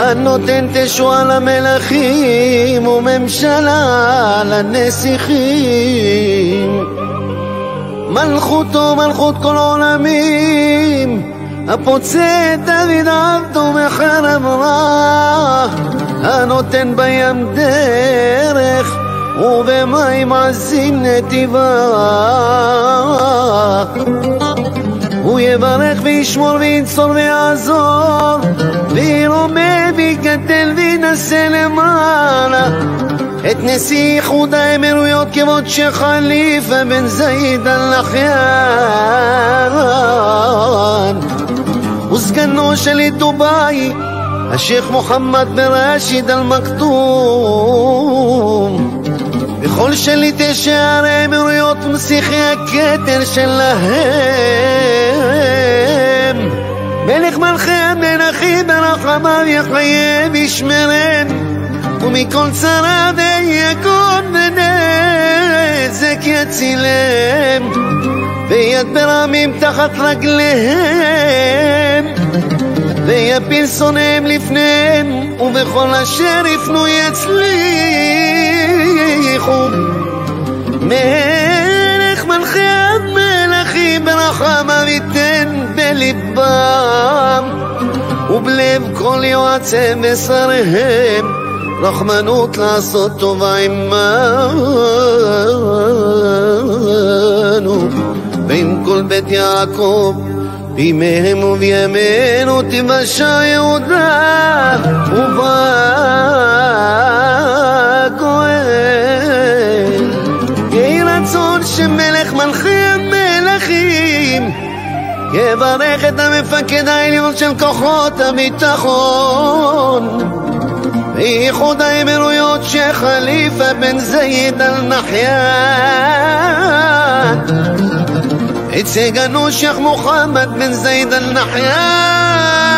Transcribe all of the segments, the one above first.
הנותן תשועה למלכים וממשלה לנסיכים. מלכותו מלכות כל העולמים הפוצע את דוד עבדו מחרב רע, הנותן בים דרך ובמים עזים נתיבה. הוא יברך וישמור וינצור ויעזור וירומה ויגדל וינשא למעלה את נשיא איחוד האמירויות כבוד שחליפה בן זייד אל-אחיאן וסגנו של דובאי השייח' מוחמד בראשיד אל-מכתום בכל שליטי שערי אמירויות ומסיכי הכתר שלהם מלך מלכם מנחי ברחמיו יחיה וישמרם ומכל צרה ויגון ונזק יצילם ויד ברעמים תחת רגליהם ויפיל שונאיהם לפניהם ובכל אשר יפנו יצליח ייחוד מלך מלכי המלכים ברחמיו ייתן בלבם ובלב כל יועצי מסריהם, רחמנות לעשות טובה עמנו. ועם כל בית יעקב בימיהם ובימינו תיוושע יהודה ובא ونش מלך מלכים מלכים יברך את המפקד העליון של כוחות הביטחון בייחוד האמירויות שחליפה בן זייד אל נחיין את סגנו שייח' מוחמד בן זייד אל נחיין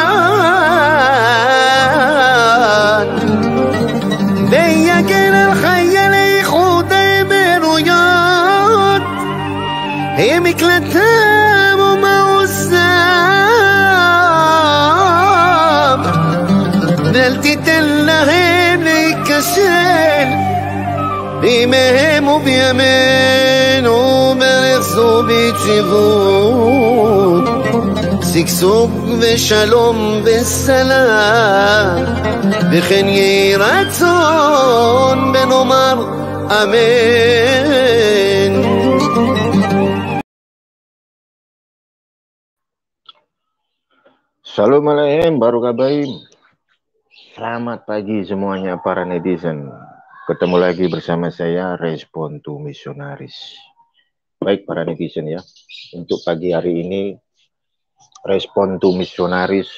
ఏమి క్లతము موسام دلتي تلهين الكسل بمهم وبيمين وبرخصو بتشغول שגשוג ושלום וסלם וכן יהי רצון ונאמר אמן Salam baru barukabaim. Selamat pagi semuanya para netizen. Ketemu lagi bersama saya Respon to Misionaris. Baik para netizen ya. Untuk pagi hari ini Respon to Misionaris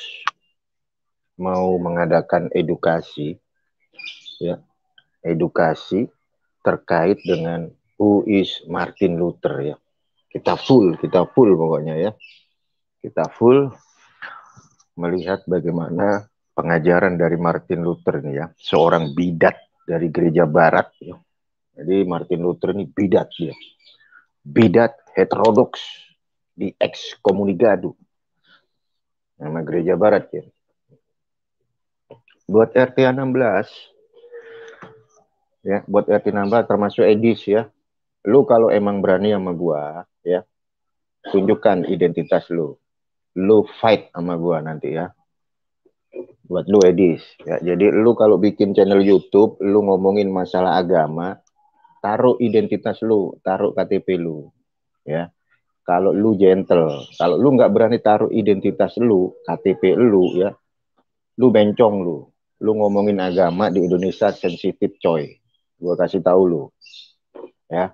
mau mengadakan edukasi ya. Edukasi terkait dengan who is Martin Luther ya. Kita full, kita full pokoknya ya. Kita full melihat bagaimana pengajaran dari Martin Luther nih ya, seorang bidat dari gereja barat ya. Jadi Martin Luther ini bidat dia. Bidat heterodox di ex ekskomunikado. Nama gereja barat ya. Buat RT 16 ya, buat RT 16 termasuk Edis ya. Lu kalau emang berani sama gua ya, tunjukkan identitas lu lu fight sama gua nanti ya buat lu Edis ya jadi lu kalau bikin channel YouTube lu ngomongin masalah agama taruh identitas lu taruh KTP lu ya kalau lu gentle kalau lu nggak berani taruh identitas lu KTP lu ya lu bencong lu lu ngomongin agama di Indonesia sensitif coy gua kasih tahu lu ya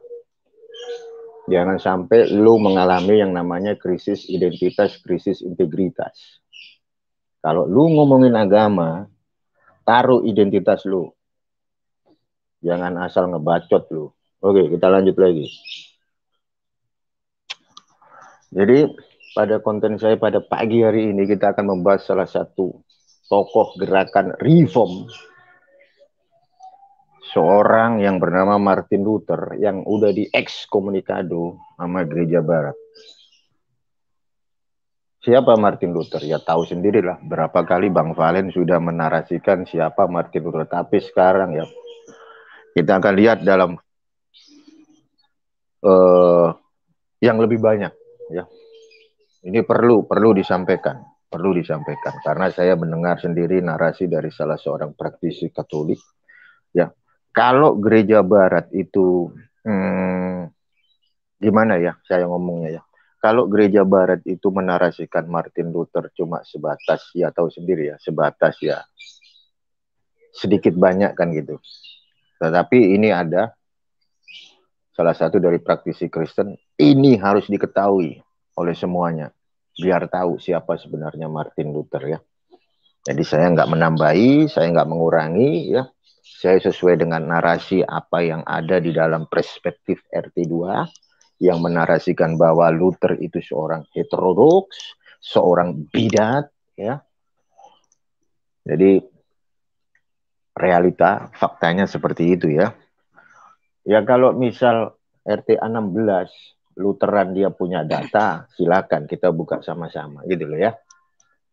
jangan sampai lu mengalami yang namanya krisis identitas, krisis integritas. Kalau lu ngomongin agama, taruh identitas lu. Jangan asal ngebacot lu. Oke, kita lanjut lagi. Jadi pada konten saya pada pagi hari ini kita akan membahas salah satu tokoh gerakan reform seorang yang bernama Martin Luther yang udah di ekskomunikado sama gereja barat. Siapa Martin Luther? Ya tahu sendirilah berapa kali Bang Valen sudah menarasikan siapa Martin Luther. Tapi sekarang ya kita akan lihat dalam uh, yang lebih banyak ya. Ini perlu perlu disampaikan, perlu disampaikan karena saya mendengar sendiri narasi dari salah seorang praktisi Katolik kalau gereja barat itu hmm, gimana ya saya ngomongnya ya kalau gereja barat itu menarasikan Martin Luther cuma sebatas ya tahu sendiri ya sebatas ya sedikit banyak kan gitu tetapi ini ada salah satu dari praktisi Kristen ini harus diketahui oleh semuanya biar tahu siapa sebenarnya Martin Luther ya jadi saya nggak menambahi saya nggak mengurangi ya saya sesuai dengan narasi apa yang ada di dalam perspektif RT2 yang menarasikan bahwa Luther itu seorang heterodoks, seorang bidat, ya. Jadi realita faktanya seperti itu ya. Ya kalau misal RT 16 Lutheran dia punya data, silakan kita buka sama-sama gitu loh ya.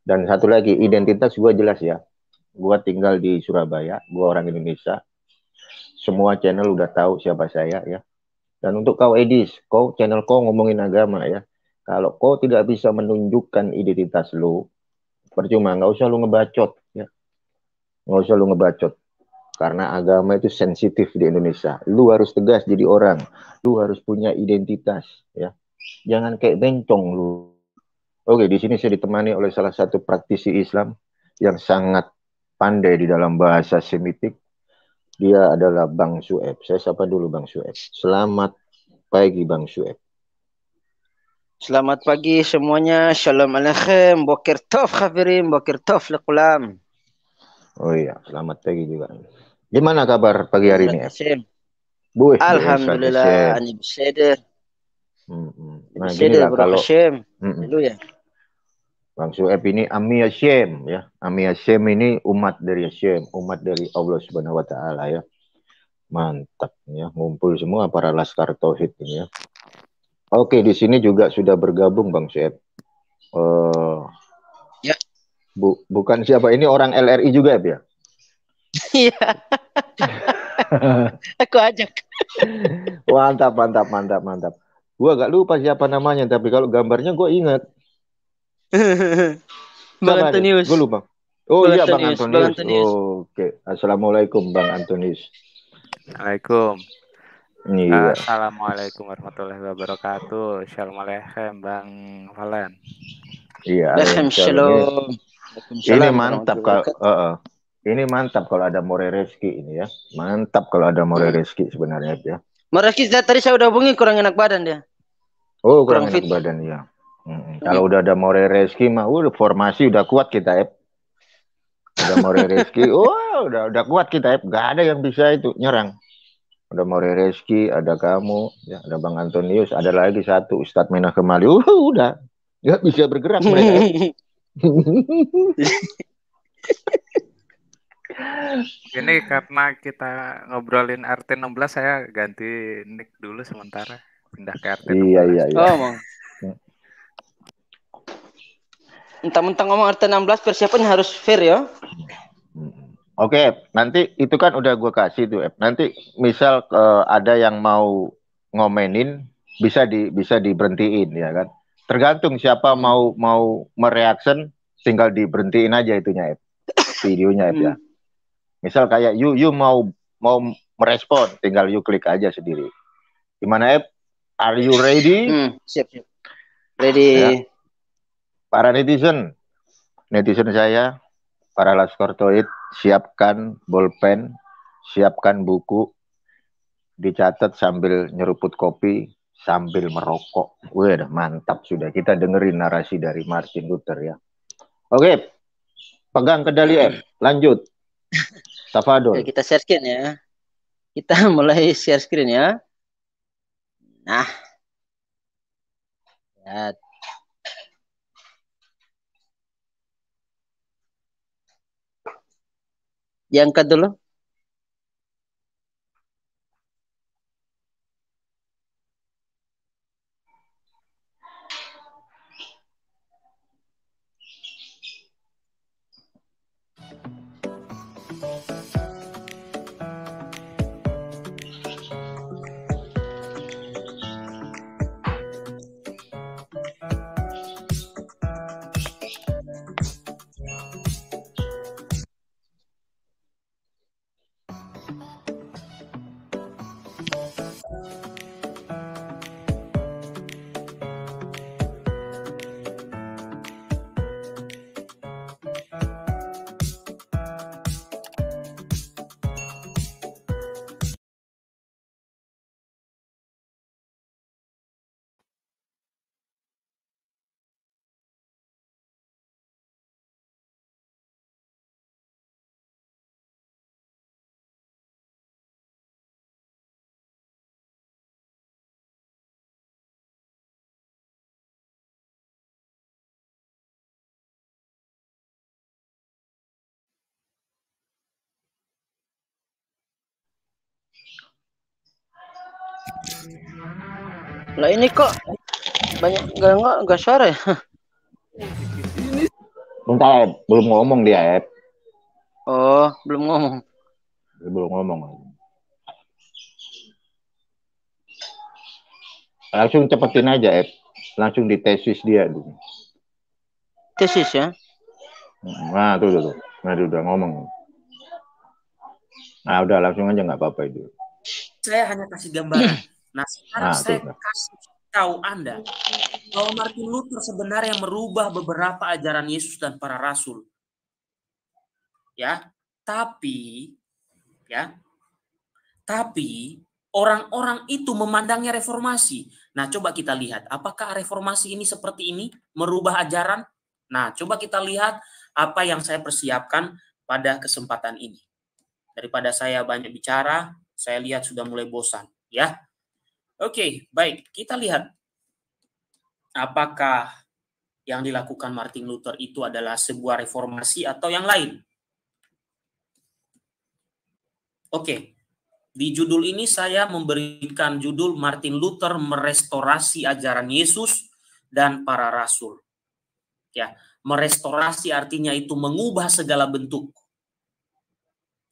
Dan satu lagi identitas gua jelas ya. Gua tinggal di Surabaya, gua orang Indonesia. Semua channel udah tahu siapa saya ya. Dan untuk kau Edis, kau channel kau ngomongin agama ya. Kalau kau tidak bisa menunjukkan identitas lu, percuma, nggak usah lu ngebacot ya. Nggak usah lu ngebacot. Karena agama itu sensitif di Indonesia. Lu harus tegas jadi orang. Lu harus punya identitas ya. Jangan kayak bencong lu. Oke, di sini saya ditemani oleh salah satu praktisi Islam yang sangat pandai di dalam bahasa Semitik. Dia adalah Bang Sueb. Saya sapa dulu Bang Sueb. Selamat pagi Bang Sueb. Selamat pagi semuanya. Shalom alaikum. Boker tof khafirin. Boker tof lekulam. Oh iya, selamat pagi juga. Gimana kabar pagi hari ini? Buih, Alhamdulillah, ini bisa deh. Hmm, hmm. Nah, kalau, hmm, ya. Bang Sueb ini Ami Hasyim ya. Ami Hasyim ini umat dari Hasyim, umat dari Allah Subhanahu wa taala ya. Mantap ya, ngumpul semua para laskar tauhid ini ya. Oke, di sini juga sudah bergabung Bang Sueb. Uh, ya. Bu, bukan siapa ini orang LRI juga ya? Iya. Aku ajak. mantap, mantap, mantap, mantap. Gua gak lupa siapa namanya, tapi kalau gambarnya gue ingat Oh, iya, Bang Antonius. Gue lupa. Oh iya Bang Antonius. Oke. Assalamualaikum Bang Antonius. Assalamualaikum. Iya. Assalamualaikum warahmatullahi wabarakatuh. Shalom aleichem Bang Valen. Iya. Aleichem shalom. Ini mantap kalau uh, uh. ini mantap kalau ada More Reski ini ya. Mantap kalau ada More hmm. Reski sebenarnya ya. More Reski tadi saya udah hubungi kurang enak badan dia. Oh, kurang, kurang enak fit. badan ya. Hmm. Kalau udah ada More Reski mah udah formasi udah kuat kita Ep. Udah More Reski, oh udah udah kuat kita Ep. Gak ada yang bisa itu nyerang. Udah More Reski, ada kamu, ya, ada Bang Antonius, ada lagi satu Ustadz Minah Kemali. Uh, udah nggak ya, bisa bergerak mereka. Ini karena kita ngobrolin RT 16 saya ganti nick dulu sementara pindah ke RT Iya iya iya. Oh, entah mentang ngomong RT 16 persiapan harus fair ya. Oke, okay, nanti itu kan udah gue kasih tuh. App. Nanti misal uh, ada yang mau ngomenin bisa di bisa diberhentiin ya kan. Tergantung siapa mau mau mereaction tinggal diberhentiin aja itunya App. Videonya App ya. Hmm. Misal kayak you you mau mau merespon tinggal you klik aja sendiri. Gimana App? Are you ready? Hmm, siap siap. Ready. Ya para netizen, netizen saya, para Laskor Toit, siapkan bolpen, siapkan buku, dicatat sambil nyeruput kopi, sambil merokok. Wih, mantap sudah. Kita dengerin narasi dari Martin Luther ya. Oke, pegang kendali F. Lanjut. Tafadol. Kita share screen ya. Kita mulai share screen ya. Nah. Lihat. Ya, Yang kedua Lah ini kok banyak enggak enggak enggak suara ya? Bentar, belum ngomong dia, Ed. Oh, belum ngomong. Dia belum ngomong. Langsung cepetin aja, Ed. Langsung di tesis dia dulu. Tesis ya? Hmm, nah, tuh, tuh, tuh. Nah, dia udah ngomong. Nah, udah langsung aja nggak apa-apa itu. Saya hanya kasih gambar Nah, sekarang nah, saya itu. kasih tahu Anda bahwa Martin Luther sebenarnya merubah beberapa ajaran Yesus dan para rasul. Ya, tapi ya, tapi orang-orang itu memandangnya reformasi. Nah, coba kita lihat apakah reformasi ini seperti ini merubah ajaran? Nah, coba kita lihat apa yang saya persiapkan pada kesempatan ini. Daripada saya banyak bicara, saya lihat sudah mulai bosan, ya. Oke, baik. Kita lihat apakah yang dilakukan Martin Luther itu adalah sebuah reformasi atau yang lain. Oke, di judul ini saya memberikan judul Martin Luther merestorasi ajaran Yesus dan para rasul. Ya, merestorasi artinya itu mengubah segala bentuk.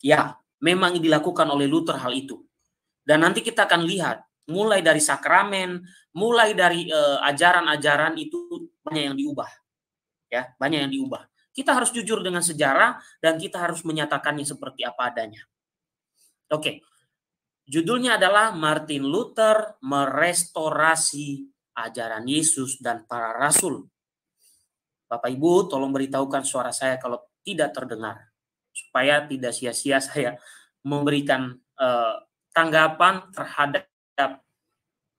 Ya, memang dilakukan oleh Luther hal itu. Dan nanti kita akan lihat mulai dari sakramen, mulai dari eh, ajaran-ajaran uh, itu banyak yang diubah. Ya, banyak yang diubah. Kita harus jujur dengan sejarah dan kita harus menyatakannya seperti apa adanya. Oke. Judulnya adalah Martin Luther merestorasi ajaran Yesus dan para rasul. Bapak Ibu, tolong beritahukan suara saya kalau tidak terdengar supaya tidak sia-sia saya memberikan uh, tanggapan terhadap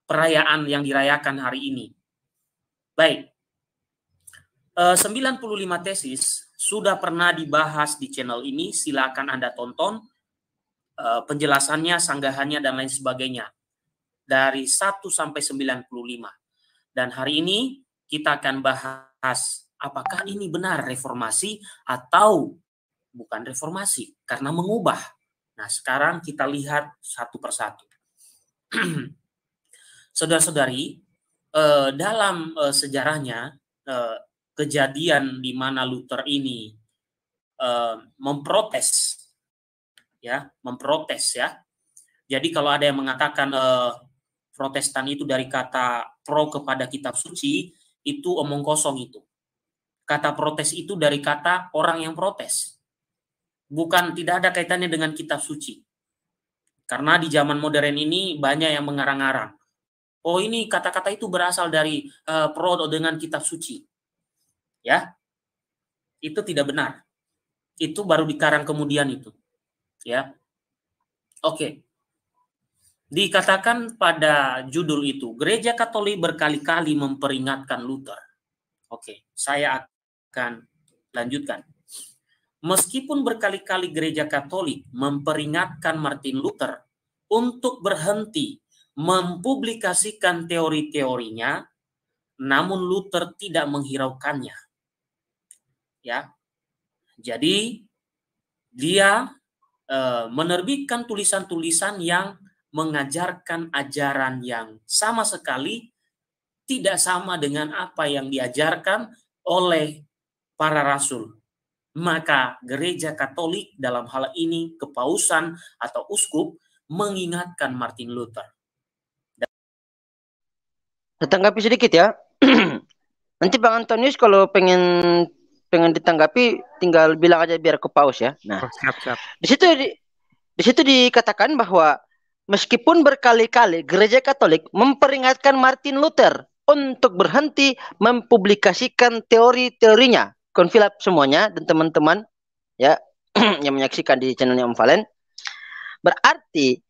perayaan yang dirayakan hari ini. Baik, 95 eh, tesis sudah pernah dibahas di channel ini, silakan Anda tonton eh, penjelasannya, sanggahannya, dan lain sebagainya. Dari 1 sampai 95. Dan hari ini kita akan bahas apakah ini benar reformasi atau bukan reformasi karena mengubah. Nah, sekarang kita lihat satu persatu. saudara-saudari, eh, dalam eh, sejarahnya eh, kejadian di mana Luther ini eh, memprotes, ya, memprotes ya. Jadi kalau ada yang mengatakan eh, Protestan itu dari kata pro kepada kitab suci itu omong kosong itu. Kata protes itu dari kata orang yang protes. Bukan tidak ada kaitannya dengan kitab suci. Karena di zaman modern ini banyak yang mengarang-arang oh ini kata-kata itu berasal dari uh, dengan kitab suci. Ya. Itu tidak benar. Itu baru dikarang kemudian itu. Ya. Oke. Dikatakan pada judul itu, Gereja Katolik berkali-kali memperingatkan Luther. Oke, saya akan lanjutkan. Meskipun berkali-kali gereja Katolik memperingatkan Martin Luther untuk berhenti mempublikasikan teori-teorinya, namun Luther tidak menghiraukannya. Ya, jadi dia e, menerbitkan tulisan-tulisan yang mengajarkan ajaran yang sama sekali tidak sama dengan apa yang diajarkan oleh para rasul. Maka gereja Katolik dalam hal ini kepausan atau uskup mengingatkan Martin Luther Ditanggapi sedikit ya. Nanti Bang Antonius kalau pengen pengen ditanggapi tinggal bilang aja biar ke pause ya. Nah, oh, siap, siap. di situ di, di situ dikatakan bahwa meskipun berkali-kali gereja Katolik memperingatkan Martin Luther untuk berhenti mempublikasikan teori-teorinya, konfilap semuanya dan teman-teman ya yang menyaksikan di channelnya Om Valen, berarti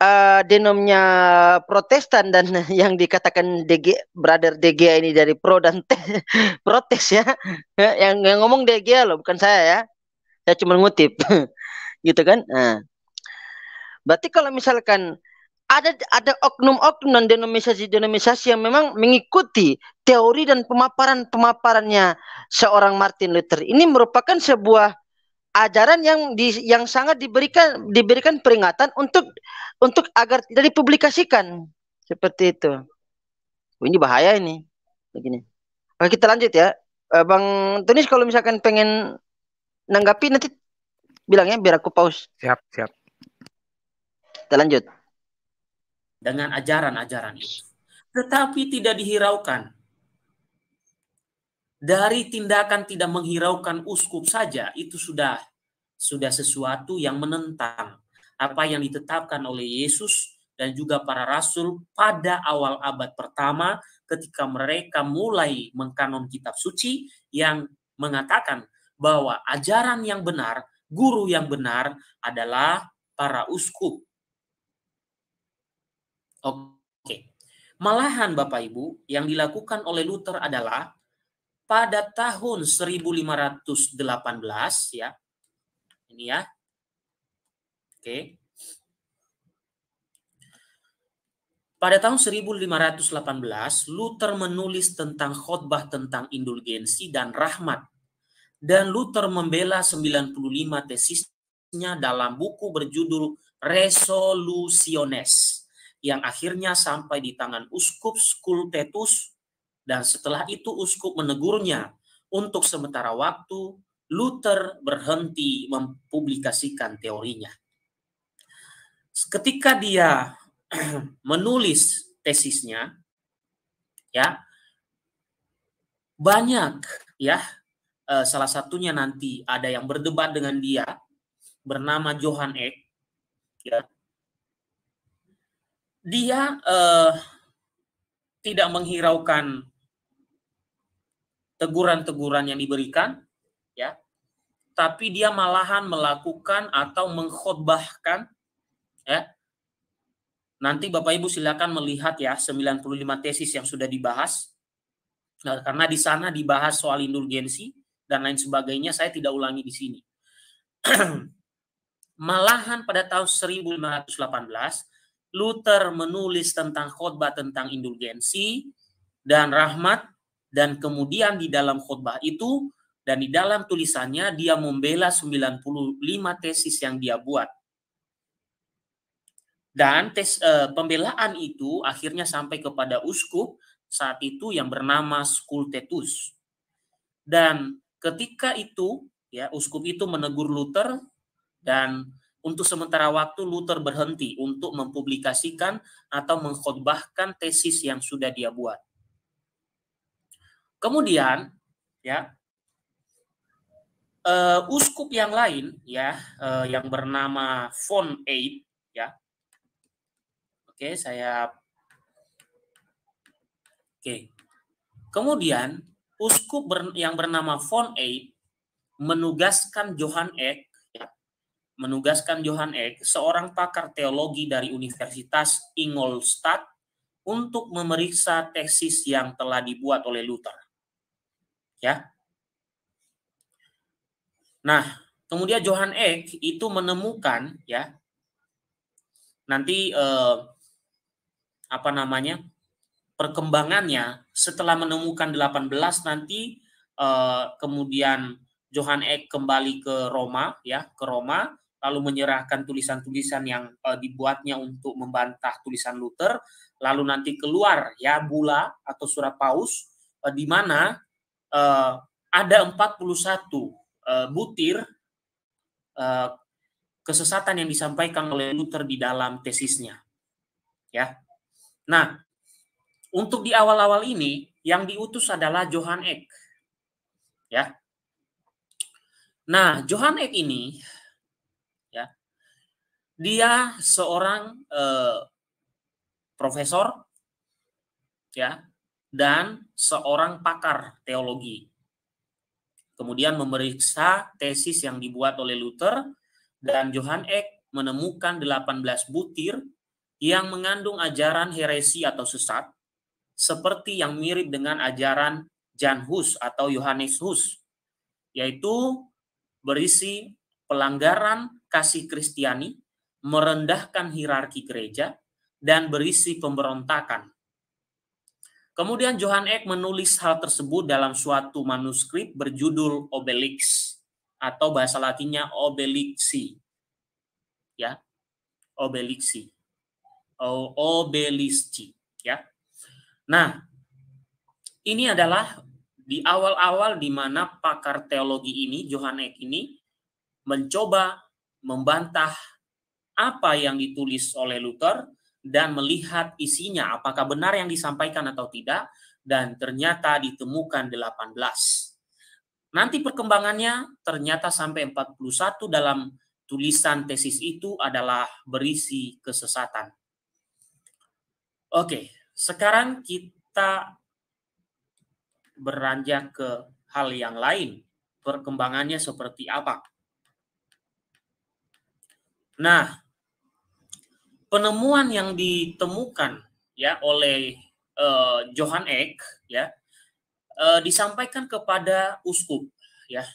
uh, denomnya Protestan dan yang dikatakan DG brother DG ini dari pro dan te, protes ya. yang, yang ngomong DG loh bukan saya ya. Saya cuma ngutip. gitu kan? Nah. Berarti kalau misalkan ada ada oknum-oknum dan denominasi-denominasi yang memang mengikuti teori dan pemaparan-pemaparannya seorang Martin Luther. Ini merupakan sebuah ajaran yang di, yang sangat diberikan diberikan peringatan untuk untuk agar tidak dipublikasikan seperti itu. Oh, ini bahaya ini. Begini. Oke, kita lanjut ya. Eh, Bang Tunis kalau misalkan pengen nanggapi nanti bilangnya biar aku pause. Siap, siap. Kita lanjut. Dengan ajaran-ajaran itu. Tetapi tidak dihiraukan dari tindakan tidak menghiraukan uskup saja itu sudah sudah sesuatu yang menentang apa yang ditetapkan oleh Yesus dan juga para rasul pada awal abad pertama ketika mereka mulai mengkanon kitab suci yang mengatakan bahwa ajaran yang benar, guru yang benar adalah para uskup. Oke. Malahan Bapak Ibu, yang dilakukan oleh Luther adalah pada tahun 1518 ya. Ini ya. Oke. Pada tahun 1518, Luther menulis tentang khotbah tentang indulgensi dan rahmat. Dan Luther membela 95 tesisnya dalam buku berjudul Resolutiones yang akhirnya sampai di tangan uskup Skultetus dan setelah itu uskup menegurnya. Untuk sementara waktu, Luther berhenti mempublikasikan teorinya. Ketika dia menulis tesisnya, ya banyak ya eh, salah satunya nanti ada yang berdebat dengan dia bernama Johan Eck ya dia eh, tidak menghiraukan teguran-teguran yang diberikan ya tapi dia malahan melakukan atau mengkhotbahkan ya nanti Bapak Ibu silakan melihat ya 95 tesis yang sudah dibahas nah, karena di sana dibahas soal indulgensi dan lain sebagainya saya tidak ulangi di sini malahan pada tahun 1518 Luther menulis tentang khotbah tentang indulgensi dan rahmat dan kemudian di dalam khutbah itu dan di dalam tulisannya dia membela 95 tesis yang dia buat. Dan tes, e, pembelaan itu akhirnya sampai kepada uskup saat itu yang bernama Skultetus. Dan ketika itu ya uskup itu menegur Luther dan untuk sementara waktu Luther berhenti untuk mempublikasikan atau mengkhotbahkan tesis yang sudah dia buat. Kemudian ya uh, uskup yang lain ya uh, yang bernama Von Eid ya. Oke, saya Oke. Kemudian uskup ber, yang bernama Von Eid menugaskan Johan Eck ya, menugaskan Johan Eck seorang pakar teologi dari Universitas Ingolstadt untuk memeriksa tesis yang telah dibuat oleh Luther. Ya. Nah, kemudian Johan Eck itu menemukan ya nanti eh, apa namanya? perkembangannya setelah menemukan 18 nanti eh, kemudian Johan Eck kembali ke Roma ya, ke Roma lalu menyerahkan tulisan-tulisan yang eh, dibuatnya untuk membantah tulisan Luther lalu nanti keluar ya bula atau surat paus eh, di mana uh, ada 41 uh, eh, butir uh, kesesatan yang disampaikan oleh Luther di dalam tesisnya. Ya. Nah, untuk di awal-awal ini yang diutus adalah Johan Eck. Ya. Nah, Johan Eck ini ya. Dia seorang eh, profesor ya dan seorang pakar teologi. Kemudian memeriksa tesis yang dibuat oleh Luther dan Johann Eck menemukan 18 butir yang mengandung ajaran heresi atau sesat seperti yang mirip dengan ajaran Jan Hus atau Johannes Hus yaitu berisi pelanggaran kasih Kristiani, merendahkan hierarki gereja dan berisi pemberontakan Kemudian Johan Eck menulis hal tersebut dalam suatu manuskrip berjudul Obelix atau bahasa Latinnya Obelixi. Ya. Obelixi. Obelisci, ya. Nah, ini adalah di awal-awal di mana pakar teologi ini Johan Eck ini mencoba membantah apa yang ditulis oleh Luther dan melihat isinya apakah benar yang disampaikan atau tidak dan ternyata ditemukan 18. Nanti perkembangannya ternyata sampai 41 dalam tulisan tesis itu adalah berisi kesesatan. Oke, sekarang kita beranjak ke hal yang lain. Perkembangannya seperti apa? Nah, penemuan yang ditemukan ya oleh uh, Johan Eck ya uh, disampaikan kepada uskup ya.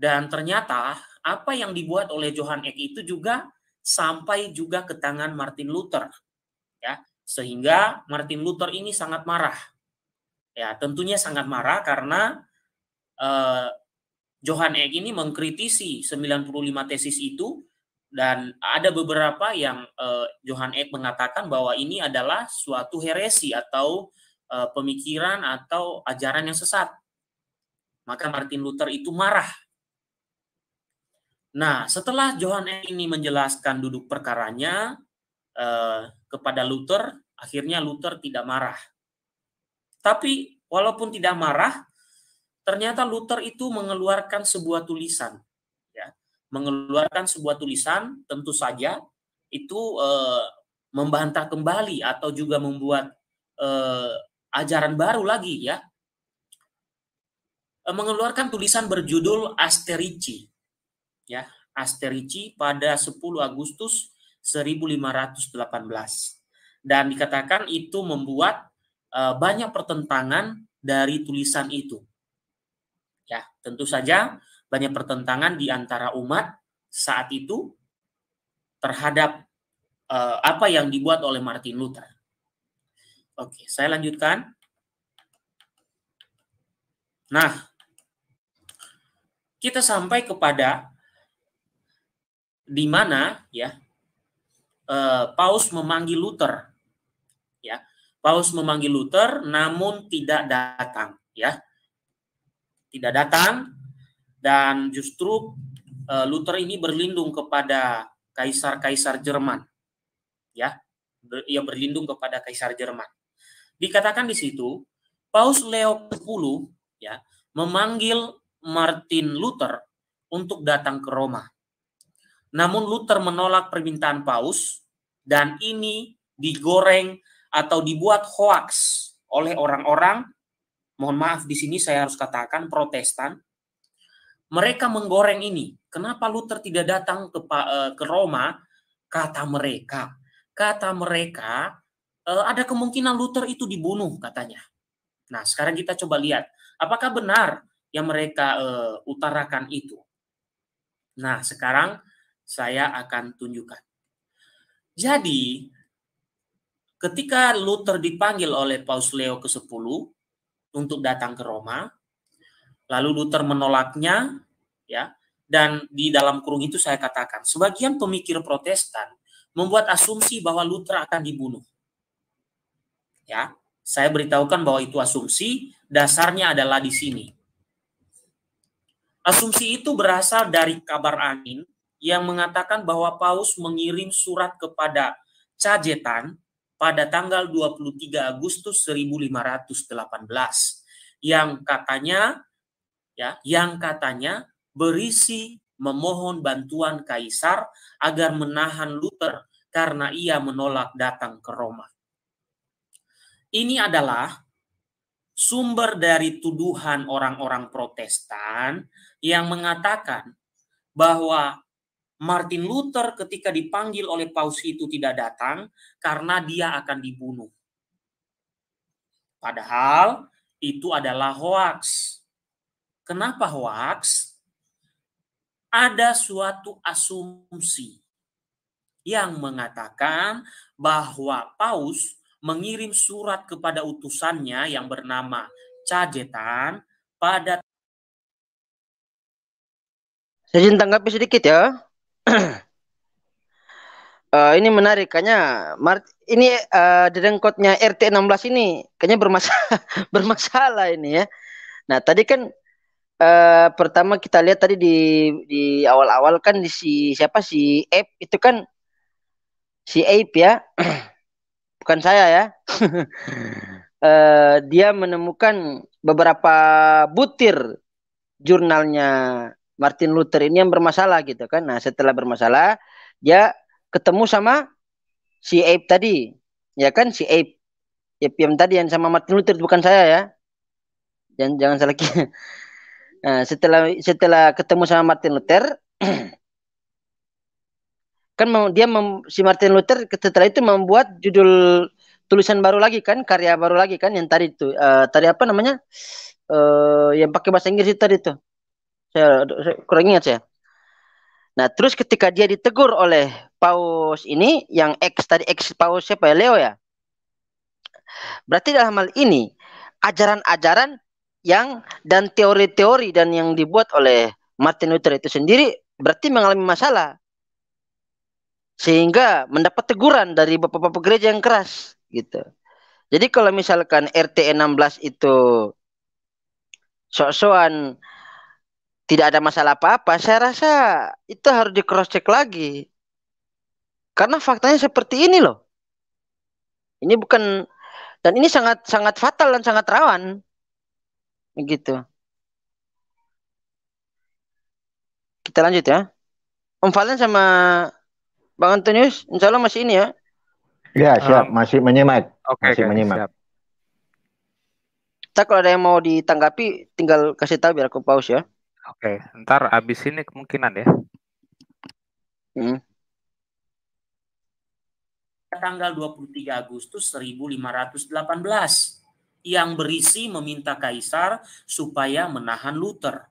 Dan ternyata apa yang dibuat oleh Johan Eck itu juga sampai juga ke tangan Martin Luther ya. Sehingga Martin Luther ini sangat marah. Ya, tentunya sangat marah karena uh, Johan Eck ini mengkritisi 95 tesis itu dan ada beberapa yang uh, Johan Eck mengatakan bahwa ini adalah suatu heresi atau uh, pemikiran atau ajaran yang sesat. Maka Martin Luther itu marah. Nah, setelah Johan Eck ini menjelaskan duduk perkaranya uh, kepada Luther, akhirnya Luther tidak marah. Tapi walaupun tidak marah, ternyata Luther itu mengeluarkan sebuah tulisan mengeluarkan sebuah tulisan tentu saja itu eh, membantah kembali atau juga membuat eh, ajaran baru lagi ya eh, mengeluarkan tulisan berjudul Asterici ya Asterici pada 10 Agustus 1518 dan dikatakan itu membuat banyak pertentangan dari tulisan itu ya tentu saja banyak pertentangan di antara umat saat itu terhadap uh, apa yang dibuat oleh Martin Luther. Oke, saya lanjutkan. Nah, kita sampai kepada di mana ya eh, Paus memanggil Luther. Ya, Paus memanggil Luther namun tidak datang, ya. Tidak datang dan justru eh, Luther ini berlindung kepada kaisar-kaisar Jerman. Ya, ia berlindung kepada kaisar Jerman. Dikatakan di situ, Paus Leo X ya, memanggil Martin Luther untuk datang ke Roma. Namun Luther menolak permintaan Paus dan ini digoreng atau dibuat hoaks oleh orang-orang mohon maaf di sini saya harus katakan protestan mereka menggoreng ini. Kenapa Luther tidak datang ke eh, ke Roma? Kata mereka, kata mereka eh, ada kemungkinan Luther itu dibunuh katanya. Nah, sekarang kita coba lihat apakah benar yang mereka uh, utarakan itu. Nah, sekarang saya akan tunjukkan. Jadi, ketika Luther dipanggil oleh Paus Leo ke-10 untuk datang ke Roma, Lalu Luther menolaknya, ya. Dan di dalam kurung itu saya katakan, sebagian pemikir Protestan membuat asumsi bahwa Luther akan dibunuh. Ya, saya beritahukan bahwa itu asumsi, dasarnya adalah di sini. Asumsi itu berasal dari kabar angin yang mengatakan bahwa Paus mengirim surat kepada Cajetan pada tanggal 23 Agustus 1518 yang katanya ya yang katanya berisi memohon bantuan kaisar agar menahan Luther karena ia menolak datang ke Roma. Ini adalah sumber dari tuduhan orang-orang Protestan yang mengatakan bahwa Martin Luther ketika dipanggil oleh paus itu tidak datang karena dia akan dibunuh. Padahal itu adalah hoaks. Kenapa hoax? Ada suatu asumsi yang mengatakan bahwa Paus mengirim surat kepada utusannya yang bernama Cajetan pada saya izin tanggapi sedikit ya. uh, ini menarik, kayaknya Mart ini uh, dedengkotnya RT 16 ini kayaknya bermasalah, bermasalah ini ya. Nah tadi kan Eh, pertama kita lihat tadi di di awal-awal kan di si siapa si Ep itu kan si Ape ya bukan saya ya uh, dia menemukan beberapa butir jurnalnya Martin Luther ini yang bermasalah gitu kan nah setelah bermasalah dia ketemu sama si Ape tadi ya kan si Ape Ape yang tadi yang sama Martin Luther bukan saya ya jangan jangan salah Nah, setelah setelah ketemu sama Martin Luther, kan dia mem, si Martin Luther setelah itu membuat judul tulisan baru lagi kan, karya baru lagi kan yang tadi itu uh, tadi apa namanya uh, yang pakai bahasa Inggris itu tadi itu. Saya, saya kurang ingat saya. Nah, terus ketika dia ditegur oleh Paus ini yang ex tadi ex Paus siapa ya Leo ya? Berarti dalam hal ini ajaran-ajaran yang dan teori-teori dan yang dibuat oleh Martin Luther itu sendiri berarti mengalami masalah sehingga mendapat teguran dari bapak-bapak gereja yang keras gitu. Jadi kalau misalkan RT 16 itu sok-sokan tidak ada masalah apa-apa, saya rasa itu harus di cross check lagi. Karena faktanya seperti ini loh. Ini bukan dan ini sangat sangat fatal dan sangat rawan gitu Kita lanjut ya. Om Valen sama Bang Antonius, insya Allah masih ini ya. Ya, siap. Um, masih menyimak. Okay, masih okay, menyimak. Siap. Kita kalau ada yang mau ditanggapi, tinggal kasih tahu biar aku pause ya. Oke, okay, ntar abis ini kemungkinan ya. Hmm. Tanggal 23 Agustus 1518 yang berisi meminta kaisar supaya menahan Luther.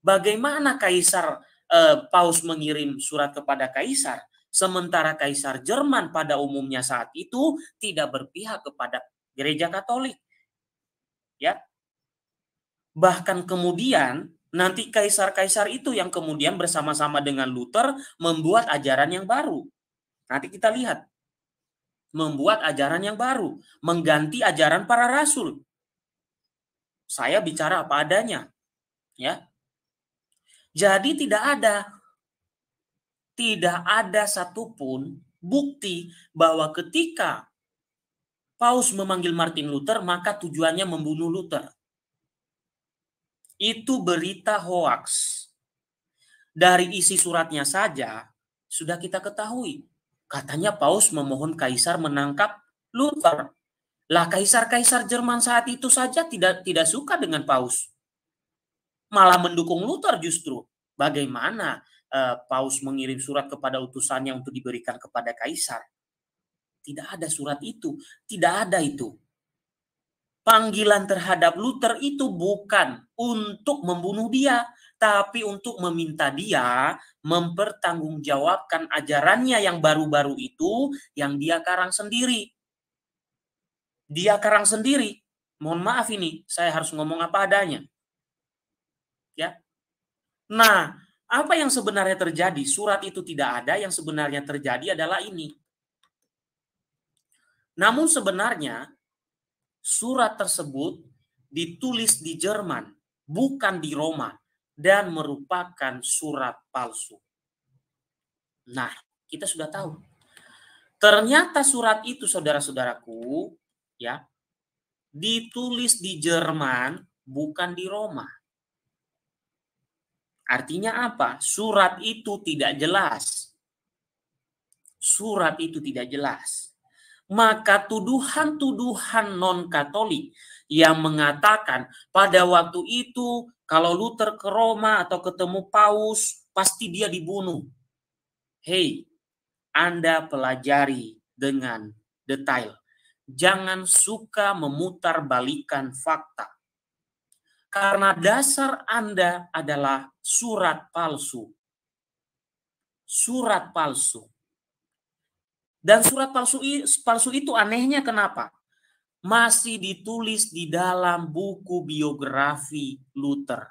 Bagaimana kaisar eh, Paus mengirim surat kepada kaisar sementara kaisar Jerman pada umumnya saat itu tidak berpihak kepada gereja Katolik. Ya. Bahkan kemudian nanti kaisar-kaisar itu yang kemudian bersama-sama dengan Luther membuat ajaran yang baru. Nanti kita lihat membuat ajaran yang baru, mengganti ajaran para rasul. Saya bicara apa adanya. Ya. Jadi tidak ada tidak ada satupun bukti bahwa ketika Paus memanggil Martin Luther, maka tujuannya membunuh Luther. Itu berita hoaks. Dari isi suratnya saja sudah kita ketahui Katanya Paus memohon kaisar menangkap Luther. Lah kaisar-kaisar Jerman saat itu saja tidak tidak suka dengan Paus. Malah mendukung Luther justru. Bagaimana eh, Paus mengirim surat kepada utusannya untuk diberikan kepada kaisar? Tidak ada surat itu, tidak ada itu. Panggilan terhadap Luther itu bukan untuk membunuh dia, tapi untuk meminta dia mempertanggungjawabkan ajarannya yang baru-baru itu yang dia karang sendiri. Dia karang sendiri. Mohon maaf ini, saya harus ngomong apa adanya. Ya. Nah, apa yang sebenarnya terjadi? Surat itu tidak ada, yang sebenarnya terjadi adalah ini. Namun sebenarnya surat tersebut ditulis di Jerman, bukan di Roma dan merupakan surat palsu. Nah, kita sudah tahu. Ternyata surat itu saudara-saudaraku ya ditulis di Jerman bukan di Roma. Artinya apa? Surat itu tidak jelas. Surat itu tidak jelas. Maka tuduhan-tuduhan non-Katolik yang mengatakan pada waktu itu kalau Luther ke Roma atau ketemu Paus pasti dia dibunuh. Hei, Anda pelajari dengan detail. Jangan suka memutar balikan fakta. Karena dasar Anda adalah surat palsu. Surat palsu. Dan surat palsu palsu itu anehnya kenapa? masih ditulis di dalam buku biografi Luther.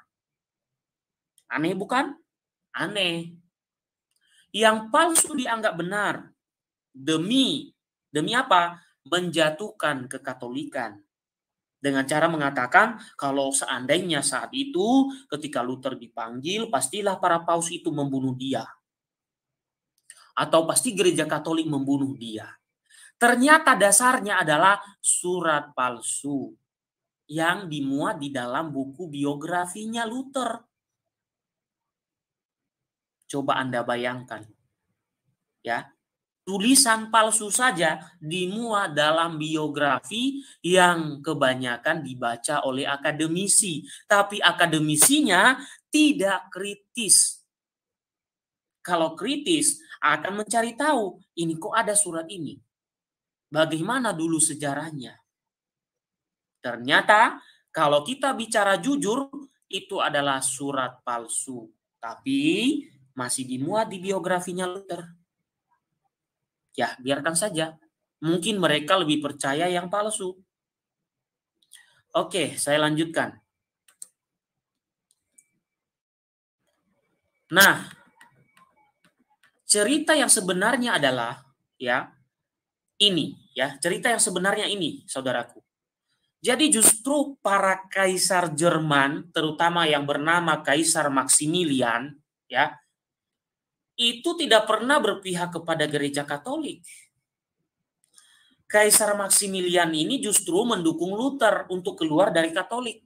Aneh bukan? Aneh. Yang palsu dianggap benar demi demi apa? Menjatuhkan kekatolikan dengan cara mengatakan kalau seandainya saat itu ketika Luther dipanggil pastilah para paus itu membunuh dia atau pasti gereja Katolik membunuh dia Ternyata dasarnya adalah surat palsu yang dimuat di dalam buku biografinya Luther. Coba Anda bayangkan. Ya. Tulisan palsu saja dimuat dalam biografi yang kebanyakan dibaca oleh akademisi, tapi akademisinya tidak kritis. Kalau kritis akan mencari tahu, ini kok ada surat ini? Bagaimana dulu sejarahnya? Ternyata kalau kita bicara jujur itu adalah surat palsu, tapi masih dimuat di biografinya Luther. Ya, biarkan saja. Mungkin mereka lebih percaya yang palsu. Oke, saya lanjutkan. Nah, cerita yang sebenarnya adalah ya ini ya cerita yang sebenarnya ini saudaraku jadi justru para kaisar Jerman terutama yang bernama kaisar Maximilian ya itu tidak pernah berpihak kepada gereja Katolik Kaisar Maximilian ini justru mendukung Luther untuk keluar dari Katolik.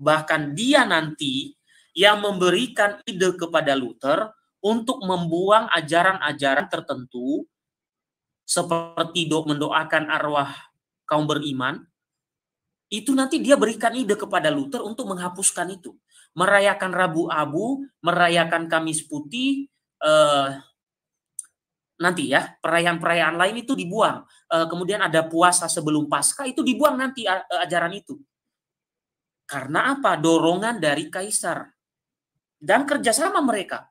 Bahkan dia nanti yang memberikan ide kepada Luther untuk membuang ajaran-ajaran tertentu seperti do mendoakan arwah kaum beriman, itu nanti dia berikan ide kepada Luther untuk menghapuskan itu. Merayakan Rabu Abu, merayakan Kamis Putih, eh, nanti ya, perayaan-perayaan lain itu dibuang. Eh, kemudian ada puasa sebelum pasca itu dibuang nanti eh, ajaran itu. Karena apa? Dorongan dari kaisar dan kerjasama mereka.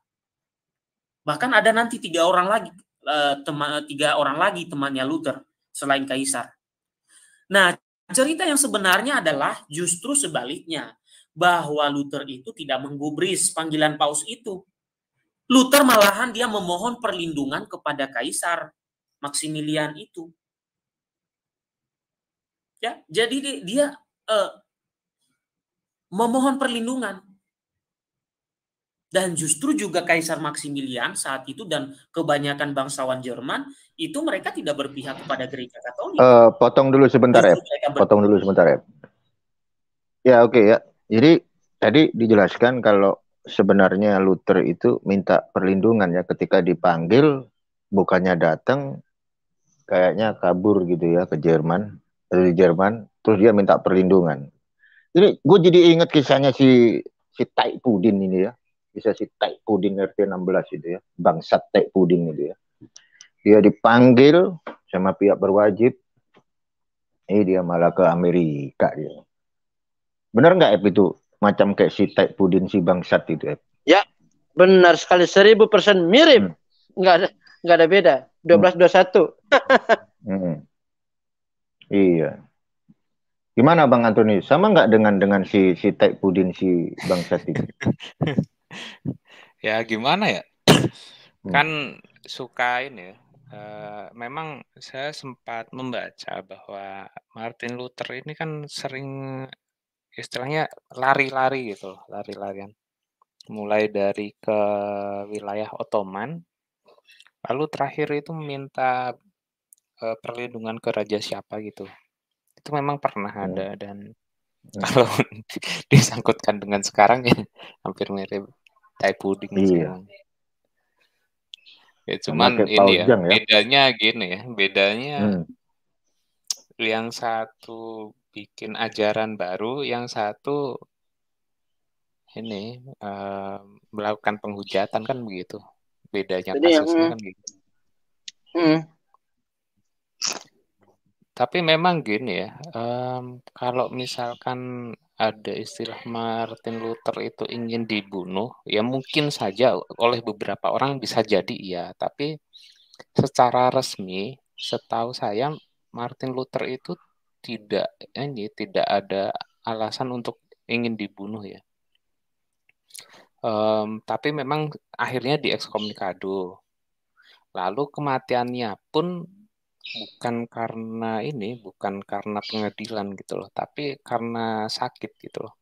Bahkan ada nanti tiga orang lagi, Eh, teman tiga orang lagi temannya Luther selain kaisar. Nah, cerita yang sebenarnya adalah justru sebaliknya bahwa Luther itu tidak menggubris panggilan paus itu. Luther malahan dia memohon perlindungan kepada kaisar Maximilian itu. Ya, jadi dia, dia eh, memohon perlindungan dan justru juga Kaisar Maximilian saat itu dan kebanyakan bangsawan Jerman itu mereka tidak berpihak kepada gereja Katolik. Uh, potong dulu sebentar ya. Potong dulu sebentar ya. Ya oke okay, ya. Jadi tadi dijelaskan kalau sebenarnya Luther itu minta perlindungan ya ketika dipanggil bukannya datang kayaknya kabur gitu ya ke Jerman eh, dari Jerman terus dia minta perlindungan. Ini gue jadi inget kisahnya si si Taipudin ini ya bisa si Tai Puding RT 16 itu ya, bangsat Tai Puding itu ya. Dia dipanggil sama pihak berwajib, ini eh, dia malah ke Amerika dia. Benar nggak Ep itu macam kayak si Tai Puding si bangsat itu Ep? Ya, benar sekali seribu persen mirip, hmm. nggak ada nggak ada beda, dua belas dua satu. Hmm. Hmm. Iya. Gimana Bang Antoni? Sama nggak dengan dengan si si Tai Pudin si Bang itu ya gimana ya? Hmm. Kan suka ini ya. Uh, memang saya sempat membaca bahwa Martin Luther ini kan sering istilahnya lari-lari gitu, lari-larian. Mulai dari ke wilayah Ottoman, lalu terakhir itu minta uh, perlindungan ke raja siapa gitu. Itu memang pernah hmm. ada dan kalau disangkutkan dengan sekarang ya hampir mirip Thai pudding iya. sekarang. Ya, cuman ini ya, ya bedanya gini ya bedanya hmm. yang satu bikin ajaran baru yang satu ini uh, melakukan penghujatan kan begitu bedanya Jadi kasusnya yang, kan gitu. Hmm, tapi memang gini ya, um, kalau misalkan ada istilah Martin Luther itu ingin dibunuh, ya mungkin saja oleh beberapa orang bisa jadi iya, tapi secara resmi setahu saya Martin Luther itu tidak ini tidak ada alasan untuk ingin dibunuh ya. Um, tapi memang akhirnya diekskomunikado. Lalu kematiannya pun bukan karena ini, bukan karena pengadilan gitu loh, tapi karena sakit gitu loh.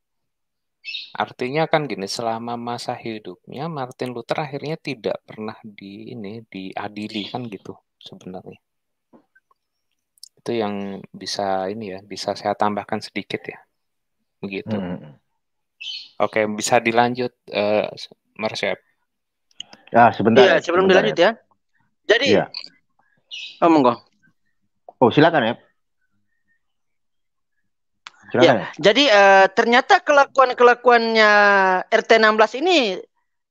Artinya kan gini, selama masa hidupnya Martin Luther akhirnya tidak pernah di ini diadili kan gitu sebenarnya. Itu yang bisa ini ya, bisa saya tambahkan sedikit ya. Begitu. Hmm. Oke, bisa dilanjut uh, Marsep. Ya, sebentar. Iya, ya, sebelum sebentar. dilanjut ya. ya. Jadi ya. Oh, Oh silakan ya. ya, Jadi uh, ternyata kelakuan kelakuannya RT 16 ini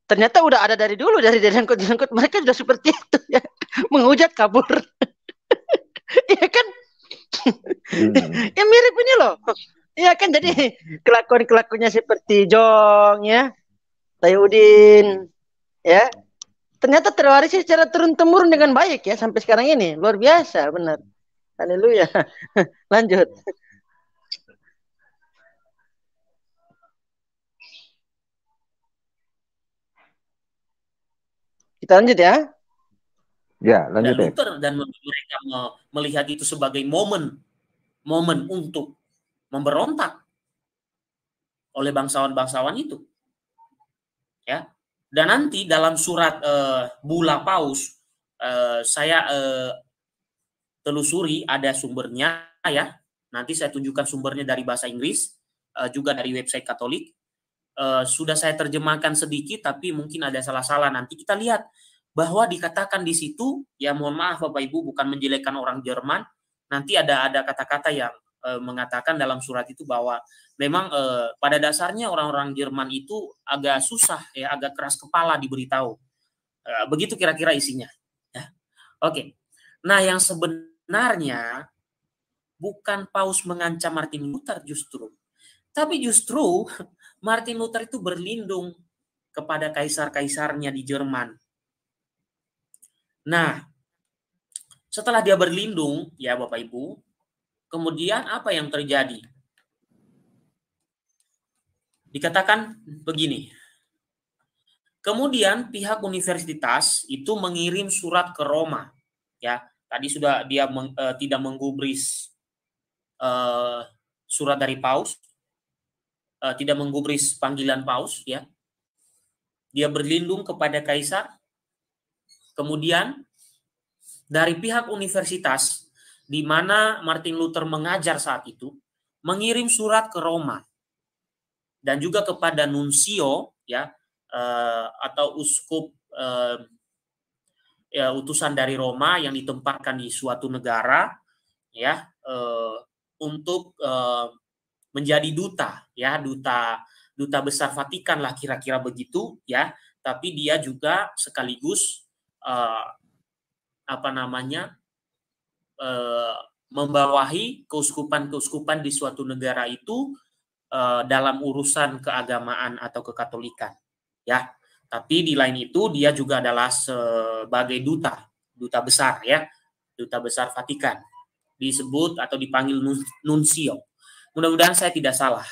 ternyata udah ada dari dulu dari disangkut disangkut mereka sudah seperti itu ya menghujat kabur. Iya kan? hmm. ya mirip ini loh. Iya kan jadi kelakuan kelakuannya seperti Jong ya, Tayudin ya. Ternyata terwarisi secara turun temurun dengan baik ya sampai sekarang ini luar biasa benar. Haleluya. Lanjut. Kita lanjut ya. Ya, lanjut dan Luther dan mereka melihat itu sebagai momen momen untuk memberontak oleh bangsawan-bangsawan itu. Ya. Dan nanti dalam surat uh, Bula Paus uh, saya uh, telusuri ada sumbernya ya. Nanti saya tunjukkan sumbernya dari bahasa Inggris, uh, juga dari website Katolik. Uh, sudah saya terjemahkan sedikit, tapi mungkin ada salah-salah. Nanti kita lihat bahwa dikatakan di situ, ya mohon maaf Bapak Ibu, bukan menjelekkan orang Jerman. Nanti ada ada kata-kata yang uh, mengatakan dalam surat itu bahwa memang uh, pada dasarnya orang-orang Jerman itu agak susah, ya agak keras kepala diberitahu. Uh, begitu kira-kira isinya. Ya. Oke. Okay. Nah yang sebenarnya sebenarnya bukan paus mengancam Martin Luther justru. Tapi justru Martin Luther itu berlindung kepada kaisar-kaisarnya di Jerman. Nah, setelah dia berlindung, ya Bapak Ibu, kemudian apa yang terjadi? Dikatakan begini. Kemudian pihak universitas itu mengirim surat ke Roma, ya, Tadi sudah dia meng, uh, tidak menggubris uh, surat dari Paus, uh, tidak menggubris panggilan Paus, ya. Dia berlindung kepada kaisar. Kemudian dari pihak universitas di mana Martin Luther mengajar saat itu mengirim surat ke Roma dan juga kepada nuncio, ya atau uskup ya, utusan dari Roma yang ditempatkan di suatu negara ya uh, untuk uh, menjadi duta ya duta duta besar Vatikan lah kira-kira begitu ya tapi dia juga sekaligus uh, apa namanya uh, membawahi keuskupan-keuskupan di suatu negara itu uh, dalam urusan keagamaan atau kekatolikan ya tapi di lain itu dia juga adalah sebagai duta, duta besar ya, duta besar Vatikan. Disebut atau dipanggil nuncio. Mudah-mudahan saya tidak salah.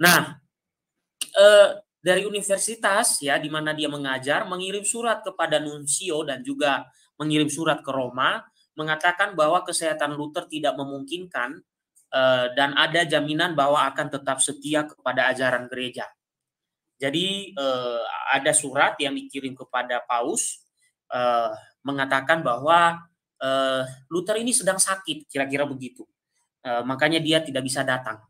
Nah, eh, dari universitas ya di mana dia mengajar mengirim surat kepada nuncio dan juga mengirim surat ke Roma mengatakan bahwa kesehatan Luther tidak memungkinkan eh, dan ada jaminan bahwa akan tetap setia kepada ajaran gereja jadi uh, ada surat yang dikirim kepada Paus uh, mengatakan bahwa uh, Luther ini sedang sakit, kira-kira begitu. Uh, makanya dia tidak bisa datang.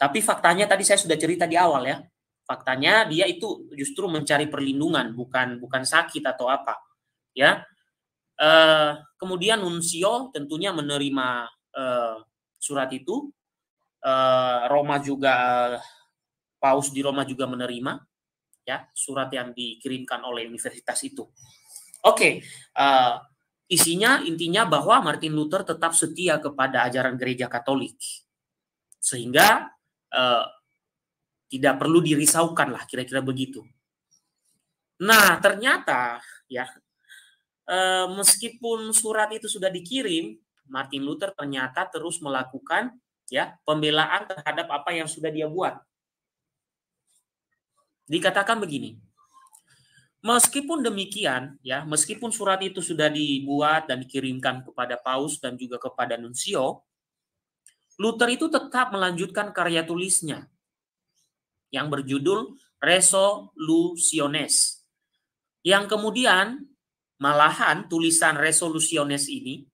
Tapi faktanya tadi saya sudah cerita di awal ya. Faktanya dia itu justru mencari perlindungan, bukan bukan sakit atau apa. Ya. Uh, kemudian Nuncio tentunya menerima uh, surat itu. Uh, Roma juga Paus di Roma juga menerima ya surat yang dikirimkan oleh universitas itu. Oke, uh, isinya intinya bahwa Martin Luther tetap setia kepada ajaran Gereja Katolik, sehingga uh, tidak perlu dirisaukan lah kira-kira begitu. Nah ternyata ya uh, meskipun surat itu sudah dikirim, Martin Luther ternyata terus melakukan ya pembelaan terhadap apa yang sudah dia buat. Dikatakan begini. Meskipun demikian, ya, meskipun surat itu sudah dibuat dan dikirimkan kepada paus dan juga kepada nuncio, Luther itu tetap melanjutkan karya tulisnya yang berjudul resolusiones Yang kemudian malahan tulisan resolusiones ini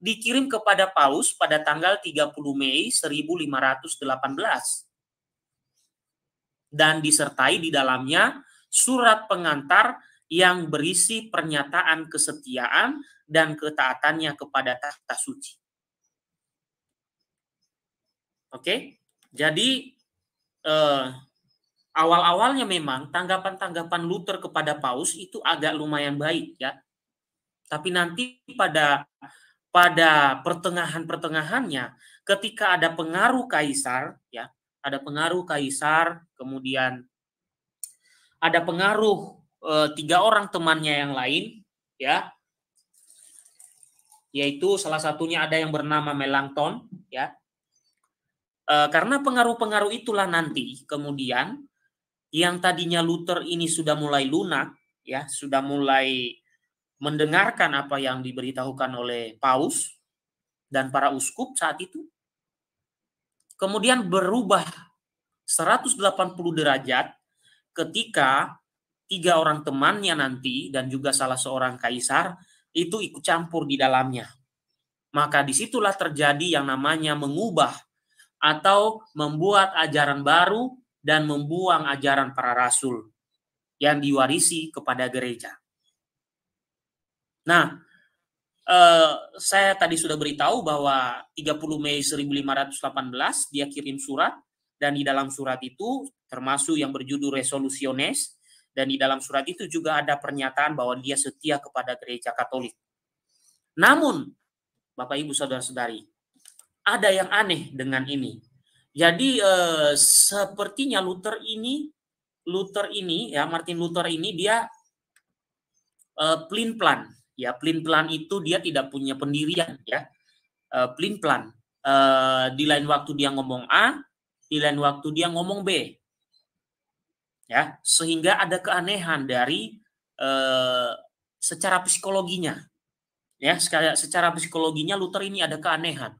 dikirim kepada paus pada tanggal 30 Mei 1518 dan disertai di dalamnya surat pengantar yang berisi pernyataan kesetiaan dan ketaatannya kepada tahta suci. Oke, jadi eh, awal-awalnya memang tanggapan-tanggapan Luther kepada Paus itu agak lumayan baik ya. Tapi nanti pada pada pertengahan-pertengahannya ketika ada pengaruh kaisar ya ada pengaruh kaisar, kemudian ada pengaruh e, tiga orang temannya yang lain, ya, yaitu salah satunya ada yang bernama Melanton, ya. E, karena pengaruh-pengaruh itulah nanti kemudian yang tadinya Luther ini sudah mulai lunak, ya, sudah mulai mendengarkan apa yang diberitahukan oleh Paus dan para uskup saat itu, kemudian berubah 180 derajat ketika tiga orang temannya nanti dan juga salah seorang kaisar itu ikut campur di dalamnya. Maka disitulah terjadi yang namanya mengubah atau membuat ajaran baru dan membuang ajaran para rasul yang diwarisi kepada gereja. Nah, Uh, saya tadi sudah beritahu bahwa 30 Mei 1518 dia kirim surat dan di dalam surat itu termasuk yang berjudul resolusiones dan di dalam surat itu juga ada pernyataan bahwa dia setia kepada gereja Katolik. Namun Bapak Ibu saudara-saudari, ada yang aneh dengan ini. Jadi eh, sepertinya Luther ini Luther ini ya Martin Luther ini dia eh, plin plan ya plin plan itu dia tidak punya pendirian ya uh, eh, pelin pelan uh, eh, di lain waktu dia ngomong A di lain waktu dia ngomong B ya sehingga ada keanehan dari uh, secara psikologinya ya secara, secara psikologinya Luther ini ada keanehan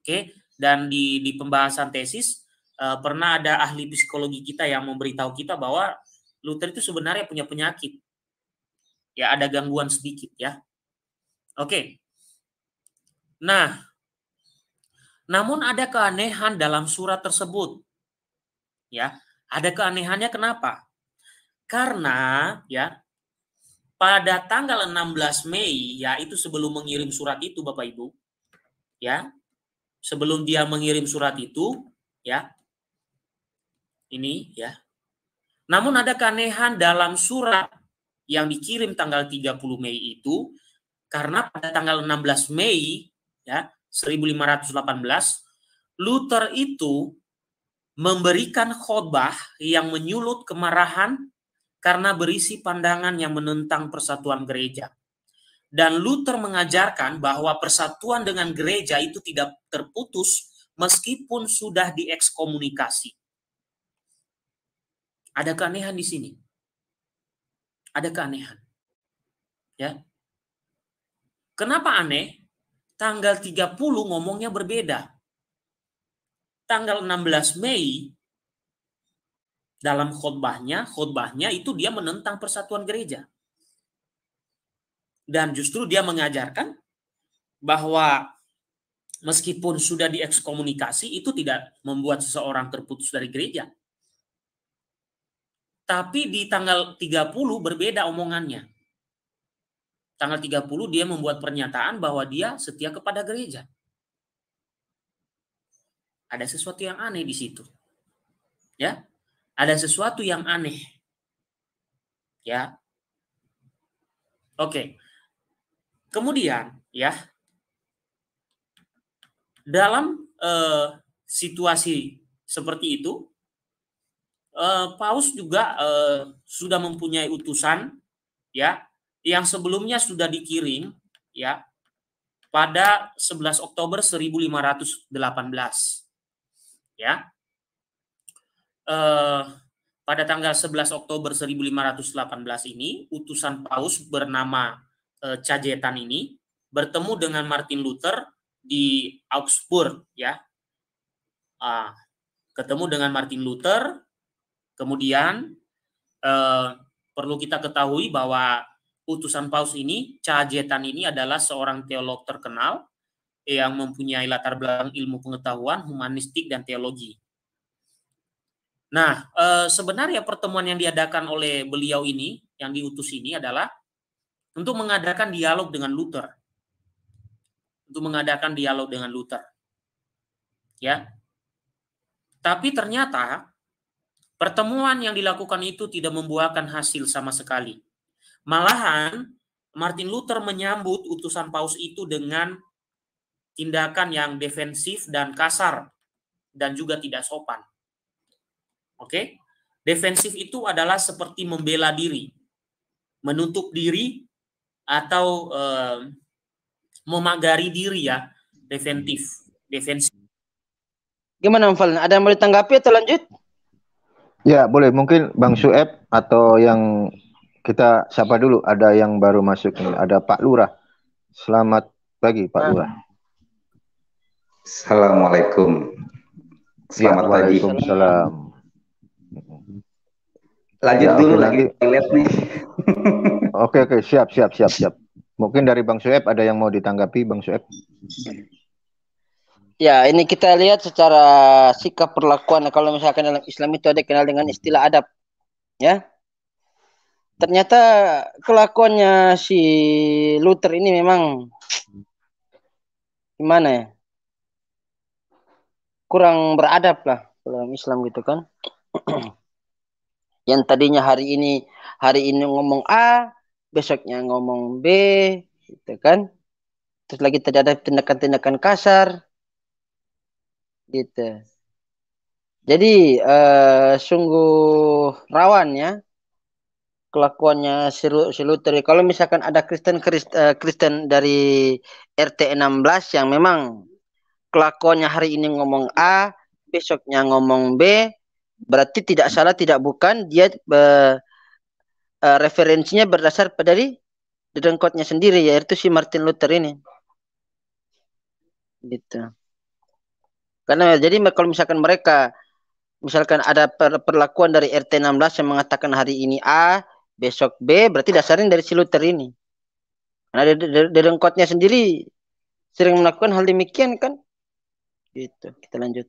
oke dan di di pembahasan tesis uh, pernah ada ahli psikologi kita yang memberitahu kita bahwa Luther itu sebenarnya punya penyakit ya ada gangguan sedikit ya. Oke. Nah, namun ada keanehan dalam surat tersebut. Ya, ada keanehannya kenapa? Karena ya pada tanggal 16 Mei yaitu sebelum mengirim surat itu Bapak Ibu ya sebelum dia mengirim surat itu ya ini ya namun ada keanehan dalam surat yang dikirim tanggal 30 Mei itu karena pada tanggal 16 Mei ya 1518 Luther itu memberikan khotbah yang menyulut kemarahan karena berisi pandangan yang menentang persatuan gereja. Dan Luther mengajarkan bahwa persatuan dengan gereja itu tidak terputus meskipun sudah diekskomunikasi. Ada keanehan di sini ada keanehan. Ya. Kenapa aneh? Tanggal 30 ngomongnya berbeda. Tanggal 16 Mei dalam khotbahnya, khotbahnya itu dia menentang persatuan gereja. Dan justru dia mengajarkan bahwa meskipun sudah diekskomunikasi itu tidak membuat seseorang terputus dari gereja. Tapi di tanggal 30 berbeda omongannya. Tanggal 30 dia membuat pernyataan bahwa dia setia kepada gereja. Ada sesuatu yang aneh di situ. Ya. Ada sesuatu yang aneh. Ya. Oke. Kemudian, ya. Dalam eh, situasi seperti itu, Eh, paus juga eh, sudah mempunyai utusan ya yang sebelumnya sudah dikirim ya pada 11 Oktober 1518 ya eh, pada tanggal 11 Oktober 1518 ini utusan paus bernama eh, Cajetan ini bertemu dengan Martin Luther di Augsburg ya. Ah, ketemu dengan Martin Luther Kemudian eh, perlu kita ketahui bahwa utusan Paus ini, Cajetan ini adalah seorang teolog terkenal yang mempunyai latar belakang ilmu pengetahuan, humanistik, dan teologi. Nah, eh, sebenarnya pertemuan yang diadakan oleh beliau ini, yang diutus ini adalah untuk mengadakan dialog dengan Luther. Untuk mengadakan dialog dengan Luther. Ya. Tapi ternyata Pertemuan yang dilakukan itu tidak membuahkan hasil sama sekali. Malahan, Martin Luther menyambut utusan Paus itu dengan tindakan yang defensif dan kasar dan juga tidak sopan. Oke? Defensif itu adalah seperti membela diri, menutup diri atau eh, memagari diri ya, defensif, defensif. Gimana Fal? Ada yang mau ditanggapi atau lanjut? Ya boleh mungkin Bang hmm. Sueb atau yang kita sapa dulu ada yang baru masuk nih ada Pak Lurah. Selamat pagi Pak ah. Lurah. Assalamualaikum. Selamat ya, pagi. Waalaikumsalam. Lanjut ya, dulu oke, lagi lihat nih. Oke oke siap siap siap siap. Mungkin dari Bang Sueb ada yang mau ditanggapi Bang Sueb. Ya, ini kita lihat secara sikap perlakuan. Kalau misalkan dalam Islam itu ada kenal dengan istilah adab. Ya. Ternyata kelakuannya si Luther ini memang gimana ya? Kurang beradab lah dalam Islam gitu kan. Yang tadinya hari ini hari ini ngomong A, besoknya ngomong B, gitu kan. Terus lagi terjadi tindakan-tindakan kasar, Gitu. Jadi uh, sungguh rawan ya kelakuannya si Luther. Kalau misalkan ada Kristen eh, Kristen dari RT 16 yang memang kelakuannya hari ini ngomong A, besoknya ngomong B, berarti tidak salah tidak bukan dia be, uh, referensinya berdasar pada di dengkotnya sendiri yaitu si Martin Luther ini. Gitu. Karena jadi kalau misalkan mereka misalkan ada perlakuan dari RT 16 yang mengatakan hari ini A, besok B, berarti dasarnya dari siluter ini. Karena nah, dedengkotnya sendiri sering melakukan hal demikian kan? Gitu. Kita lanjut.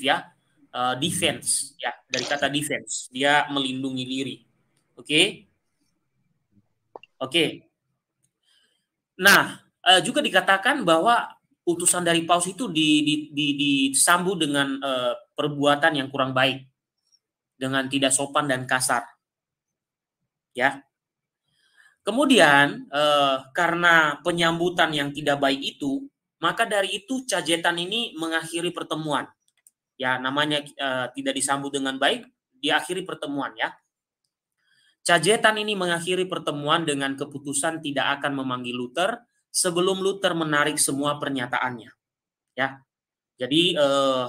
ya. Uh, defense ya dari kata defense dia melindungi diri oke okay? oke okay. nah uh, juga dikatakan bahwa utusan dari Paus itu di, di, di, disambut dengan uh, perbuatan yang kurang baik, dengan tidak sopan dan kasar. Ya. Kemudian uh, karena penyambutan yang tidak baik itu, maka dari itu cajetan ini mengakhiri pertemuan. Ya, namanya uh, tidak disambut dengan baik, diakhiri pertemuan ya. Cajetan ini mengakhiri pertemuan dengan keputusan tidak akan memanggil Luther sebelum Luther menarik semua pernyataannya. Ya. Jadi eh,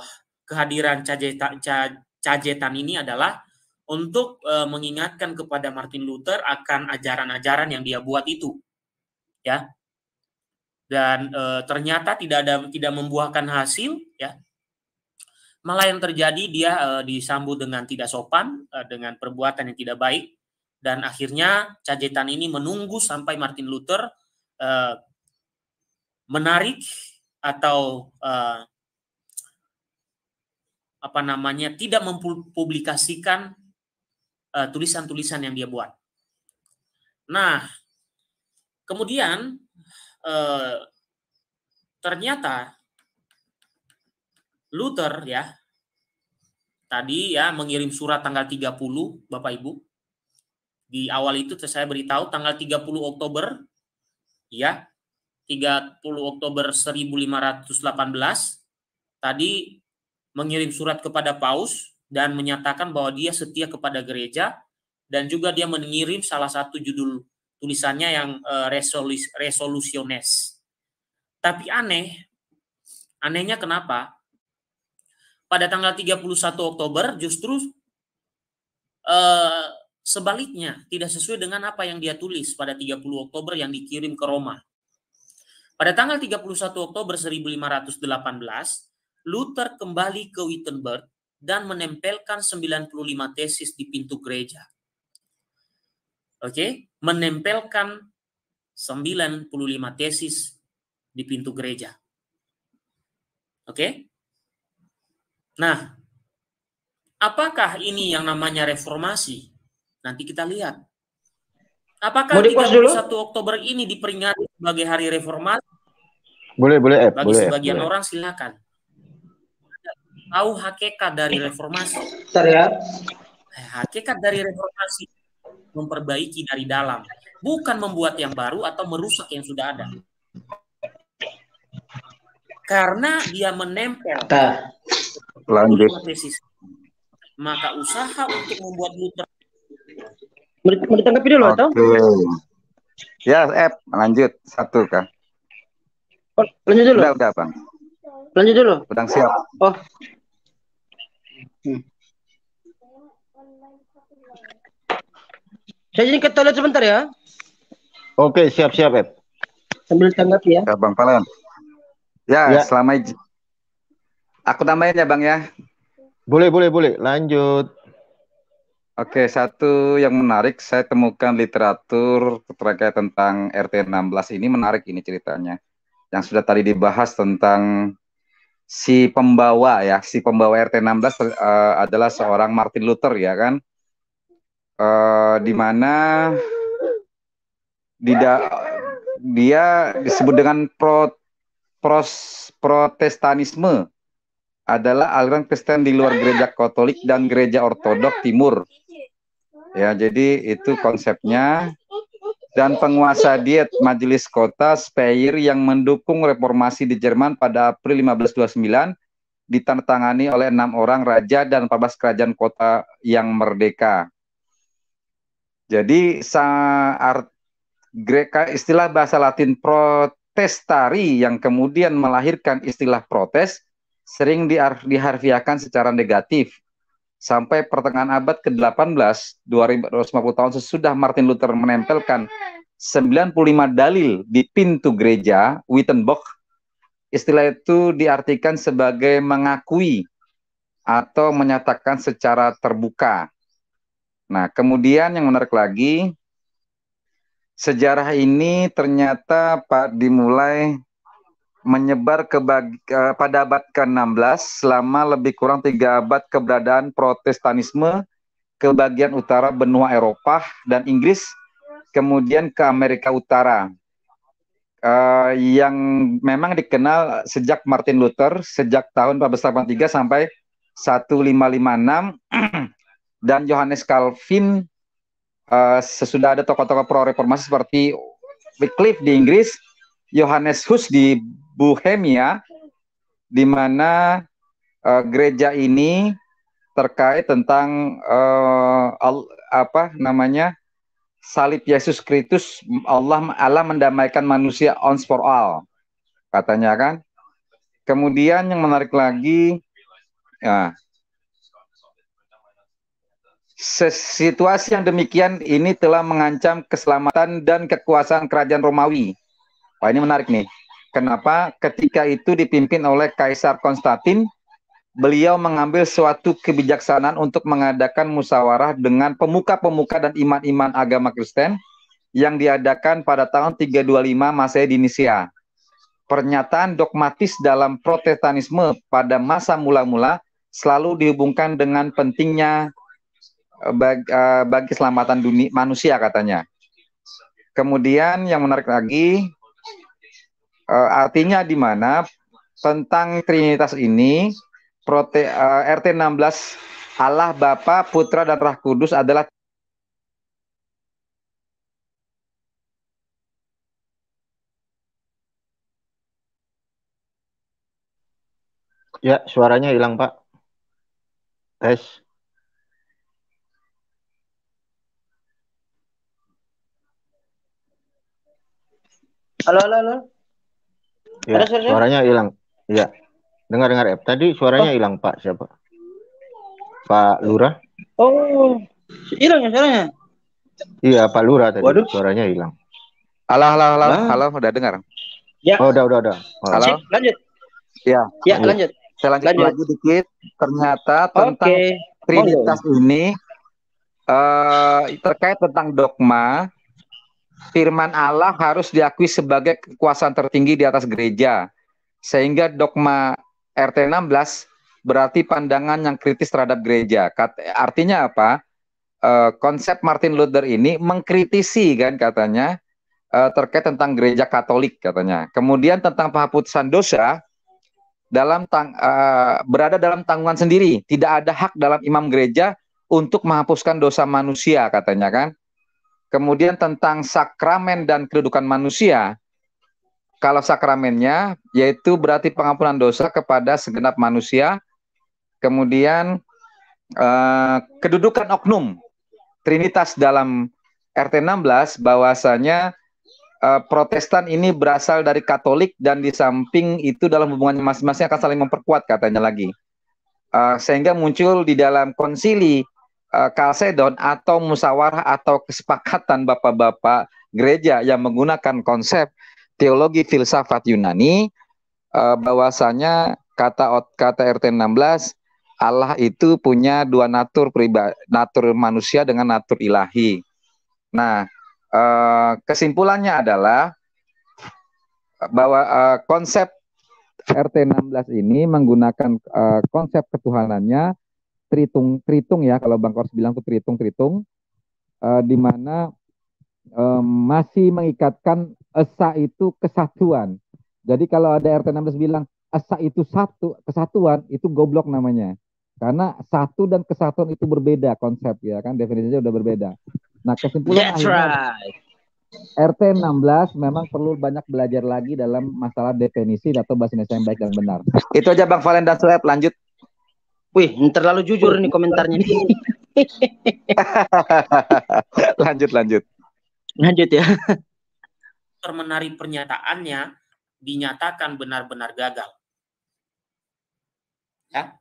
kehadiran cajetan, ini adalah untuk eh, mengingatkan kepada Martin Luther akan ajaran-ajaran yang dia buat itu. Ya. Dan eh, ternyata tidak ada tidak membuahkan hasil, ya. Malah yang terjadi dia eh, disambut dengan tidak sopan, eh, dengan perbuatan yang tidak baik dan akhirnya cajetan ini menunggu sampai Martin Luther eh, menarik atau uh, apa namanya tidak mempublikasikan eh, tulisan-tulisan uh, yang dia buat. Nah, kemudian uh, ternyata Luther ya tadi ya mengirim surat tanggal 30 Bapak Ibu. Di awal itu saya beritahu tanggal 30 Oktober ya 30 Oktober 1518 tadi mengirim surat kepada Paus dan menyatakan bahwa dia setia kepada gereja dan juga dia mengirim salah satu judul tulisannya yang eh, resolus resolusiones. Tapi aneh, anehnya kenapa? Pada tanggal 31 Oktober justru uh, sebaliknya tidak sesuai dengan apa yang dia tulis pada 30 Oktober yang dikirim ke Roma. Pada tanggal 31 Oktober 1518, Luther kembali ke Wittenberg dan menempelkan 95 tesis di pintu gereja. Oke, menempelkan 95 tesis di pintu gereja. Oke? Nah, apakah ini yang namanya reformasi? Nanti kita lihat. Apakah Mau di 31 dulu? Oktober ini diperingati sebagai hari reformasi? Boleh, boleh, Eh, Bagi boleh, eh, sebagian orang boleh. silakan. Tahu hakikat dari reformasi? Bentar ya. Eh, hakikat dari reformasi memperbaiki dari dalam, bukan membuat yang baru atau merusak yang sudah ada. Karena dia menempel. Lanjut. Maka usaha untuk membuat Luther Mau ditanggapi dulu okay. atau? Ya, F, lanjut satu kah? Oh, lanjut dulu. Udah, udah, Bang. Lanjut dulu. Udah siap. Oh. Hmm. Saya jadi ke toilet sebentar ya. Oke, siap-siap, F. Sambil tanggapi ya. ya Bang Palan. Ya, ya. selama Aku tambahin ya, Bang ya. Boleh, boleh, boleh. Lanjut. Oke, satu yang menarik saya temukan literatur terkait tentang RT16 ini menarik ini ceritanya. Yang sudah tadi dibahas tentang si pembawa ya, si pembawa RT16 uh, eh, adalah seorang Martin Luther ya kan. Uh, di mana dia disebut dengan pro, pros, protestanisme adalah aliran Kristen di luar gereja Katolik dan gereja Ortodok Timur Ya, jadi itu konsepnya dan penguasa diet Majelis Kota Speyer yang mendukung reformasi di Jerman pada April 1529 ditandatangani oleh enam orang raja dan 14 kerajaan kota yang merdeka. Jadi saat Greka istilah bahasa Latin protestari yang kemudian melahirkan istilah protes sering diharfiahkan secara negatif sampai pertengahan abad ke-18 250 tahun sesudah Martin Luther menempelkan 95 dalil di pintu gereja Wittenberg istilah itu diartikan sebagai mengakui atau menyatakan secara terbuka. Nah, kemudian yang menarik lagi sejarah ini ternyata Pak dimulai menyebar ke bagi, pada abad ke-16 selama lebih kurang tiga abad keberadaan Protestanisme ke bagian utara benua Eropa dan Inggris, kemudian ke Amerika Utara. Uh, yang memang dikenal sejak Martin Luther sejak tahun 1483 sampai 1556 dan Johannes Calvin uh, sesudah ada tokoh-tokoh pro reformasi seperti Wycliffe di Inggris, Johannes Hus di Bohemia di mana uh, gereja ini terkait tentang uh, al, apa namanya salib Yesus Kristus Allah Allah mendamaikan manusia once for all katanya kan kemudian yang menarik lagi ya, situasi yang demikian ini telah mengancam keselamatan dan kekuasaan kerajaan Romawi wah ini menarik nih Kenapa? Ketika itu dipimpin oleh Kaisar Konstantin, beliau mengambil suatu kebijaksanaan untuk mengadakan musyawarah dengan pemuka-pemuka dan iman-iman agama Kristen yang diadakan pada tahun 325 Masehi di Nisia. Pernyataan dogmatis dalam protestanisme pada masa mula-mula selalu dihubungkan dengan pentingnya eh, bagi, eh, bagi keselamatan dunia manusia katanya. Kemudian yang menarik lagi Uh, artinya di mana tentang Trinitas ini prote, uh, RT 16 Allah Bapa, Putra dan Roh Kudus adalah Ya, suaranya hilang, Pak. Tes. Halo, halo, halo. Ya, Ada suaranya? Suaranya hilang. Iya. Dengar dengar F. Tadi suaranya oh. hilang Pak siapa? Pak Lurah. Oh, hilang ya suaranya? Iya Pak Lurah tadi. Waduh. Suaranya hilang. Alah alah alah. Ah. Halo udah dengar? Ya. Oh udah udah udah. Oh. lanjut. Iya. Ya lanjut. Saya lanjut, lanjut. lagi dikit. Ternyata tentang okay. Trinitas oh, ini uh, terkait tentang dogma firman Allah harus diakui sebagai kekuasaan tertinggi di atas gereja. Sehingga dogma RT 16 berarti pandangan yang kritis terhadap gereja. Artinya apa? Eh, konsep Martin Luther ini mengkritisi kan katanya eh, terkait tentang gereja Katolik katanya. Kemudian tentang penghapusan dosa dalam tang, eh, berada dalam tanggungan sendiri, tidak ada hak dalam imam gereja untuk menghapuskan dosa manusia katanya kan. Kemudian tentang sakramen dan kedudukan manusia. Kalau sakramennya yaitu berarti pengampunan dosa kepada segenap manusia. Kemudian eh, kedudukan oknum Trinitas dalam RT16 bahwasanya eh, Protestan ini berasal dari Katolik dan di samping itu dalam hubungannya masing-masing akan saling memperkuat katanya lagi. Uh, sehingga muncul di dalam konsili uh, kalsedon atau musawarah atau kesepakatan bapak-bapak gereja yang menggunakan konsep teologi filsafat Yunani uh, bahwasanya kata kata RT 16 Allah itu punya dua natur pribadi, natur manusia dengan natur ilahi. Nah, eh, kesimpulannya adalah bahwa eh, konsep RT16 ini menggunakan eh, konsep ketuhanannya tritung tritung ya kalau Bang Kors bilang tuh tritung tritung uh, di mana um, masih mengikatkan esa itu kesatuan. Jadi kalau ada RT 16 bilang esa itu satu kesatuan itu goblok namanya. Karena satu dan kesatuan itu berbeda konsep ya kan definisinya udah berbeda. Nah, kesimpulan right. RT 16 memang perlu banyak belajar lagi dalam masalah definisi atau bahasa Indonesia yang baik dan benar. Itu aja Bang Valen dan Sueb, lanjut. Wih, terlalu jujur nih komentarnya. lanjut, lanjut. Lanjut ya. Termenari pernyataannya dinyatakan benar-benar gagal. Ya.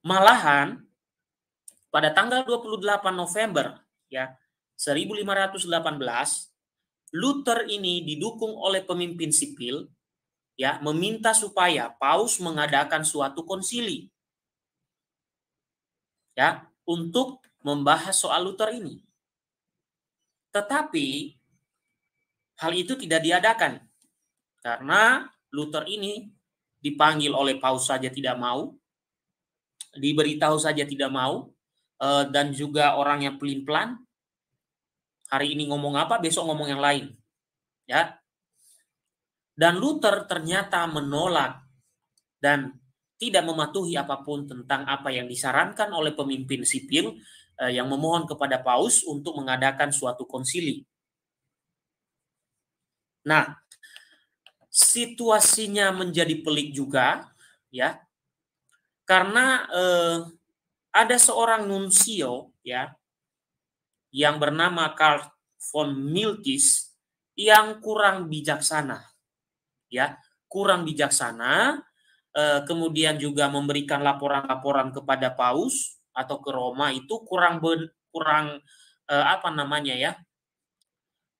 Malahan pada tanggal 28 November ya 1518 Luther ini didukung oleh pemimpin sipil ya meminta supaya Paus mengadakan suatu konsili ya untuk membahas soal Luther ini. Tetapi hal itu tidak diadakan karena Luther ini dipanggil oleh Paus saja tidak mau, diberitahu saja tidak mau, eh, dan juga orang yang pelin pelan. Hari ini ngomong apa, besok ngomong yang lain. Ya, dan Luther ternyata menolak dan tidak mematuhi apapun tentang apa yang disarankan oleh pemimpin sipil eh, yang memohon kepada Paus untuk mengadakan suatu konsili. Nah, situasinya menjadi pelik juga ya. Karena eh, ada seorang nunsio ya yang bernama Karl von Miltis yang kurang bijaksana ya kurang bijaksana eh, kemudian juga memberikan laporan-laporan kepada paus atau ke Roma itu kurang ben, kurang eh, apa namanya ya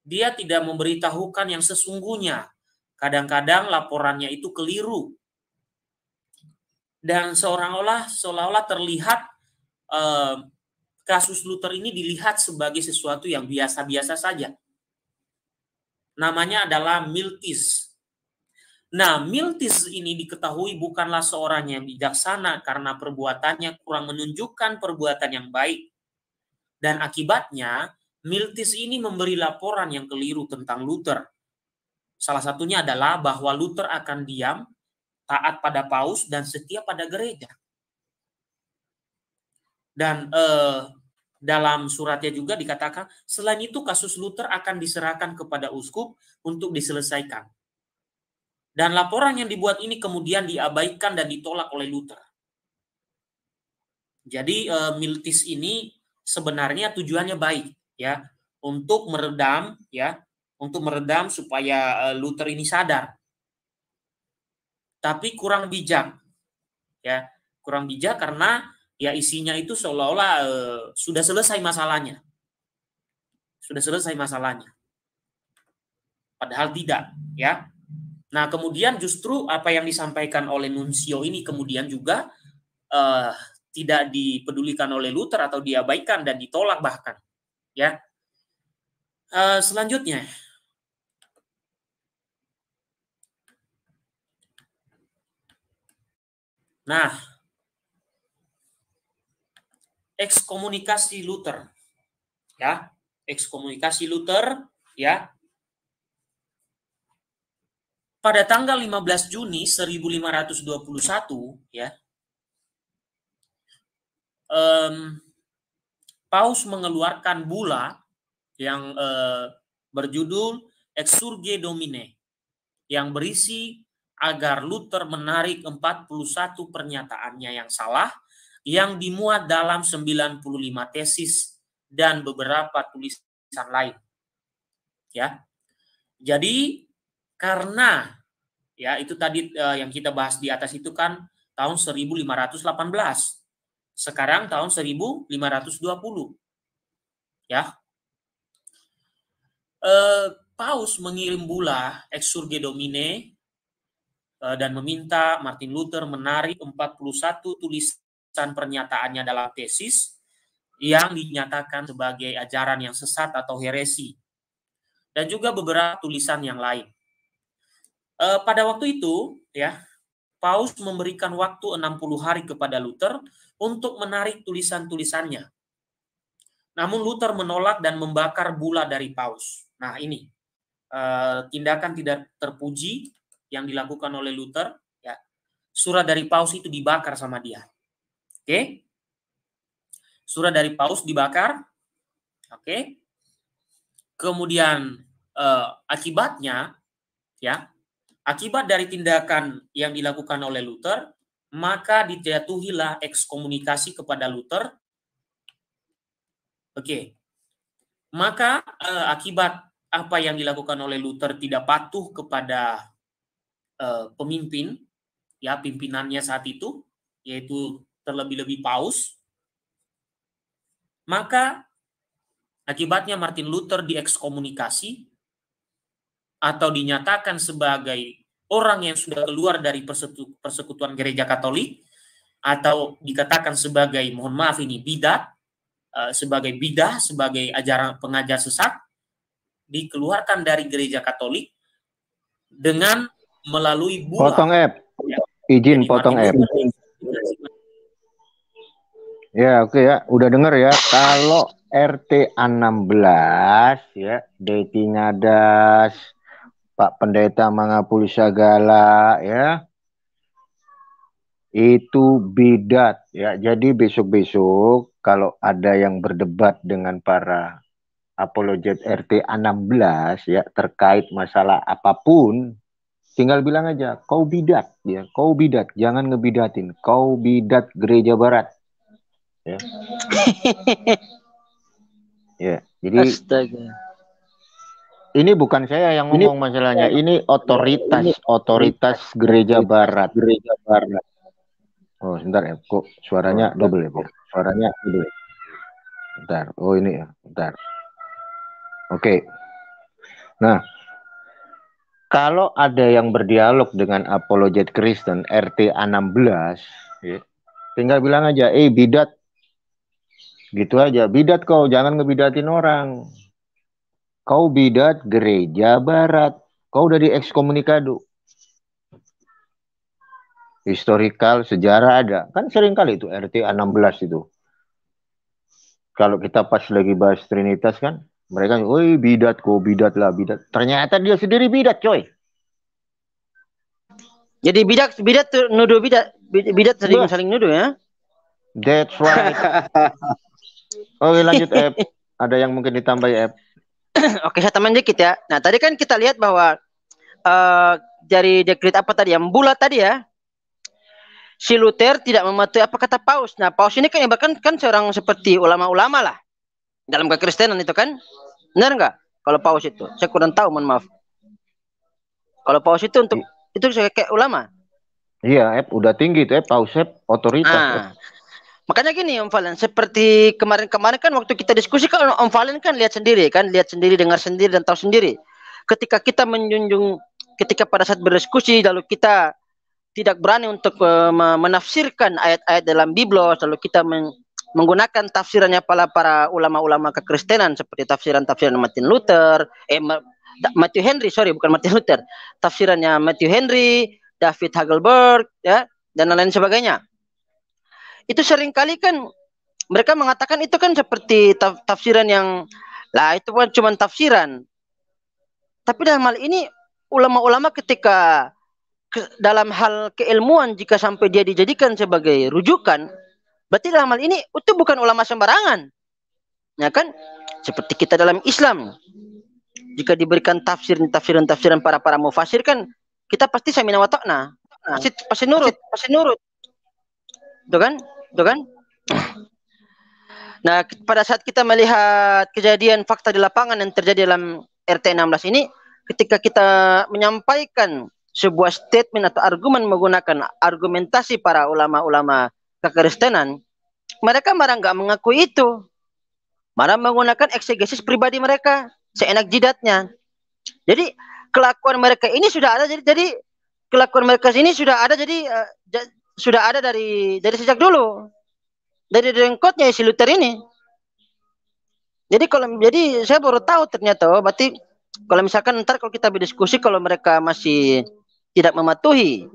dia tidak memberitahukan yang sesungguhnya kadang-kadang laporannya itu keliru dan seolah-olah seolah-olah terlihat eh, kasus Luther ini dilihat sebagai sesuatu yang biasa-biasa saja namanya adalah Miltis Nah, Miltis ini diketahui bukanlah seorang yang bijaksana karena perbuatannya kurang menunjukkan perbuatan yang baik. Dan akibatnya, Miltis ini memberi laporan yang keliru tentang Luther. Salah satunya adalah bahwa Luther akan diam, taat pada paus, dan setia pada gereja. Dan eh, dalam suratnya juga dikatakan, selain itu kasus Luther akan diserahkan kepada uskup untuk diselesaikan. Dan laporan yang dibuat ini kemudian diabaikan dan ditolak oleh Luther. Jadi eh, Miltis ini sebenarnya tujuannya baik ya untuk meredam ya untuk meredam supaya eh, Luther ini sadar. Tapi kurang bijak ya kurang bijak karena ya isinya itu seolah-olah e, sudah selesai masalahnya. Sudah selesai masalahnya. Padahal tidak, ya. Nah, kemudian justru apa yang disampaikan oleh Nuncio ini kemudian juga uh, tidak dipedulikan oleh Luther atau diabaikan dan ditolak bahkan. Ya. Uh, selanjutnya, Nah, ekskomunikasi Luther, ya, ekskomunikasi Luther, ya, pada tanggal 15 Juni 1521 ya um, Paus mengeluarkan bula yang uh, berjudul Exurge Domine yang berisi agar Luther menarik 41 pernyataannya yang salah yang dimuat dalam 95 tesis dan beberapa tulisan lain. Ya. Jadi karena ya itu tadi uh, yang kita bahas di atas itu kan tahun 1518. Sekarang tahun 1520. Ya. Uh, Paus mengirim bula exurge domine uh, dan meminta Martin Luther menarik 41 tulisan pernyataannya dalam tesis yang dinyatakan sebagai ajaran yang sesat atau heresi dan juga beberapa tulisan yang lain. Eh, pada waktu itu, ya, Paus memberikan waktu 60 hari kepada Luther untuk menarik tulisan-tulisannya. Namun Luther menolak dan membakar bula dari Paus. Nah, ini eh, tindakan tidak terpuji yang dilakukan oleh Luther, ya. Surat dari Paus itu dibakar sama dia. Oke? Surat dari Paus dibakar. Oke. Kemudian e, akibatnya ya Akibat dari tindakan yang dilakukan oleh Luther, maka dijatuhilah ekskomunikasi kepada Luther. Oke. Okay. Maka eh, akibat apa yang dilakukan oleh Luther tidak patuh kepada eh, pemimpin ya pimpinannya saat itu yaitu terlebih-lebih Paus maka akibatnya Martin Luther diekskomunikasi atau dinyatakan sebagai orang yang sudah keluar dari persekutuan gereja Katolik atau dikatakan sebagai mohon maaf ini bidat eh, sebagai bidah sebagai ajaran pengajar sesat dikeluarkan dari gereja Katolik dengan melalui bula. Potong F. Ya. Izin potong F. Ya, oke okay ya. Udah dengar ya. Kalau RT 16 ya, Deti Pak Pendeta mengapuli segala ya. Itu bidat ya. Jadi besok-besok kalau ada yang berdebat dengan para apologet RT 16 ya terkait masalah apapun tinggal bilang aja kau bidat ya kau bidat jangan ngebidatin kau bidat gereja barat ya ya jadi Astaga ini bukan saya yang ngomong ini, masalahnya. Ini otoritas, ini, otoritas gereja barat. Gereja barat. Oh, sebentar ya, kok suaranya oh, double ya, kok. Suaranya double. Ya? Bentar. Oh, ini ya. Bentar. Oke. Okay. Nah, kalau ada yang berdialog dengan apologet Kristen RT 16, ya, tinggal bilang aja, eh bidat, gitu aja, bidat kau, jangan ngebidatin orang. Kau bidat gereja barat. Kau dari ekskomunikado. Historikal, sejarah ada. Kan sering kali itu RT 16 itu. Kalau kita pas lagi bahas Trinitas kan, mereka, oi bidat kok, bidat lah, bidat. Ternyata dia sendiri bidat, coy. Jadi bidat, bidat nuduh bidat, bidat sering saling nuduh ya? That's right. Oke lanjut, F Ada yang mungkin ditambah, F? Oke, saya teman dikit ya. Nah, tadi kan kita lihat bahwa uh, dari dekrit apa tadi yang bulat tadi ya. Si Luther tidak mematuhi apa kata Paus. Nah, Paus ini kan bahkan kan seorang seperti ulama-ulama lah dalam kekristenan itu kan. Benar nggak? Kalau Paus itu, saya kurang tahu, mohon maaf. Kalau Paus itu untuk itu kayak ulama. Iya, udah tinggi itu, ya, Paus otoritas. Ah. Makanya gini Om Valen, seperti kemarin-kemarin kan waktu kita diskusi kan Om Valen kan lihat sendiri kan, lihat sendiri, dengar sendiri dan tahu sendiri. Ketika kita menjunjung ketika pada saat berdiskusi lalu kita tidak berani untuk uh, menafsirkan ayat-ayat dalam Biblos lalu kita men menggunakan tafsirannya para para ulama-ulama kekristenan seperti tafsiran-tafsiran Martin Luther, eh Matthew Henry, sorry bukan Martin Luther, tafsirannya Matthew Henry, David Hagelberg, ya dan lain-lain sebagainya itu seringkali kan mereka mengatakan itu kan seperti taf tafsiran yang lah itu kan cuma tafsiran. Tapi dalam hal ini ulama-ulama ketika ke, dalam hal keilmuan jika sampai dia dijadikan sebagai rujukan, berarti dalam hal ini itu bukan ulama sembarangan. Ya kan? Seperti kita dalam Islam. Jika diberikan tafsiran-tafsiran tafsiran para para mufasir kan kita pasti samina wa Pasti pasti nurut, pasti nurut. Itu kan? Itu kan? Nah, pada saat kita melihat kejadian fakta di lapangan yang terjadi dalam RT 16 ini, ketika kita menyampaikan sebuah statement atau argumen menggunakan argumentasi para ulama-ulama kekristenan, mereka marah nggak mengakui itu. Marah menggunakan eksegesis pribadi mereka, seenak jidatnya. Jadi kelakuan mereka ini sudah ada, jadi, jadi kelakuan mereka ini sudah ada, jadi uh, sudah ada dari dari sejak dulu dari dengkotnya si Luther ini. Jadi kalau jadi saya baru tahu ternyata oh, berarti kalau misalkan ntar kalau kita berdiskusi kalau mereka masih tidak mematuhi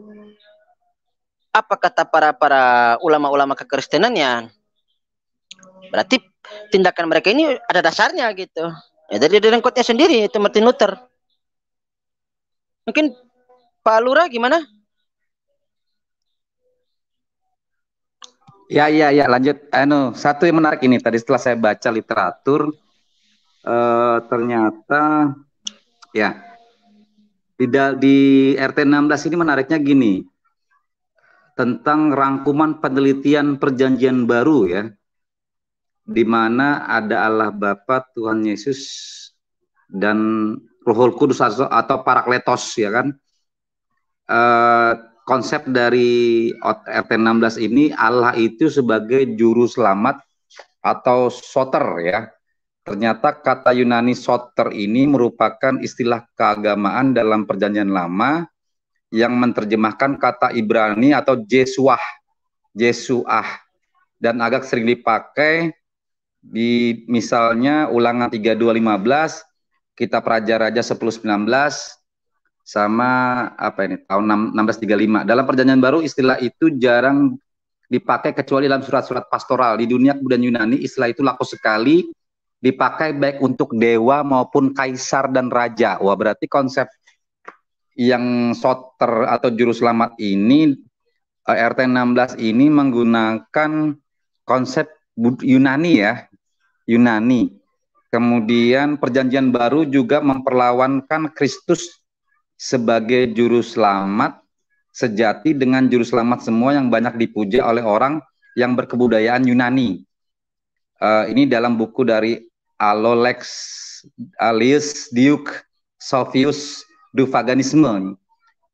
apa kata para para ulama-ulama ya berarti tindakan mereka ini ada dasarnya gitu ya dari dengkotnya sendiri itu Martin Luther mungkin Pak Lura gimana Ya, ya, ya, lanjut. Anu, satu yang menarik ini tadi setelah saya baca literatur eh, ternyata ya di di RT 16 ini menariknya gini. Tentang rangkuman penelitian perjanjian baru ya. Di mana ada Allah Bapa, Tuhan Yesus dan Roh Kudus atau, atau Parakletos ya kan. Eh, konsep dari RT16 ini Allah itu sebagai juru selamat atau soter ya. Ternyata kata Yunani soter ini merupakan istilah keagamaan dalam perjanjian lama yang menerjemahkan kata Ibrani atau Jesuah, Jesuah dan agak sering dipakai di misalnya ulangan 3215, kitab raja-raja 1019, sama apa ini tahun 1635. Dalam perjanjian baru istilah itu jarang dipakai kecuali dalam surat-surat pastoral. Di dunia kemudian Yunani istilah itu laku sekali dipakai baik untuk dewa maupun kaisar dan raja. Wah, berarti konsep yang soter atau juru selamat ini eh, RT 16 ini menggunakan konsep Yunani ya, Yunani. Kemudian perjanjian baru juga memperlawankan Kristus sebagai juru selamat sejati dengan juru selamat semua yang banyak dipuja oleh orang yang berkebudayaan Yunani. Uh, ini dalam buku dari Alolex alias Duke Sophius Dufaganisme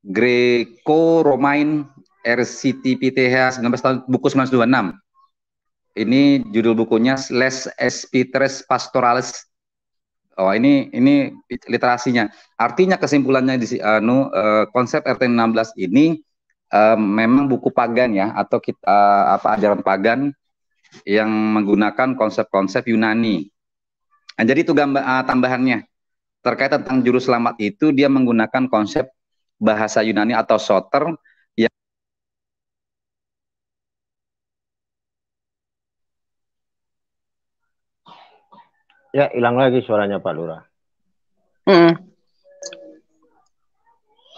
Greco-Romain RCTPTH 19 tahun buku 1926. Ini judul bukunya Les Espitres Pastoralis Oh ini ini literasinya. Artinya kesimpulannya di anu uh, konsep RT 16 ini uh, memang buku pagan ya atau kita uh, eh, apa ajaran pagan yang menggunakan konsep-konsep Yunani. Nah, jadi itu gambar uh, tambahannya terkait tentang juru selamat itu dia menggunakan konsep bahasa Yunani atau soter Ya, hilang lagi suaranya Pak Lura. Hmm.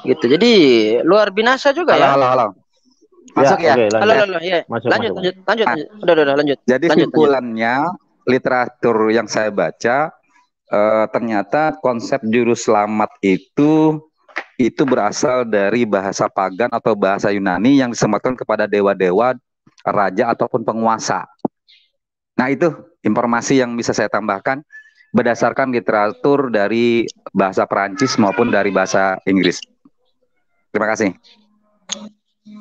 Gitu. Jadi luar binasa juga halo, ya. ya, ya? Halo, halo. Iya. Masuk ya. ya? Okay, halo, halo, ya. Masuk, lanjut, masuk. lanjut, lanjut, Udah, udah, udah, lanjut. Jadi lanjut, simpulannya lanjut. literatur yang saya baca eh, ternyata konsep juru selamat itu itu berasal dari bahasa pagan atau bahasa Yunani yang disematkan kepada dewa-dewa, raja ataupun penguasa. Nah, itu informasi yang bisa saya tambahkan berdasarkan literatur dari bahasa Perancis maupun dari bahasa Inggris. Terima kasih.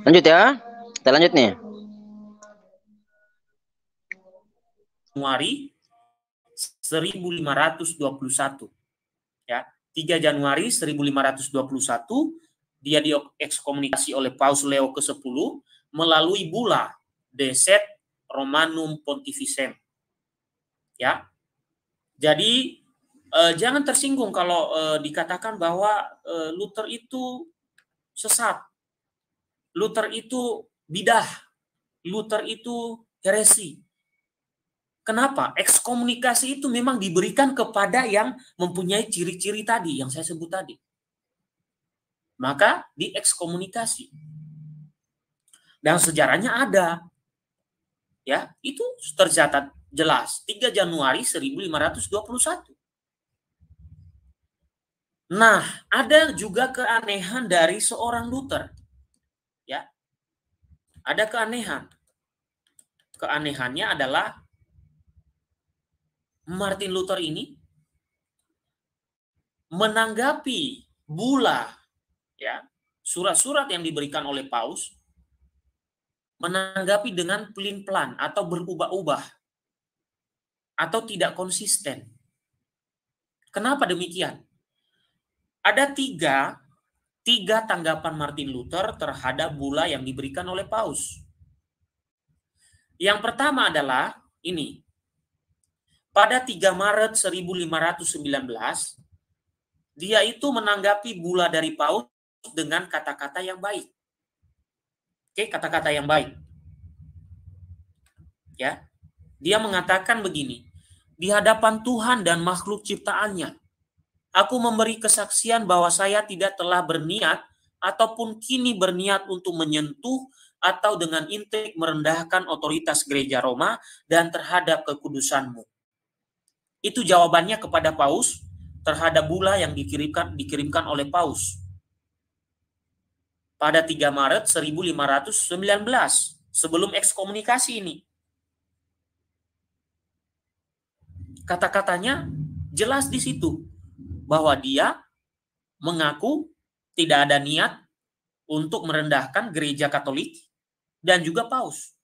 Lanjut ya. Kita lanjut nih. Januari 1521. Ya, 3 Januari 1521 dia diekskomunikasi oleh Paus Leo ke-10 melalui bula Deset Romanum Pontificem. Ya. Jadi eh, jangan tersinggung kalau eh, dikatakan bahwa eh, Luther itu sesat. Luther itu bidah. Luther itu heresi. Kenapa? Ekskomunikasi itu memang diberikan kepada yang mempunyai ciri-ciri tadi yang saya sebut tadi. Maka diekskomunikasi. Dan sejarahnya ada ya itu tercatat jelas 3 Januari 1521. Nah, ada juga keanehan dari seorang Luther. Ya. Ada keanehan. Keanehannya adalah Martin Luther ini menanggapi bula ya, surat-surat yang diberikan oleh Paus menanggapi dengan pelin-pelan atau berubah-ubah atau tidak konsisten. Kenapa demikian? Ada tiga, tiga tanggapan Martin Luther terhadap bula yang diberikan oleh Paus. Yang pertama adalah ini. Pada 3 Maret 1519, dia itu menanggapi bula dari Paus dengan kata-kata yang baik. Oke, kata-kata yang baik. Ya. Dia mengatakan begini, di hadapan Tuhan dan makhluk ciptaannya, aku memberi kesaksian bahwa saya tidak telah berniat ataupun kini berniat untuk menyentuh atau dengan intik merendahkan otoritas gereja Roma dan terhadap kekudusanmu. Itu jawabannya kepada Paus terhadap bula yang dikirimkan dikirimkan oleh Paus pada 3 Maret 1519 sebelum ekskomunikasi ini. Kata-katanya jelas di situ bahwa dia mengaku tidak ada niat untuk merendahkan gereja Katolik dan juga Paus.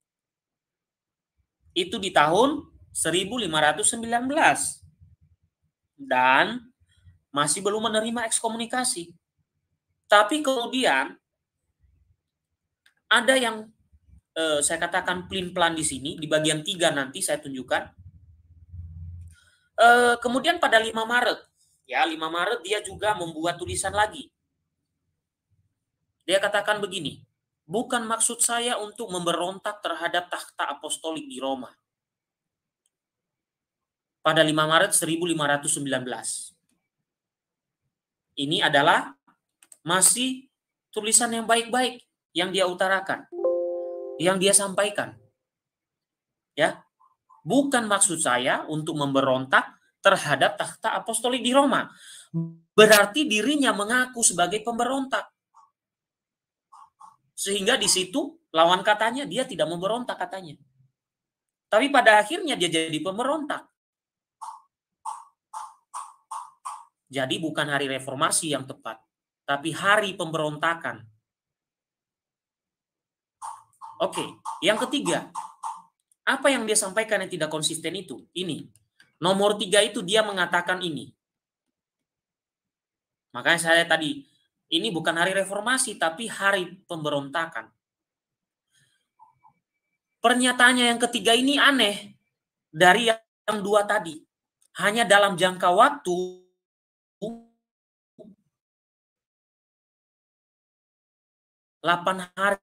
Itu di tahun 1519. Dan masih belum menerima ekskomunikasi. Tapi kemudian ada yang eh, saya katakan plin plan di sini di bagian tiga nanti saya tunjukkan. Eh, kemudian pada 5 Maret ya 5 Maret dia juga membuat tulisan lagi. Dia katakan begini, bukan maksud saya untuk memberontak terhadap takhta apostolik di Roma. Pada 5 Maret 1519. Ini adalah masih tulisan yang baik-baik yang dia utarakan, yang dia sampaikan. Ya. Bukan maksud saya untuk memberontak terhadap takhta apostolik di Roma. Berarti dirinya mengaku sebagai pemberontak. Sehingga di situ lawan katanya dia tidak memberontak katanya. Tapi pada akhirnya dia jadi pemberontak. Jadi bukan hari reformasi yang tepat, tapi hari pemberontakan Oke, yang ketiga, apa yang dia sampaikan yang tidak konsisten itu? Ini. Nomor tiga itu dia mengatakan ini. Makanya saya tadi, ini bukan hari reformasi, tapi hari pemberontakan. Pernyataannya yang ketiga ini aneh dari yang dua tadi. Hanya dalam jangka waktu delapan hari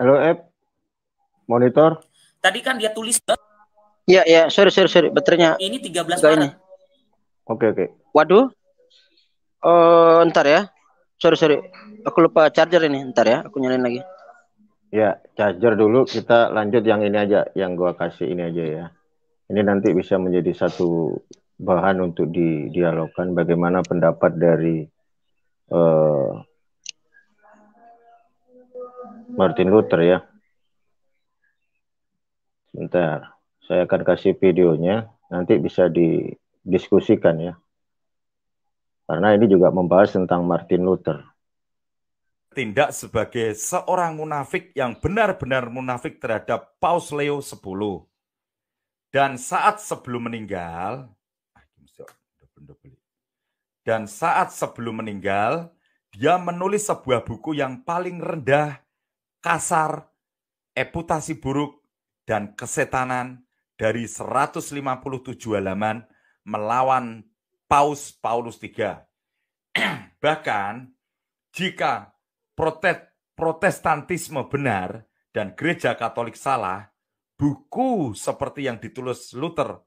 Halo, App. Monitor. Tadi kan dia tulis Iya, iya, sorry, sorry, sorry. Baterainya. Ini 13 Maret. Oke, oke. Waduh. Eh, uh, ntar ya. Sorry, sorry. Aku lupa charger ini. Ntar ya, aku nyalain lagi. Ya, charger dulu kita lanjut yang ini aja, yang gua kasih ini aja ya. Ini nanti bisa menjadi satu bahan untuk didialogkan bagaimana pendapat dari uh, Martin Luther ya. Sebentar, saya akan kasih videonya, nanti bisa didiskusikan ya. Karena ini juga membahas tentang Martin Luther. Tindak sebagai seorang munafik yang benar-benar munafik terhadap Paus Leo 10. Dan saat sebelum meninggal, ah, dan saat sebelum meninggal, dia menulis sebuah buku yang paling rendah kasar, eputasi buruk, dan kesetanan dari 157 halaman melawan Paus Paulus III. Bahkan jika protet, protestantisme benar dan gereja katolik salah, buku seperti yang ditulis Luther,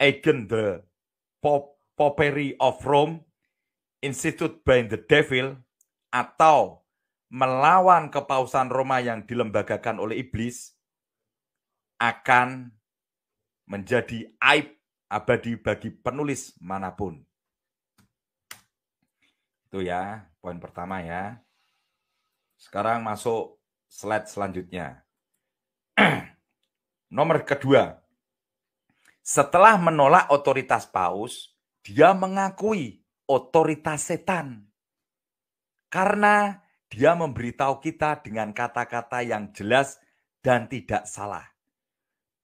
Egen the Popery of Rome, Institute by the Devil, atau melawan kepausan Roma yang dilembagakan oleh iblis akan menjadi aib abadi bagi penulis manapun. Itu ya, poin pertama ya. Sekarang masuk slide selanjutnya. Nomor kedua, setelah menolak otoritas paus, dia mengakui otoritas setan. Karena dia memberitahu kita dengan kata-kata yang jelas dan tidak salah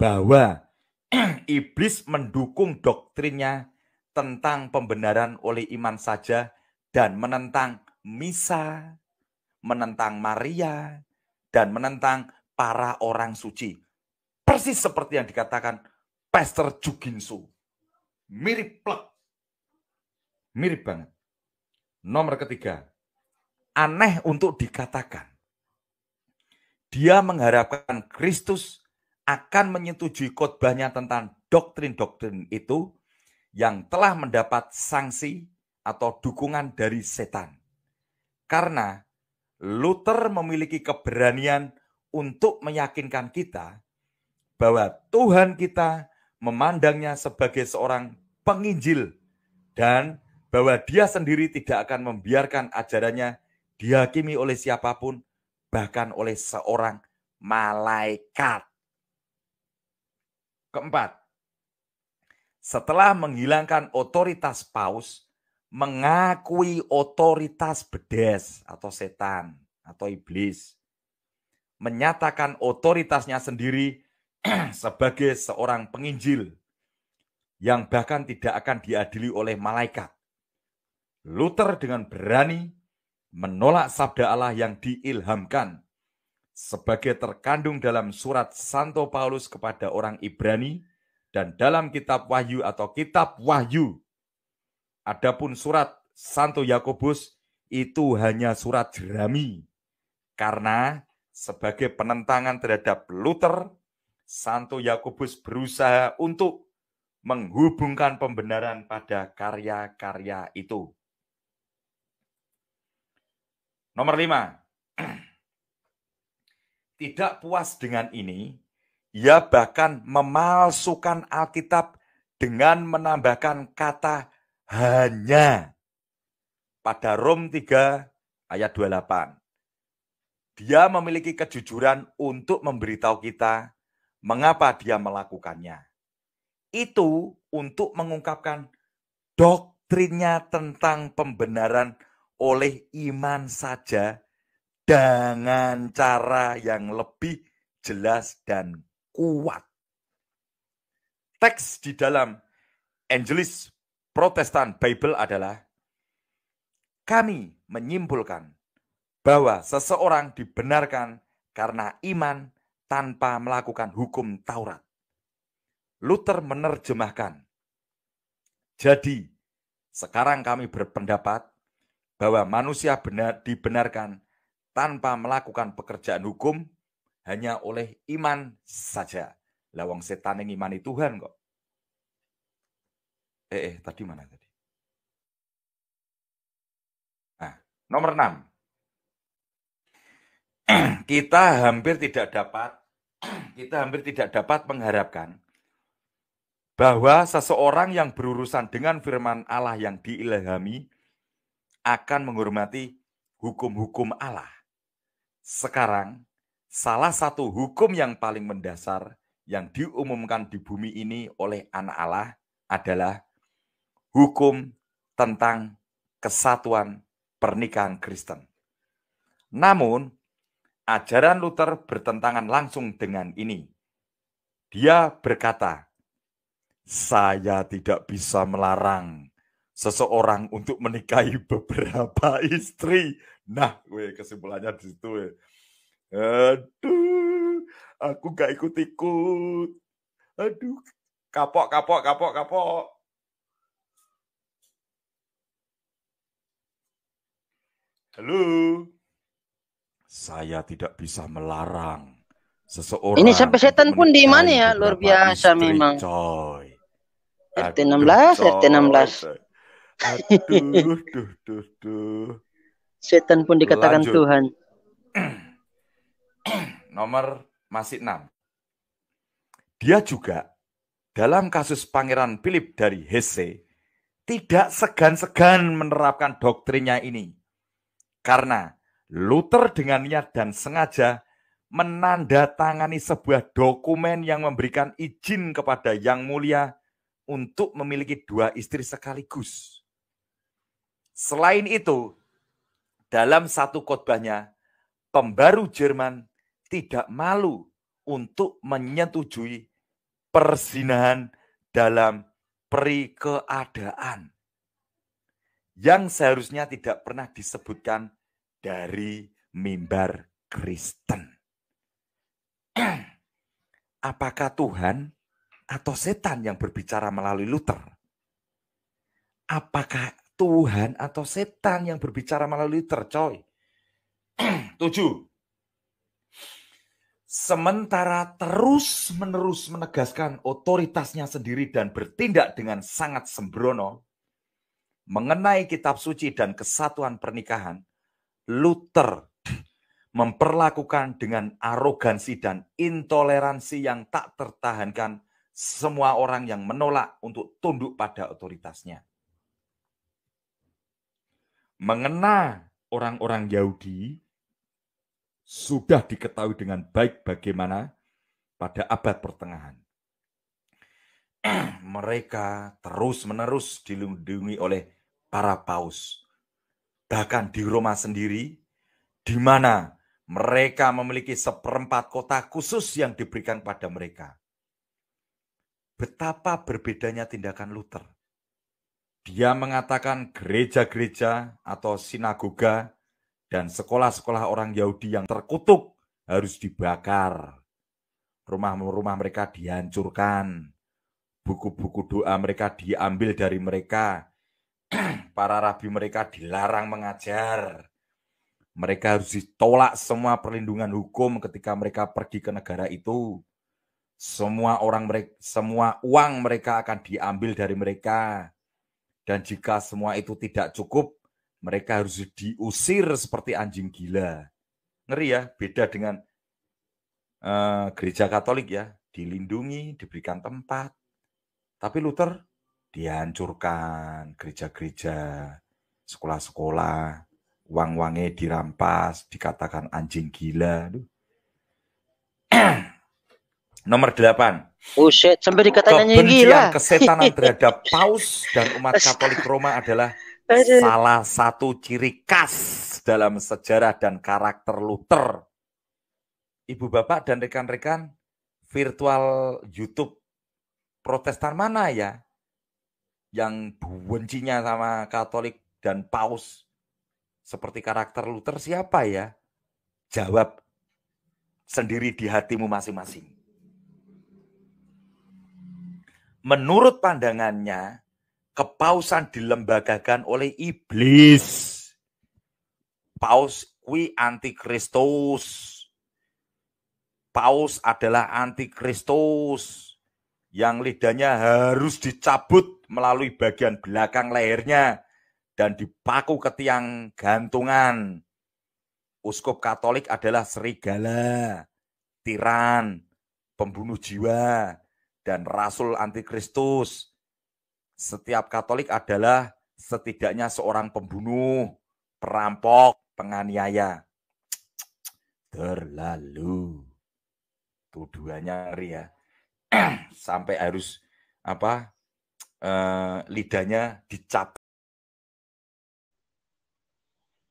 bahwa iblis mendukung doktrinnya tentang pembenaran oleh iman saja dan menentang misa, menentang Maria, dan menentang para orang suci. Persis seperti yang dikatakan Pastor Juginsu. Mirip plek. Mirip banget. Nomor ketiga, aneh untuk dikatakan. Dia mengharapkan Kristus akan menyetujui khotbahnya tentang doktrin-doktrin itu yang telah mendapat sanksi atau dukungan dari setan. Karena Luther memiliki keberanian untuk meyakinkan kita bahwa Tuhan kita memandangnya sebagai seorang penginjil dan bahwa dia sendiri tidak akan membiarkan ajarannya dihakimi oleh siapapun, bahkan oleh seorang malaikat. Keempat, setelah menghilangkan otoritas paus, mengakui otoritas bedes atau setan atau iblis, menyatakan otoritasnya sendiri sebagai seorang penginjil yang bahkan tidak akan diadili oleh malaikat. Luther dengan berani menolak sabda Allah yang diilhamkan sebagai terkandung dalam surat Santo Paulus kepada orang Ibrani dan dalam kitab Wahyu atau kitab Wahyu. Adapun surat Santo Yakobus itu hanya surat jerami karena sebagai penentangan terhadap Luther, Santo Yakobus berusaha untuk menghubungkan pembenaran pada karya-karya itu. Nomor lima, tidak puas dengan ini, ia bahkan memalsukan Alkitab dengan menambahkan kata hanya pada Rom 3 ayat 28. Dia memiliki kejujuran untuk memberitahu kita mengapa dia melakukannya. Itu untuk mengungkapkan doktrinnya tentang pembenaran oleh iman saja dengan cara yang lebih jelas dan kuat. Teks di dalam Angelis Protestan Bible adalah kami menyimpulkan bahwa seseorang dibenarkan karena iman tanpa melakukan hukum Taurat. Luther menerjemahkan. Jadi, sekarang kami berpendapat bahwa manusia benar dibenarkan tanpa melakukan pekerjaan hukum hanya oleh iman saja. Lawang setan yang imani Tuhan kok. Eh, eh tadi mana tadi? Nah, nomor 6. kita hampir tidak dapat kita hampir tidak dapat mengharapkan bahwa seseorang yang berurusan dengan firman Allah yang diilhami akan menghormati hukum-hukum Allah. Sekarang, salah satu hukum yang paling mendasar yang diumumkan di bumi ini oleh anak Allah adalah hukum tentang kesatuan pernikahan Kristen. Namun, ajaran Luther bertentangan langsung dengan ini. Dia berkata, saya tidak bisa melarang seseorang untuk menikahi beberapa istri. Nah, we, kesimpulannya di situ. We. Aduh, aku gak ikut-ikut. Aduh, kapok, kapok, kapok, kapok. Halo. Saya tidak bisa melarang seseorang. Ini sampai setan pun di mana ya? Luar biasa istri, memang. Coy. RT16, RT16. Aduh, duh, duh, duh. Setan pun dikatakan Lanjut. Tuhan. Nomor masih 6. Dia juga dalam kasus Pangeran Philip dari Hesse tidak segan-segan menerapkan doktrinnya ini. Karena Luther dengan niat dan sengaja menandatangani sebuah dokumen yang memberikan izin kepada Yang Mulia untuk memiliki dua istri sekaligus. Selain itu, dalam satu khotbahnya, pembaru Jerman tidak malu untuk menyetujui perzinahan dalam peri keadaan yang seharusnya tidak pernah disebutkan dari mimbar Kristen. Apakah Tuhan atau setan yang berbicara melalui Luther? Apakah Tuhan atau setan yang berbicara melalui tercoy. Tujuh. Sementara terus menerus menegaskan otoritasnya sendiri dan bertindak dengan sangat sembrono mengenai kitab suci dan kesatuan pernikahan, Luther memperlakukan dengan arogansi dan intoleransi yang tak tertahankan semua orang yang menolak untuk tunduk pada otoritasnya mengena orang-orang Yahudi sudah diketahui dengan baik bagaimana pada abad pertengahan. Mereka terus-menerus dilindungi oleh para paus. Bahkan di Roma sendiri, di mana mereka memiliki seperempat kota khusus yang diberikan pada mereka. Betapa berbedanya tindakan Luther dia mengatakan gereja-gereja atau sinagoga dan sekolah-sekolah orang Yahudi yang terkutuk harus dibakar. Rumah-rumah mereka dihancurkan. Buku-buku doa mereka diambil dari mereka. Para rabi mereka dilarang mengajar. Mereka harus ditolak semua perlindungan hukum ketika mereka pergi ke negara itu. Semua orang mereka, semua uang mereka akan diambil dari mereka. Dan jika semua itu tidak cukup, mereka harus diusir seperti anjing gila. Ngeri ya, beda dengan uh, gereja Katolik ya, dilindungi, diberikan tempat. Tapi Luther dihancurkan gereja-gereja, sekolah-sekolah, uang-uangnya dirampas, dikatakan anjing gila. Aduh, Nomor delapan. Uset, oh, sampai gila. kesetanan terhadap paus dan umat Katolik Roma adalah salah satu ciri khas dalam sejarah dan karakter Luther. Ibu bapak dan rekan-rekan, virtual YouTube Protestan mana ya yang bencinya sama Katolik dan Paus seperti karakter Luther siapa ya? Jawab sendiri di hatimu masing-masing menurut pandangannya, kepausan dilembagakan oleh iblis. Paus kui antikristus. Paus adalah antikristus yang lidahnya harus dicabut melalui bagian belakang lehernya dan dipaku ke tiang gantungan. Uskup Katolik adalah serigala, tiran, pembunuh jiwa, dan rasul antikristus. Setiap Katolik adalah setidaknya seorang pembunuh, perampok, penganiaya. Terlalu tuduhannya ngeri ya. Sampai harus apa? Eh, lidahnya dicap.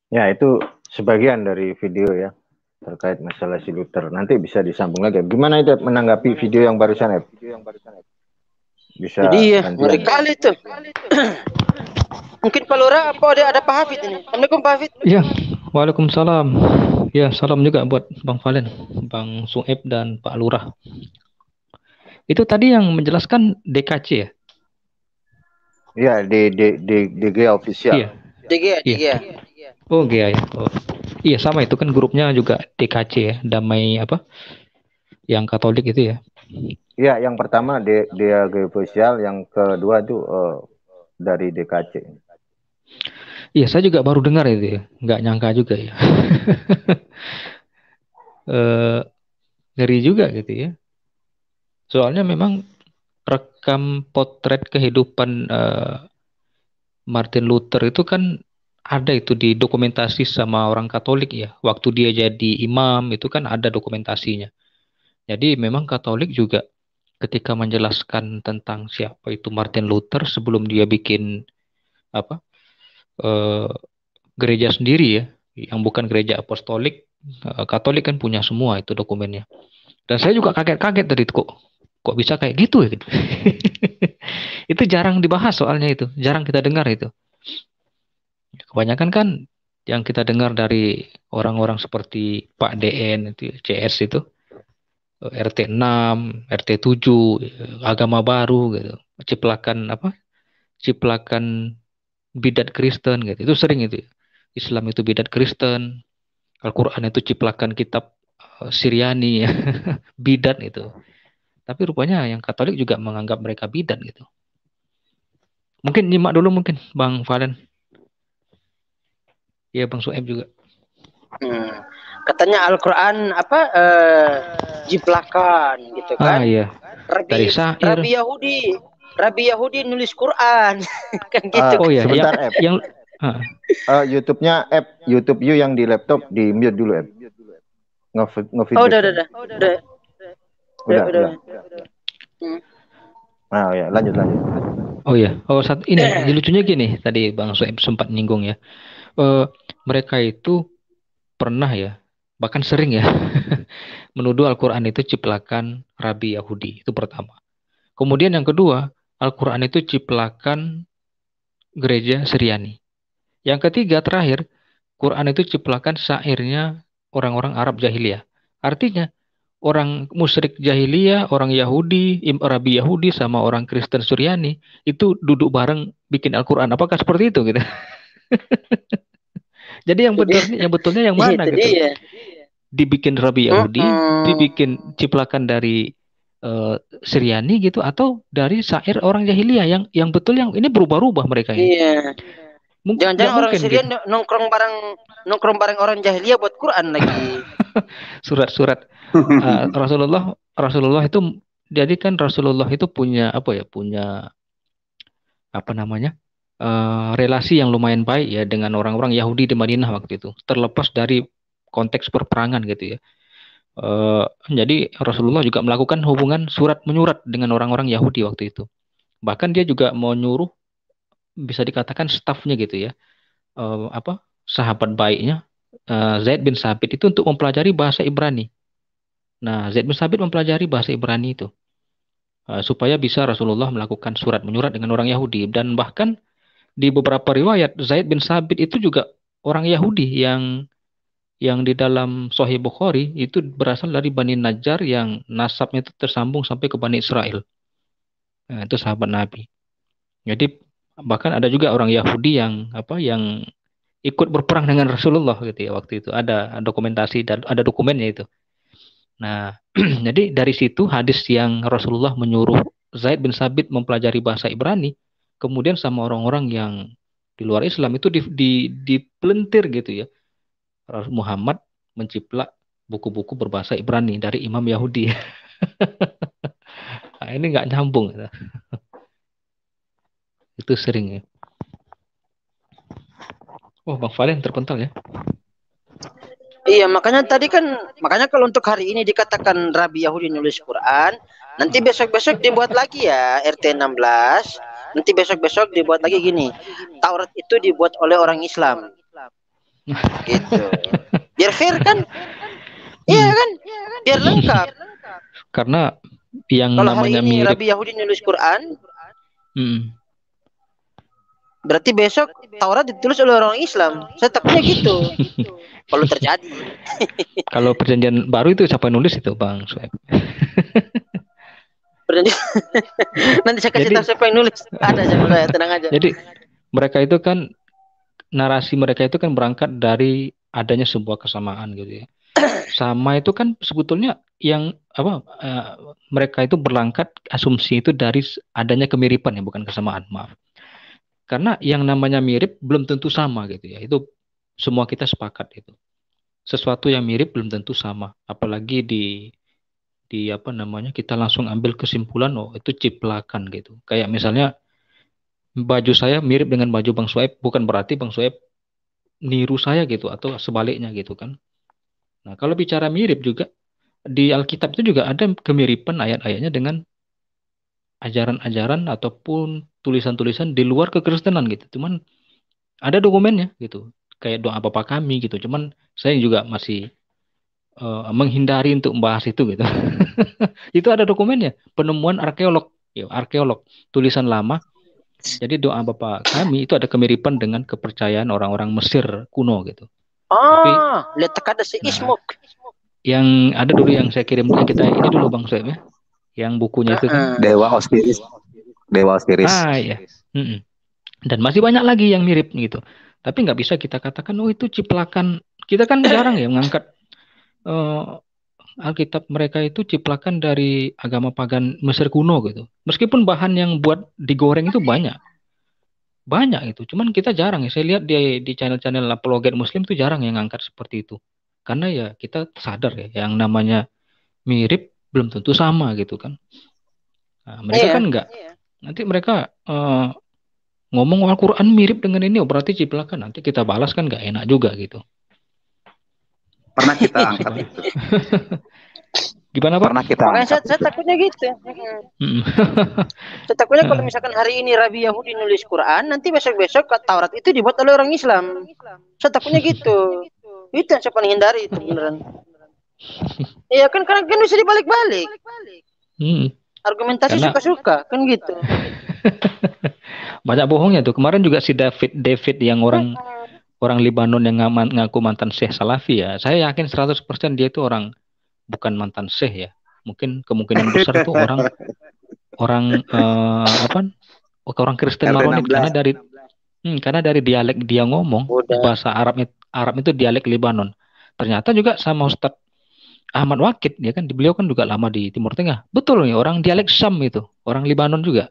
Ya, itu sebagian dari video ya terkait masalah si Luther. Nanti bisa disambung lagi. Gimana itu menanggapi video yang barusan ya? Bisa. Jadi eh, ya, menarik kali itu. Mungkin Pak Lura apa ada ada Pak Hafid ini. Assalamualaikum Pak Hafid. Iya. Waalaikumsalam. Ya, salam juga buat Bang Valen, Bang Sueb dan Pak Lurah. Itu tadi yang menjelaskan DKC ya? Iya, di di di DG official. Iya. DG, DG. Iya. Oh, GA ya. Oh iya sama itu kan grupnya juga DKC ya, damai apa? Yang Katolik itu ya. Iya, yang pertama D, dia Sosial, yang kedua itu uh, dari DKC. Iya, saya juga baru dengar itu ya. Nggak nyangka juga ya. eh ngeri juga gitu ya. Soalnya memang rekam potret kehidupan uh, Martin Luther itu kan ada itu di dokumentasi sama orang Katolik ya. Waktu dia jadi imam itu kan ada dokumentasinya. Jadi memang Katolik juga ketika menjelaskan tentang siapa itu Martin Luther sebelum dia bikin apa eh, gereja sendiri ya, yang bukan gereja apostolik, eh, Katolik kan punya semua itu dokumennya. Dan saya juga kaget-kaget tadi kok kok bisa kayak gitu ya gitu. itu jarang dibahas soalnya itu, jarang kita dengar itu. Kebanyakan kan yang kita dengar dari orang-orang seperti Pak DN itu CS itu RT 6, RT 7, agama baru gitu. Ciplakan apa? Ciplakan bidat Kristen gitu. Itu sering itu. Islam itu bidat Kristen. Al-Qur'an itu ciplakan kitab eh, Siriani bidat itu. Tapi rupanya yang Katolik juga menganggap mereka bidat gitu. Mungkin nyimak dulu mungkin Bang Valen. Iya Bang Sueb juga. Hmm. Katanya Al-Quran apa eh, jiplakan gitu ah, kan? Ah iya. Rabi, Dari Sahir. Rabi Yahudi, Rabi Yahudi nulis Quran kan gitu. Uh, oh iya. Sebentar yang, F. yang uh. uh, YouTube-nya app YouTube you yang di laptop di mute dulu app. Nge nge oh, udah, udah, udah, udah, udah, udah, udah, udah, udah. Hmm. Nah, ya, lanjut, lanjut. Oh iya, oh saat ini eh. lucunya gini tadi Bang Sueb sempat nyinggung ya eh, mereka itu pernah ya, bahkan sering ya, menuduh Al-Quran itu ciplakan Rabi Yahudi. Itu pertama. Kemudian yang kedua, Al-Quran itu ciplakan gereja Seriani. Yang ketiga, terakhir, Quran itu ciplakan syairnya orang-orang Arab jahiliyah. Artinya, orang musyrik jahiliyah, orang Yahudi, Arabi Yahudi sama orang Kristen Suryani itu duduk bareng bikin Al-Qur'an. Apakah seperti itu gitu? Jadi yang benar yang betulnya yang mana gitu. Dia. Dibikin Rabi Yahudi, uh -uh. dibikin ciplakan dari uh, gitu atau dari syair orang jahiliyah yang yang betul yang ini berubah-ubah mereka ini. Iya. Mungkin, Jangan-jangan orang Syria gitu. nongkrong bareng nongkrong bareng orang jahiliyah buat Quran lagi. Surat-surat uh, Rasulullah Rasulullah itu jadi kan Rasulullah itu punya apa ya punya apa namanya Eh, relasi yang lumayan baik ya dengan orang-orang Yahudi di Madinah waktu itu, terlepas dari konteks perperangan gitu ya. Uh, jadi Rasulullah juga melakukan hubungan surat menyurat dengan orang-orang Yahudi waktu itu. Bahkan dia juga menyuruh bisa dikatakan stafnya gitu ya, uh, apa sahabat baiknya uh, Zaid bin Sabit itu untuk mempelajari bahasa Ibrani. Nah Zaid bin Sabit mempelajari bahasa Ibrani itu supaya bisa Rasulullah melakukan surat menyurat dengan orang Yahudi dan bahkan di beberapa riwayat Zaid bin Sabit itu juga orang Yahudi yang yang di dalam Sahih Bukhari itu berasal dari Bani Najjar yang nasabnya itu tersambung sampai ke Bani Israel. Nah, itu sahabat Nabi. Jadi bahkan ada juga orang Yahudi yang apa yang ikut berperang dengan Rasulullah gitu ya waktu itu ada dokumentasi dan ada dokumennya itu. Nah, jadi dari situ hadis yang Rasulullah menyuruh Zaid bin Sabit mempelajari bahasa Ibrani kemudian sama orang-orang yang di luar Islam itu di, di, gitu ya. Rasul Muhammad menciplak buku-buku berbahasa Ibrani dari Imam Yahudi. nah, ini nggak nyambung. itu sering ya. oh, Bang Valen terpental ya. Iya, makanya tadi kan makanya kalau untuk hari ini dikatakan Rabi Yahudi nulis Quran, nanti besok-besok dibuat lagi ya RT 16 Nanti besok-besok dibuat lagi gini. Taurat itu dibuat oleh orang Islam. Gitu. Biar fair kan? Iya hmm. kan? Biar lengkap. Karena yang Kalau namanya hari ini mirip... Rabi Yahudi nulis Quran, hmm. berarti besok Taurat ditulis oleh orang Islam. Saya takutnya gitu. Kalau terjadi. Kalau perjanjian baru itu siapa nulis itu, Bang berjanji. Nanti saya kasih tahu siapa yang nulis. Ada aja mulai, tenang aja. Jadi mereka itu kan narasi mereka itu kan berangkat dari adanya sebuah kesamaan gitu ya. Sama itu kan sebetulnya yang apa uh, mereka itu berangkat asumsi itu dari adanya kemiripan ya bukan kesamaan, maaf. Karena yang namanya mirip belum tentu sama gitu ya. Itu semua kita sepakat itu. Sesuatu yang mirip belum tentu sama, apalagi di di apa namanya kita langsung ambil kesimpulan oh itu ciplakan gitu. Kayak misalnya baju saya mirip dengan baju Bang Sueb bukan berarti Bang Sueb niru saya gitu atau sebaliknya gitu kan. Nah, kalau bicara mirip juga di Alkitab itu juga ada kemiripan ayat-ayatnya dengan ajaran-ajaran ataupun tulisan-tulisan di luar kekristenan gitu. Cuman ada dokumennya gitu. Kayak doa bapak kami gitu. Cuman saya juga masih uh, menghindari untuk membahas itu gitu. itu ada dokumennya, penemuan arkeolog, ya, arkeolog, tulisan lama. Jadi doa Bapak kami itu ada kemiripan dengan kepercayaan orang-orang Mesir kuno gitu. Oh, Tapi, ah, letak ada si nah, Ismuk. yang ada dulu yang saya kirim ke kita ini dulu Bang Soeb ya. Yang bukunya itu kan. Ah. Dewa Osiris. Dewa Osiris. Ah iya. Mm -mm. Dan masih banyak lagi yang mirip gitu. Tapi nggak bisa kita katakan oh itu ciplakan. Kita kan jarang ya mengangkat uh, Alkitab mereka itu ciplakan dari agama pagan Mesir kuno gitu. Meskipun bahan yang buat digoreng itu banyak. Banyak itu, cuman kita jarang ya. Saya lihat di di channel-channel apologet muslim tuh jarang yang ngangkat seperti itu. Karena ya kita sadar ya yang namanya mirip belum tentu sama gitu kan. Nah, mereka yeah, kan enggak. Yeah. Nanti mereka uh, ngomong Al-Qur'an mirip dengan ini oh berarti ciplakan. Nanti kita balas kan enggak enak juga gitu. Pernah kita angkat itu. Gimana Pak? Pernah kita angkat. Saya, saya takutnya gitu. Hmm. saya takutnya kalau misalkan hari ini Rabi Yahudi nulis Quran, nanti besok-besok Taurat itu dibuat oleh orang Islam. Saya takutnya gitu. itu yang saya paling hindari itu beneran. Iya kan karena kan bisa dibalik-balik. Hmm. Argumentasi suka suka-suka kan gitu. Banyak bohongnya tuh. Kemarin juga si David David yang orang orang Lebanon yang ngaku mantan Syekh Salafi ya, saya yakin 100% dia itu orang bukan mantan Syekh ya. Mungkin kemungkinan besar itu orang orang uh, apa? Orang Kristen Maroni karena dari hmm, karena dari dialek dia ngomong Udah. bahasa Arab Arab itu dialek Lebanon. Ternyata juga sama Ustadz Ahmad Wakid ya kan beliau kan juga lama di Timur Tengah. Betul nih orang dialek Syam itu, orang Lebanon juga.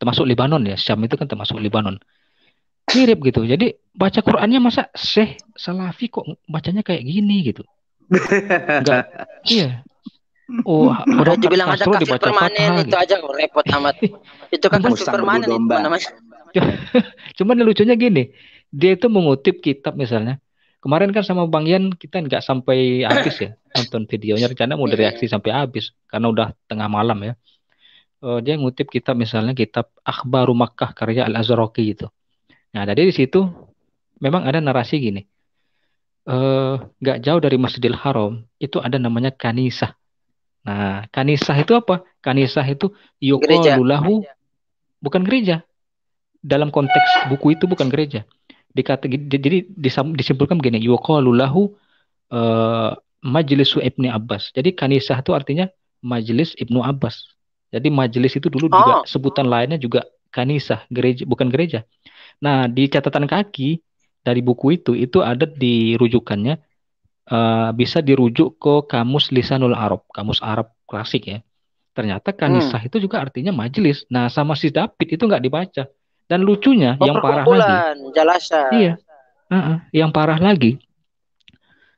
Termasuk Lebanon ya, Syam itu kan termasuk Lebanon mirip gitu. Jadi baca Qurannya masa Syekh Salafi kok bacanya kayak gini gitu. Enggak. iya. Oh, udah bilang ada kafir permanen itu gitu. aja kok repot amat. itu kan kafir permanen itu namanya. Cuman lucunya gini, dia itu mengutip kitab misalnya. Kemarin kan sama Bang Yan kita nggak sampai habis ya nonton videonya rencana mau iya, direaksi iya. sampai habis karena udah tengah malam ya. Uh, dia ngutip kitab misalnya kitab Akhbaru Makkah karya Al Azraqi itu. Nah, di situ memang ada narasi gini. Eh, nggak gak jauh dari Masjidil Haram itu ada namanya kanisah. Nah, kanisah itu apa? Kanisah itu yukolulahu bukan gereja. Dalam konteks buku itu bukan gereja. Dikata, jadi disimpulkan begini, yukolulahu eh, majlisu Ibni Abbas. Jadi kanisah itu artinya majelis Ibnu Abbas. Jadi majelis itu dulu oh. juga sebutan lainnya juga kanisah, gereja bukan gereja. Nah, di catatan kaki dari buku itu itu ada di rujukannya uh, eh, bisa dirujuk ke kamus lisanul Arab, kamus Arab klasik ya. Ternyata kanisah hmm. itu juga artinya majelis. Nah, sama si David itu nggak dibaca. Dan lucunya oh, yang parah lagi. Jalasa. Iya. Uh -uh, yang parah lagi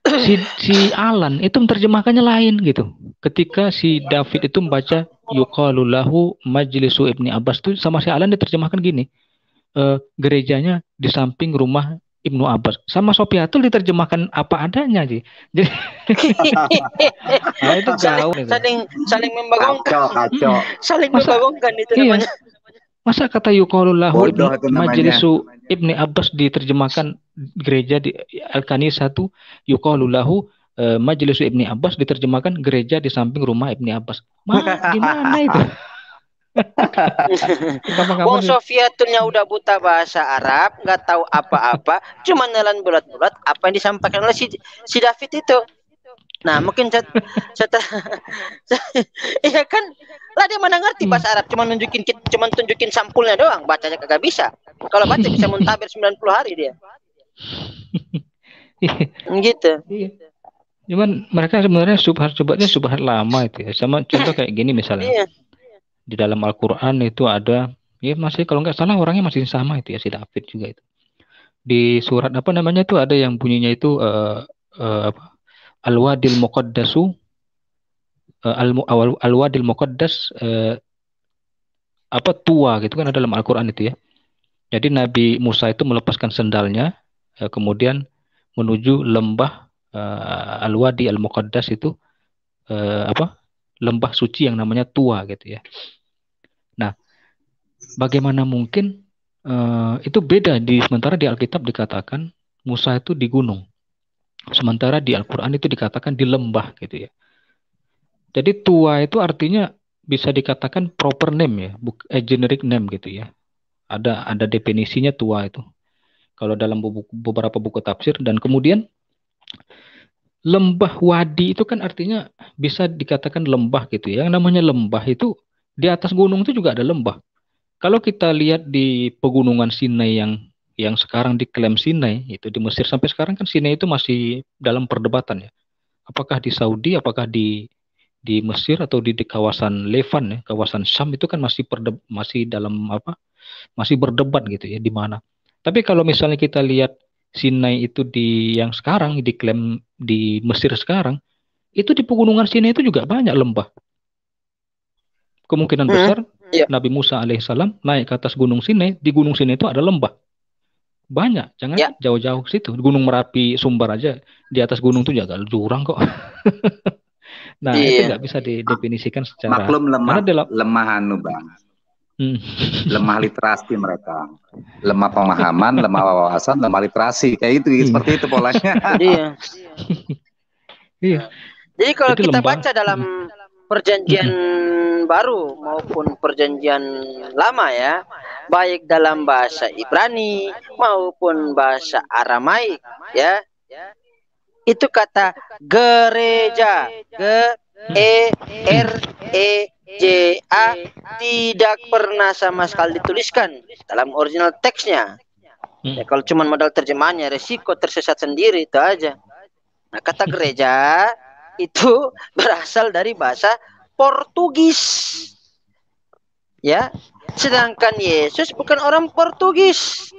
si si Alan itu menerjemahkannya lain gitu. Ketika si David itu membaca yuqalulahu majlisu ibni Abbas itu sama si Alan diterjemahkan gini. Eh, gerejanya di samping rumah Ibnu Abbas. Sama Sofiatul diterjemahkan apa adanya sih. Jadi nah, itu jauh. Saling, saling, saling membagongkan. Kacau, kacau. Saling Masa, membagongkan itu iya. namanya. Masa kata yukolulahu ibnu majlisu ibni Abbas diterjemahkan gereja di Al-Kani satu yukolulahu eh, majlisu ibni Abbas diterjemahkan gereja di samping rumah ibni Abbas. Mana gimana itu? Wong Sofia tuhnya udah buta bahasa Arab, nggak tahu apa-apa, cuma nelan bulat-bulat apa yang disampaikan oleh si, si David itu. Nah, mungkin saya, saya, iya kan, lah dia mana ngerti bahasa Arab, cuma nunjukin cuma tunjukin sampulnya doang, bacanya kagak bisa. Kalau baca bisa muntabir 90 hari dia. Iya. gitu. Iya. Cuman mereka sebenarnya subhat subhatnya subhat lama itu ya. Sama contoh kayak gini misalnya. Iya di dalam Al-Quran itu ada ya masih kalau nggak salah orangnya masih sama itu ya si David juga itu di surat apa namanya itu ada yang bunyinya itu uh, uh, apa Al-Wadil Muqaddasu uh, Al-Wadil Muqaddas uh, apa tua gitu kan ada dalam Al-Qur'an itu ya. Jadi Nabi Musa itu melepaskan sendalnya uh, kemudian menuju lembah uh, Al-Wadi Al-Muqaddas itu uh, apa lembah suci yang namanya tua gitu ya. Nah, bagaimana mungkin uh, itu beda di sementara di Alkitab dikatakan Musa itu di gunung. Sementara di Al-Qur'an itu dikatakan di lembah gitu ya. Jadi tua itu artinya bisa dikatakan proper name ya, eh, generic name gitu ya. Ada ada definisinya tua itu. Kalau dalam buku, beberapa buku tafsir dan kemudian lembah wadi itu kan artinya bisa dikatakan lembah gitu ya. Yang namanya lembah itu di atas gunung itu juga ada lembah. Kalau kita lihat di pegunungan Sinai yang yang sekarang diklaim Sinai itu di Mesir sampai sekarang kan Sinai itu masih dalam perdebatan ya. Apakah di Saudi, apakah di di Mesir atau di, di kawasan Levan ya, kawasan Syam itu kan masih perde, masih dalam apa? masih berdebat gitu ya di mana. Tapi kalau misalnya kita lihat Sinai itu di yang sekarang diklaim di Mesir sekarang itu di pegunungan Sinai itu juga banyak lembah. Kemungkinan hmm, besar iya. Nabi Musa alaihissalam naik ke atas gunung Sinai, di gunung Sinai itu ada lembah. Banyak, jangan ya. jauh-jauh ke situ. Gunung Merapi, Sumbar aja di atas gunung itu jaga jurang kok. nah, iya. itu nggak bisa iya. didefinisikan secara Maklum lemah, dalam, lemah anu Bang. Hmm. lemah literasi mereka, lemah pemahaman, lemah wawasan, lemah literasi kayak itu iya. seperti itu polanya. iya. iya. Jadi kalau itu kita baca dalam perjanjian hmm. baru maupun perjanjian lama ya, baik dalam bahasa Ibrani maupun bahasa Aramaik ya, itu kata gereja, gereja E R E J A tidak pernah sama sekali dituliskan dalam original teksnya. Hmm. Ya, kalau cuma modal terjemahannya resiko tersesat sendiri itu aja. Nah, kata gereja itu berasal dari bahasa Portugis. Ya, sedangkan Yesus bukan orang Portugis.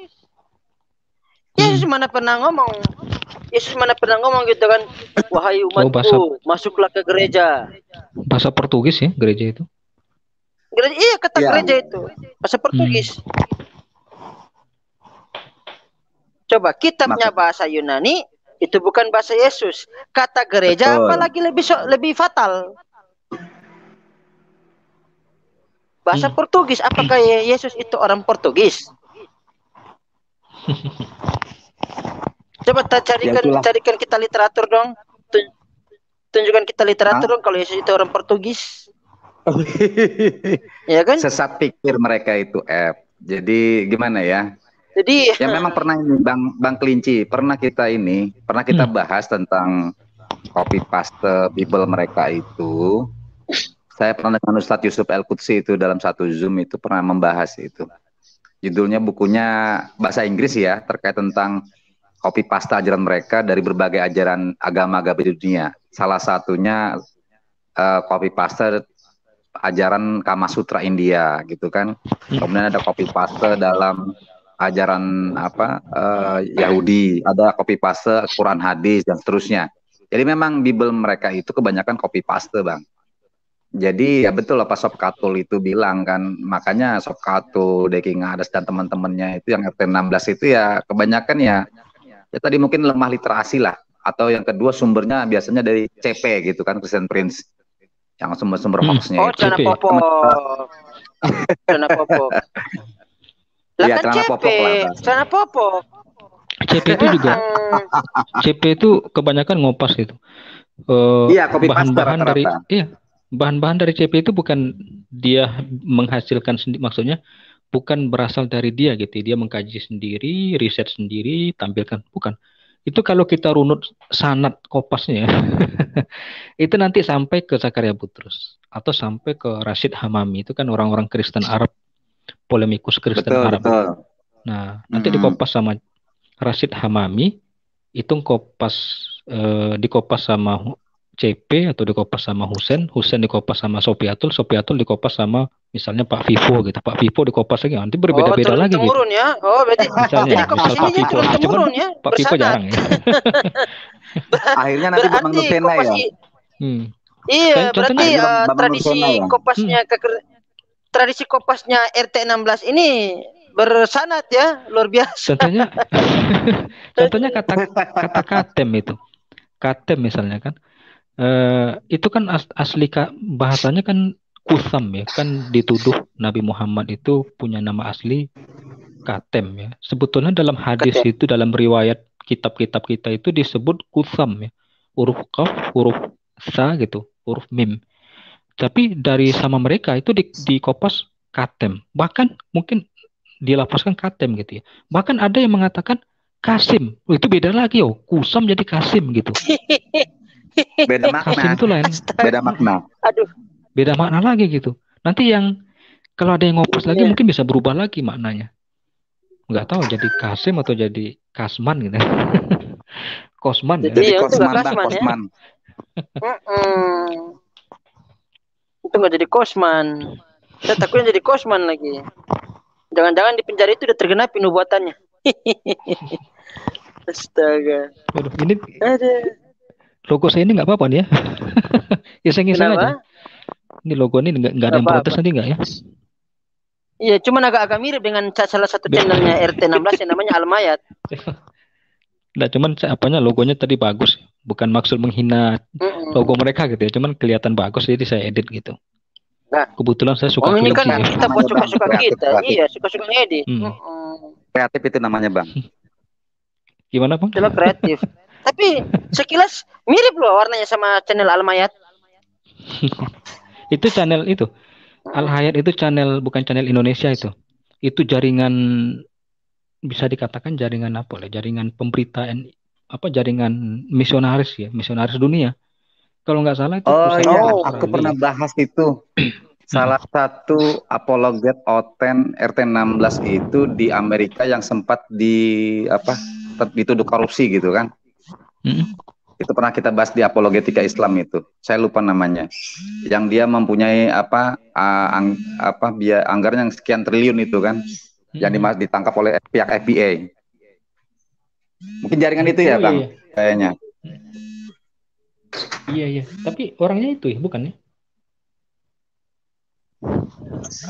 Yesus mana pernah ngomong Yesus mana pernah ngomong gitu kan wahai umatku oh, bahasa, masuklah ke gereja bahasa Portugis ya gereja itu gereja iya kata ya. gereja itu bahasa hmm. Portugis hmm. coba kitabnya bahasa Yunani itu bukan bahasa Yesus kata gereja Betul. apalagi lebih so, lebih fatal bahasa hmm. Portugis apakah Yesus itu orang Portugis Coba ya, carikan ya, carikan kita literatur dong. Tunjukkan kita literatur Hah? dong kalau Yesus itu orang Portugis. Oh. ya kan? Sesat pikir mereka itu F. Jadi gimana ya? Jadi ya memang pernah ini Bang Bang Kelinci, pernah kita ini, pernah kita hmm. bahas tentang copy paste Bible mereka itu. Saya pernah dengan Ustadz Yusuf El Kutsi itu dalam satu Zoom itu pernah membahas itu. Judulnya bukunya bahasa Inggris ya, terkait tentang Kopi pasta ajaran mereka dari berbagai ajaran agama-agama di dunia. Salah satunya uh, eh, copy pasta ajaran Kama Sutra India gitu kan. Kemudian ada kopi paste dalam ajaran apa uh, Yahudi, ada kopi paste Quran hadis dan seterusnya. Jadi memang Bible mereka itu kebanyakan kopi paste, Bang. Jadi ya betul apa Sob Katul itu bilang kan, makanya Sob Katul, Deking Ades dan teman-temannya itu yang RT16 itu ya kebanyakan ya ya tadi mungkin lemah literasi lah atau yang kedua sumbernya biasanya dari CP gitu kan Christian Prince yang sumber-sumber hmm. hoaxnya oh celana popok celana iya, popo. lah ya, kan celana popok lah celana popok CP itu hmm. juga CP itu kebanyakan ngopas gitu uh, iya bahan-bahan dari iya bahan-bahan dari CP itu bukan dia menghasilkan sendiri maksudnya bukan berasal dari dia gitu. Dia mengkaji sendiri, riset sendiri, tampilkan bukan. Itu kalau kita runut sanat kopasnya itu nanti sampai ke Zakaria Butrus atau sampai ke Rashid Hamami itu kan orang-orang Kristen Arab, polemikus Kristen betul, Arab. Betul. Nah, nanti mm -hmm. dikopas sama Rashid Hamami, itu kopas eh, dikopas sama CP atau dikopas sama Husen, Husen dikopas sama Sopiatul, Sopiatul dikopas sama misalnya Pak Vivo gitu Pak Vivo di kopas lagi nanti berbeda-beda oh, lagi turun gitu. ya oh berarti misalnya misal Pak Vivo ah, ya, Pak Vivo jarang ya akhirnya nanti Bambang Nusena ya hmm. iya berarti uh, tradisi kopasnya hmm. ke tradisi kopasnya RT 16 ini bersanat ya luar biasa contohnya contohnya kata kata katem itu katem misalnya kan uh, itu kan as, asli ka, bahasanya kan Kusam ya kan dituduh Nabi Muhammad itu punya nama asli Katem ya. Sebetulnya dalam hadis Katem. itu dalam riwayat kitab-kitab kita itu disebut Kusam ya. Huruf kaf, huruf sa gitu, huruf mim. Tapi dari sama mereka itu di, dikopas Katem. Bahkan mungkin dilapaskan Katem gitu ya. Bahkan ada yang mengatakan Kasim. Oh, itu beda lagi yo. Oh. Kusam jadi Kasim gitu. beda makna. Kasim itu lain. Beda makna. Aduh beda makna lagi gitu. Nanti yang kalau ada yang ngoplos lagi yeah. mungkin bisa berubah lagi maknanya. Enggak tahu jadi Kasim atau jadi Kasman gitu. Kosman ya. jadi, ya. ya. Jadi Kosman, bang, Kosman. Kosman. Itu enggak jadi Kosman. Saya takutnya jadi Kosman lagi. Jangan-jangan di penjara itu udah tergenapi nubuatannya. Astaga. Waduh, ini Ada. logo saya ini enggak apa-apa nih ya. Iseng-iseng aja. Ini logo ini nggak ada yang protes apa. nanti nggak ya? Iya, cuman agak-agak mirip dengan salah satu channelnya RT16 yang namanya Almayat. Nggak, cuman apanya logonya tadi bagus, bukan maksud menghina mm -mm. logo mereka gitu ya, cuman kelihatan bagus jadi saya edit gitu. Nah, kebetulan saya suka oh, ini kan sih, ya. kita buat suka-suka kita. Kreatif. Iya, suka-suka edit. Hmm. Kreatif itu namanya, Bang. Gimana, Bang? Cuma kreatif. Tapi sekilas mirip loh warnanya sama channel Almayat. Itu channel itu. Al Hayat itu channel bukan channel Indonesia itu. Itu jaringan bisa dikatakan jaringan apa ya Jaringan pemberitaan apa jaringan misionaris ya, misionaris dunia. Kalau nggak salah itu Oh iya, oh, aku pernah bahas itu. Salah satu apologet OTEN RT16 itu di Amerika yang sempat di apa? dituduh korupsi gitu kan. Hmm itu pernah kita bahas di apologetika Islam itu. Saya lupa namanya. Yang dia mempunyai apa uh, ang, apa biaya anggaran yang sekian triliun itu kan hmm. yang ditangkap oleh pihak FBA. Mungkin jaringan itu ya, oh, Bang. Iya, iya, Kayaknya. Iya, iya. Tapi orangnya itu ya, bukan ya?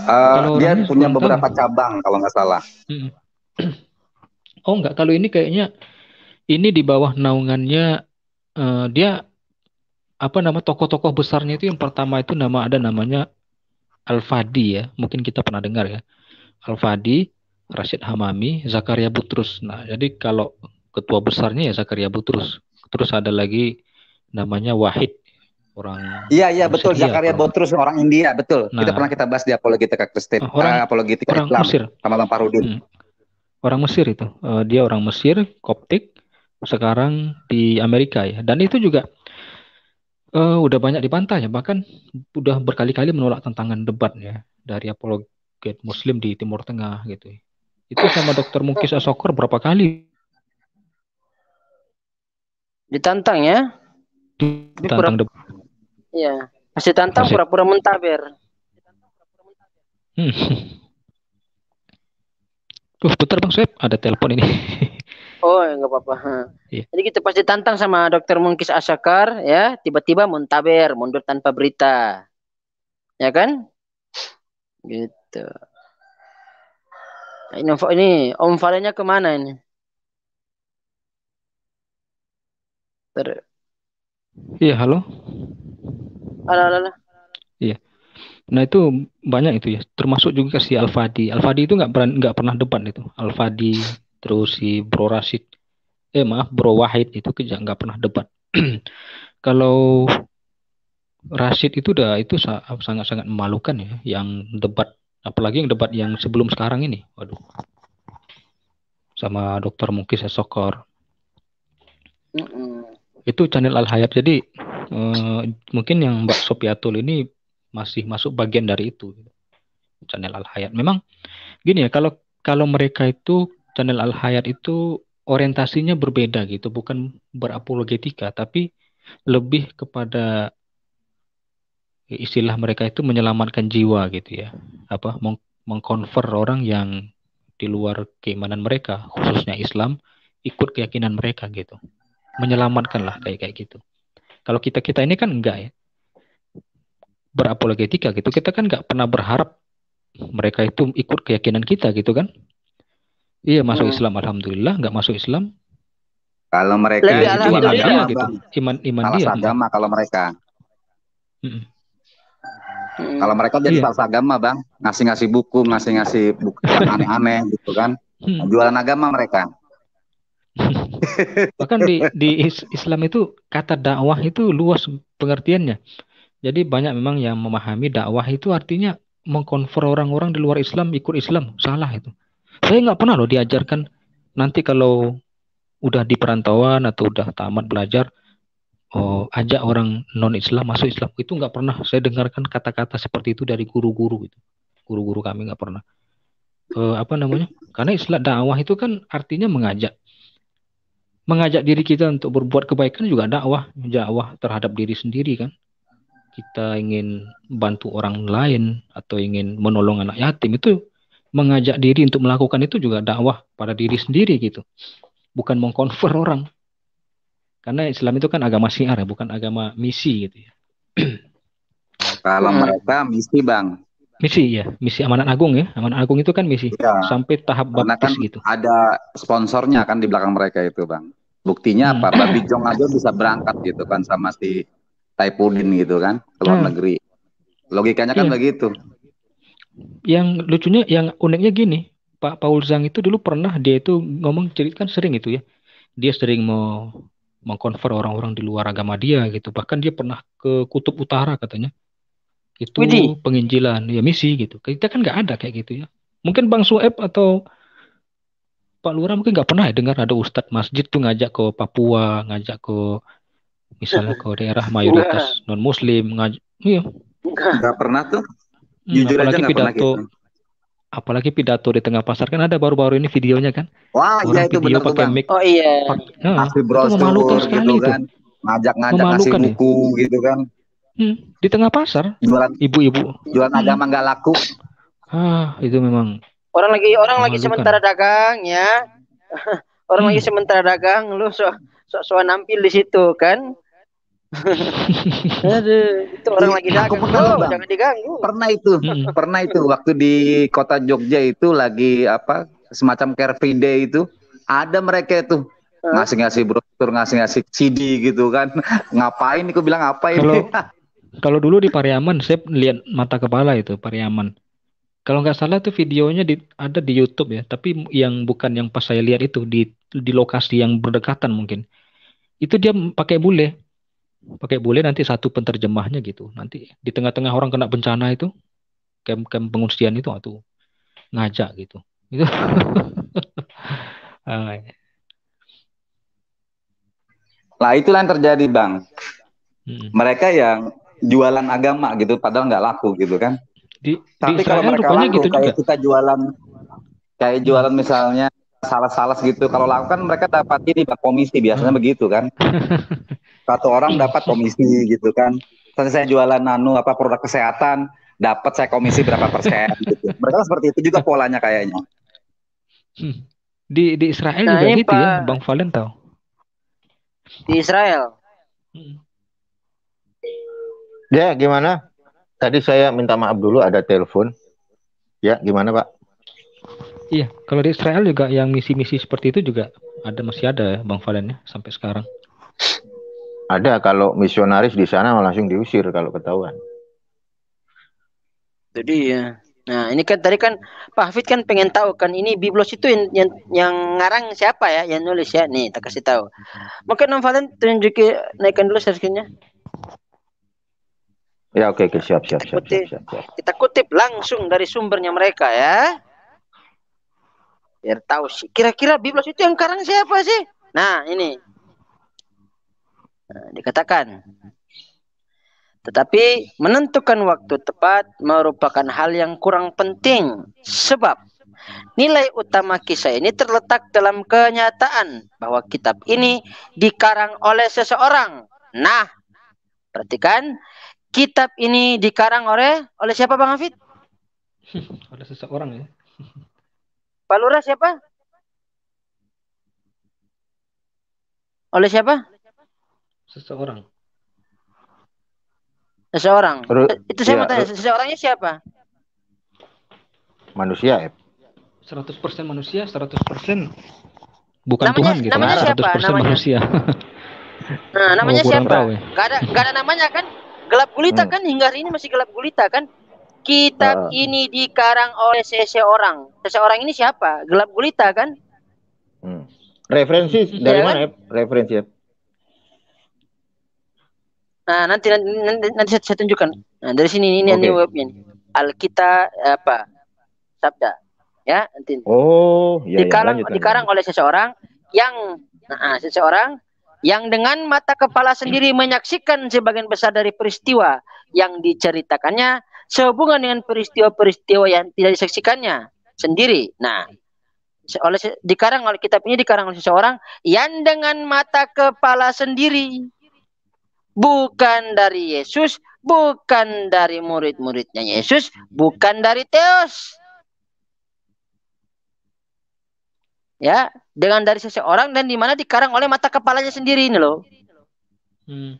Uh, dia punya beberapa tahu. cabang kalau nggak salah. Hmm. Oh, nggak, Kalau ini kayaknya ini di bawah naungannya uh, dia apa nama tokoh-tokoh besarnya itu yang pertama itu nama ada namanya Al Fadi ya, mungkin kita pernah dengar ya. Al Fadi, Rashid Hamami, Zakaria Butrus. Nah, jadi kalau ketua besarnya ya Zakaria Butrus. Terus ada lagi namanya Wahid orang Iya, iya betul Syria, Zakaria kalau... Butrus orang India, betul. Nah, kita pernah kita bahas di apologetika Kristen, oh, orang, uh, eh, Apologi orang Islam Mesir. sama Bang Parudin. Hmm. Orang Mesir itu. Uh, dia orang Mesir, Koptik sekarang di Amerika ya. Dan itu juga uh, udah banyak dibantah ya, bahkan udah berkali-kali menolak tantangan debat ya dari apologet Muslim di Timur Tengah gitu. Ya. Itu sama Dokter Mukis Asokor berapa kali ditantang ya? Ditantang debat. ya masih tantang pura-pura mentaber Hmm. Tuh, bentar Bang Swep, ada telepon ini. Oh, enggak apa-apa. Ya. Jadi kita pasti tantang sama Dokter Mungkis Asakar ya, tiba-tiba muntaber, mundur tanpa berita. Ya kan? Gitu. Nah, ini, ini Om Valenya kemana ini? Ter Iya, halo. Halo, halo. halo. Iya. Nah itu banyak itu ya, termasuk juga si Alfadi. Alfadi itu nggak pernah nggak pernah depan itu. Alfadi terus si Bro Rashid eh maaf Bro Wahid itu nggak pernah debat kalau Rashid itu udah itu sangat-sangat memalukan ya yang debat apalagi yang debat yang sebelum sekarang ini waduh sama dokter Mukis Sokor itu channel Al Hayat jadi eh, mungkin yang Mbak Sopiatul ini masih masuk bagian dari itu channel Al Hayat memang gini ya kalau kalau mereka itu Channel Al-Hayat itu orientasinya berbeda gitu, bukan berapologetika, tapi lebih kepada istilah mereka itu menyelamatkan jiwa gitu ya, apa meng mengkonver orang yang di luar keimanan mereka, khususnya Islam, ikut keyakinan mereka gitu, menyelamatkan lah kayak kayak gitu. Kalau kita kita ini kan enggak ya, berapologetika gitu, kita kan enggak pernah berharap mereka itu ikut keyakinan kita gitu kan, Iya masuk hmm. Islam alhamdulillah, nggak masuk Islam. Kalau mereka Lebih itu iman dia agama, gitu. Iman iman dia. agama bang. kalau mereka. Hmm. Kalau mereka jadi iya. agama, Bang. Ngasih-ngasih buku, ngasih-ngasih buku aneh-aneh gitu kan. Hmm. Jualan agama mereka. Bahkan di di Islam itu kata dakwah itu luas pengertiannya. Jadi banyak memang yang memahami dakwah itu artinya mengkonfer orang-orang di luar Islam ikut Islam, salah itu. Saya nggak pernah loh diajarkan nanti kalau udah di perantauan atau udah tamat belajar oh, ajak orang non Islam masuk Islam itu nggak pernah saya dengarkan kata-kata seperti itu dari guru-guru itu guru-guru kami nggak pernah eh, apa namanya karena Islam dakwah itu kan artinya mengajak mengajak diri kita untuk berbuat kebaikan juga dakwah dakwah terhadap diri sendiri kan kita ingin bantu orang lain atau ingin menolong anak yatim itu mengajak diri untuk melakukan itu juga dakwah pada diri sendiri gitu. Bukan mengkonver orang. Karena Islam itu kan agama syiar ya, bukan agama misi gitu ya. Kalau hmm. mereka misi, Bang. Misi ya, misi amanat agung ya. Amanat agung itu kan misi ya. sampai tahap Karena baptis kan gitu. Ada sponsornya kan di belakang mereka itu, Bang. Buktinya hmm. apa? Babi Jong aja bisa berangkat gitu kan sama si Taipudin gitu kan ke luar hmm. negeri. Logikanya kan ya. begitu yang lucunya yang uniknya gini Pak Paul Zhang itu dulu pernah dia itu ngomong cerita sering itu ya dia sering mau mengkonver orang-orang di luar agama dia gitu bahkan dia pernah ke kutub utara katanya itu Widi. penginjilan ya misi gitu kita kan nggak ada kayak gitu ya mungkin Bang Sueb atau Pak Lura mungkin nggak pernah ya dengar ada Ustadz masjid tuh ngajak ke Papua ngajak ke misalnya ke daerah mayoritas non Muslim ngajak iya nggak pernah tuh Hmm, Jujur apalagi aja pidato, gitu. apalagi pidato di tengah pasar kan ada baru-baru ini videonya kan. Wah, iya Orang iya itu benar pakai mic. Oh iya. nah, eh, Asli gitu itu. kan. Ngajak-ngajak ngasih ya? buku ya. gitu kan. Hmm, di tengah pasar. Jualan ibu-ibu. Jualan hmm. agama nggak laku. Ah, itu memang. Orang lagi orang memalukan. lagi sementara dagang ya. orang hmm. lagi sementara dagang lu sok sok so nampil di situ kan. Aduh, itu orang lagi dagang. Aku pernah, oh, jangan diganggu. Pernah itu, hmm. pernah itu waktu di kota Jogja itu lagi apa semacam free day itu ada mereka itu ngasih-ngasih brosur, ngasih-ngasih CD gitu kan. ngapain? Aku bilang apa? Kalau kalau dulu di Pariaman, saya lihat mata kepala itu Pariaman. Kalau nggak salah tuh videonya di, ada di YouTube ya, tapi yang bukan yang pas saya lihat itu di di lokasi yang berdekatan mungkin. Itu dia pakai bule pakai boleh nanti satu penterjemahnya gitu. Nanti di tengah-tengah orang kena bencana itu camp-camp pengungsian itu atau ah, ngajak gitu. Itu. Ah, iya. Lah itulah yang terjadi, Bang. Hmm. Mereka yang jualan agama gitu padahal nggak laku gitu kan. Di, Tapi di kalau mereka laku gitu kayak juga. kita jualan kayak jualan misalnya salas sales gitu. Kalau lakukan mereka dapat ini pak komisi biasanya hmm. begitu kan. Satu orang dapat komisi gitu kan. Tadi saya jualan nano apa produk kesehatan, dapat saya komisi berapa persen gitu. Mereka seperti itu juga polanya kayaknya. Hmm. Di di Israel nah, juga gitu ya, Pak, ya, Bang Valen tahu. Di Israel. Hmm. Ya, gimana? Tadi saya minta maaf dulu ada telepon. Ya, gimana, Pak? Iya, kalau di Israel juga yang misi-misi seperti itu juga ada masih ada ya Bang Valen ya sampai sekarang. Ada kalau misionaris di sana langsung diusir kalau ketahuan. Jadi ya. Nah, ini kan tadi kan Pak Hafid kan pengen tahu kan ini Biblos itu yang, yang, yang ngarang siapa ya yang nulis ya? Nih, tak kasih tahu. Mungkin Bang Valen tunjuki naikkan dulu share Ya oke okay, oke okay. siap siap, siap, siap siap siap siap. Kita kutip langsung dari sumbernya mereka ya biar tahu sih kira-kira Biblos itu yang karang siapa sih nah ini nah, dikatakan tetapi menentukan waktu tepat merupakan hal yang kurang penting sebab nilai utama kisah ini terletak dalam kenyataan bahwa kitab ini dikarang oleh seseorang nah perhatikan kitab ini dikarang oleh oleh siapa Bang Hafid oleh seseorang ya Pak Lurah siapa? Oleh siapa? Seseorang. Seseorang. Ru itu saya ya, mau tanya, seseorangnya siapa? Manusia, ya. 100% manusia, 100% bukan namanya, Tuhan gitu. Namanya 100% siapa? Namanya. manusia. Nah, namanya siapa? Tahu, ya. Gak ada gak ada namanya kan? Gelap gulita hmm. kan hingga hari ini masih gelap gulita kan? Kitab uh. Ah. ini dikarang oleh seseorang. Seseorang ini siapa? Gelap gulita kan? Hmm. Referensi hmm, ya, dari kan? mana? Referensi. Nah, nanti nanti, nanti, saya, tunjukkan. Nah, dari sini ini okay. ini webnya. apa? Sabda. Ya, nanti. Oh, ya, ya dikarang ya, lanjut, dikarang oleh seseorang yang nah, seseorang yang dengan mata kepala sendiri menyaksikan sebagian besar dari peristiwa yang diceritakannya sehubungan dengan peristiwa-peristiwa yang tidak disaksikannya sendiri. Nah, oleh dikarang oleh kitab ini dikarang oleh seseorang yang dengan mata kepala sendiri bukan dari Yesus, bukan dari murid-muridnya Yesus, bukan dari Teos. Ya, dengan dari seseorang dan dimana dikarang oleh mata kepalanya sendiri ini loh. Hmm.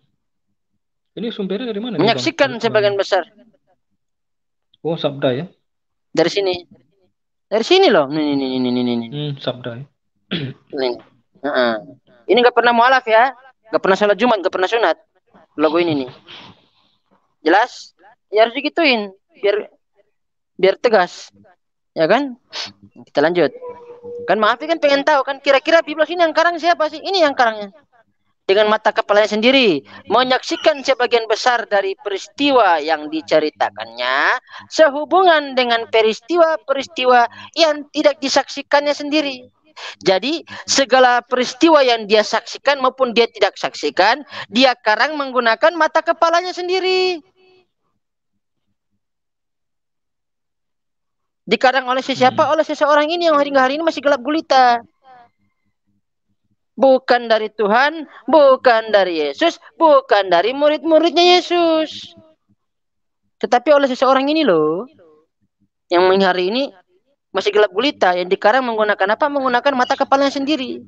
Ini sumbernya dari mana? Menyaksikan sebagian besar Oh, Sabda ya? Dari sini. Dari sini loh. Nih, nih, nih, nih, nih. Hmm, Sabda ya. nih. Uh-uh. Ini nggak pernah mualaf ya. Nggak pernah salat Jumat, nggak pernah sunat. Logo ini nih. Jelas? Ya harus digituin biar biar tegas. Ya kan? Kita lanjut. Kan maaf kan pengen tahu kan kira-kira Biblos ini yang karang siapa sih? Ini yang karangnya dengan mata kepalanya sendiri nah, iya. menyaksikan sebagian besar dari peristiwa yang diceritakannya sehubungan dengan peristiwa-peristiwa yang tidak disaksikannya sendiri. Jadi segala peristiwa yang dia saksikan maupun dia tidak saksikan, dia karang menggunakan mata kepalanya sendiri. Dikarang oleh siapa? Hmm. Oleh seseorang ini yang hari hari ini masih gelap gulita bukan dari Tuhan, bukan dari Yesus, bukan dari murid-muridnya Yesus. Tetapi oleh seseorang ini loh, yang hari ini masih gelap gulita, yang dikarang menggunakan apa? Menggunakan mata kepalanya sendiri.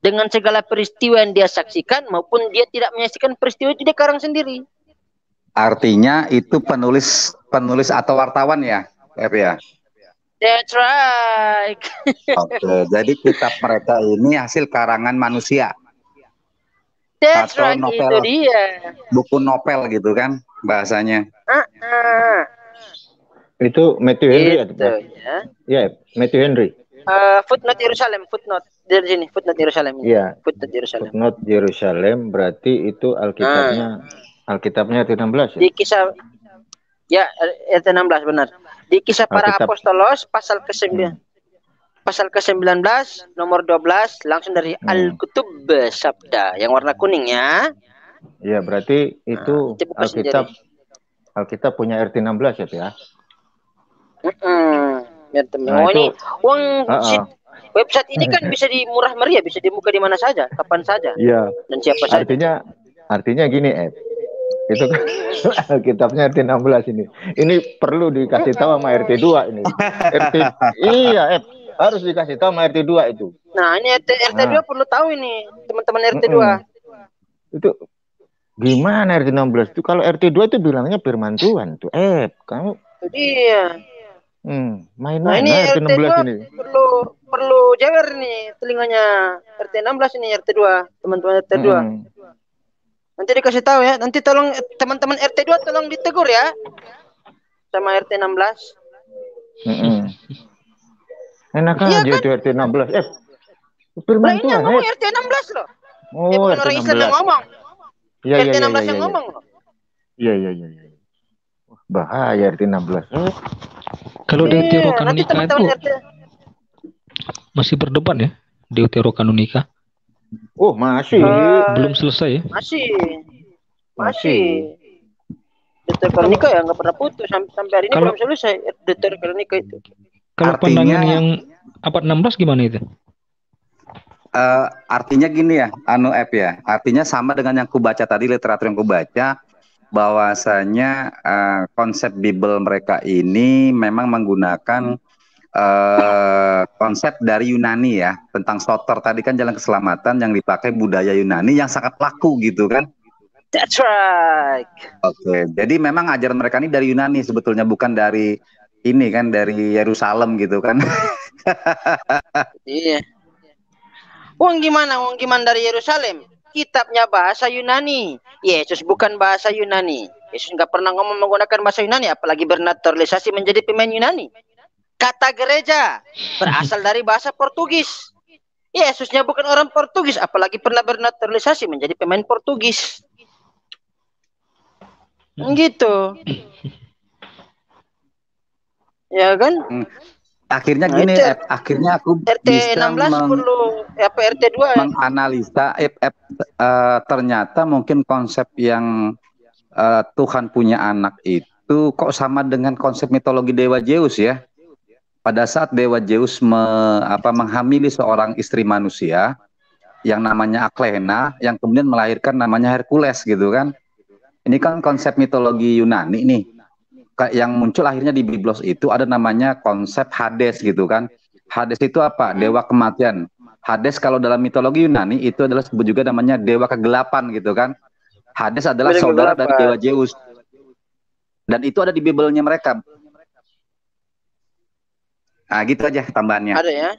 Dengan segala peristiwa yang dia saksikan maupun dia tidak menyaksikan peristiwa itu dia sendiri. Artinya itu penulis penulis atau wartawan ya, F ya. That's right. Oke, jadi kitab mereka ini hasil karangan manusia. That's Atau right, novel, itu dia. Buku novel gitu kan bahasanya. Uh -uh. Itu Matthew Henry itu, ya? Iya, yeah, Matthew Henry. Uh, footnote Yerusalem, footnote dari sini, footnote Yerusalem. Iya. Yeah. Footnote Yerusalem. Footnote Yerusalem berarti itu Alkitabnya uh. Alkitabnya ayat 16 ya? Di kisah Ya, ayat 16 benar. Di kisah ah, para apostolos pasal ke-9 hmm. pasal ke-19 nomor 12 langsung dari hmm. Al-Kutub Sabda yang warna kuning ya. Iya, berarti ah, itu nah, Alkitab Alkitab punya RT16 ya, ya. Mm -mm. Ya, teman. Nah, oh, itu, ini uang uh -uh. website ini kan bisa di murah meriah, bisa dibuka di mana saja, kapan saja, ya. dan siapa artinya, saja. Artinya artinya gini, eh itu kan kitabnya RT 16 ini. Ini perlu dikasih tahu sama RT 2 ini. RT iya, F, harus dikasih tahu sama RT 2 itu. Nah, ini RT RT 2 nah. perlu tahu ini, teman-teman RT 2. Mm -mm. Itu gimana RT 16 itu kalau RT 2 itu bilangnya firman Tuhan tuh. Eh, kamu Iya. Hmm, main nah, ini RT 16 ini. Perlu perlu jawer nih telinganya RT 16 ini RT 2, teman-teman RT 2. Mm Hmm. Nanti dikasih tahu ya. Nanti tolong teman-teman RT 2 tolong ditegur ya. Sama RT 16. Mm -hmm. Enak iya aja kan? itu RT 16. Eh, Firman nah, Tuhan. ngomong RT 16 loh. Oh, eh, bukan RT orang Islam yang ngomong. Ya, RT ya, 16 ya, ya, yang ya. ngomong loh. Iya, iya, iya. Ya. Bahaya RT 16. Oh. Kalau yeah, RT Rokanunika Unika teman -teman itu RT... masih berdebat ya? di RT Rokanunika. Oh, masih. Uh, Belum selesai ya? Masih. Masih. Deter pernikah ya nggak pernah putus sampai, sampai hari ini kalau, belum selesai Deter pernikah itu. Kalau artinya, pandangan yang abad 16 gimana itu? Uh, artinya gini ya, anu app ya. Artinya sama dengan yang kubaca tadi literatur yang kubaca bahwasanya uh, konsep Bible mereka ini memang menggunakan Eh, konsep dari Yunani ya tentang soter tadi kan jalan keselamatan yang dipakai budaya Yunani yang sangat laku gitu kan. That's right. Oke, okay. jadi memang ajaran mereka ini dari Yunani sebetulnya bukan dari ini kan dari Yerusalem gitu kan. iya. Wong gimana? Wong gimana dari Yerusalem? Kitabnya bahasa Yunani. Yesus bukan bahasa Yunani. Yesus nggak pernah ngomong menggunakan bahasa Yunani, apalagi bernaturalisasi menjadi pemain Yunani. Kata gereja berasal dari bahasa Portugis. Yesusnya bukan orang Portugis, apalagi pernah bernaturalisasi menjadi pemain Portugis. Hmm. Gitu. Ya kan? Hmm. Akhirnya nah, gini, F, akhirnya aku RT bisa 16 ya, RT 2 menganalisa F, F, eh, ternyata mungkin konsep yang eh, Tuhan punya anak itu kok sama dengan konsep mitologi dewa Zeus ya? pada saat dewa Zeus me, apa, menghamili seorang istri manusia yang namanya Aklena yang kemudian melahirkan namanya Hercules gitu kan. Ini kan konsep mitologi Yunani nih. Yang muncul akhirnya di Biblos itu ada namanya konsep Hades gitu kan. Hades itu apa? Dewa kematian. Hades kalau dalam mitologi Yunani itu adalah sebut juga namanya dewa kegelapan gitu kan. Hades adalah saudara dari dewa Zeus. Dan itu ada di Bibelnya mereka. Nah, gitu aja tambahannya. Ada ya?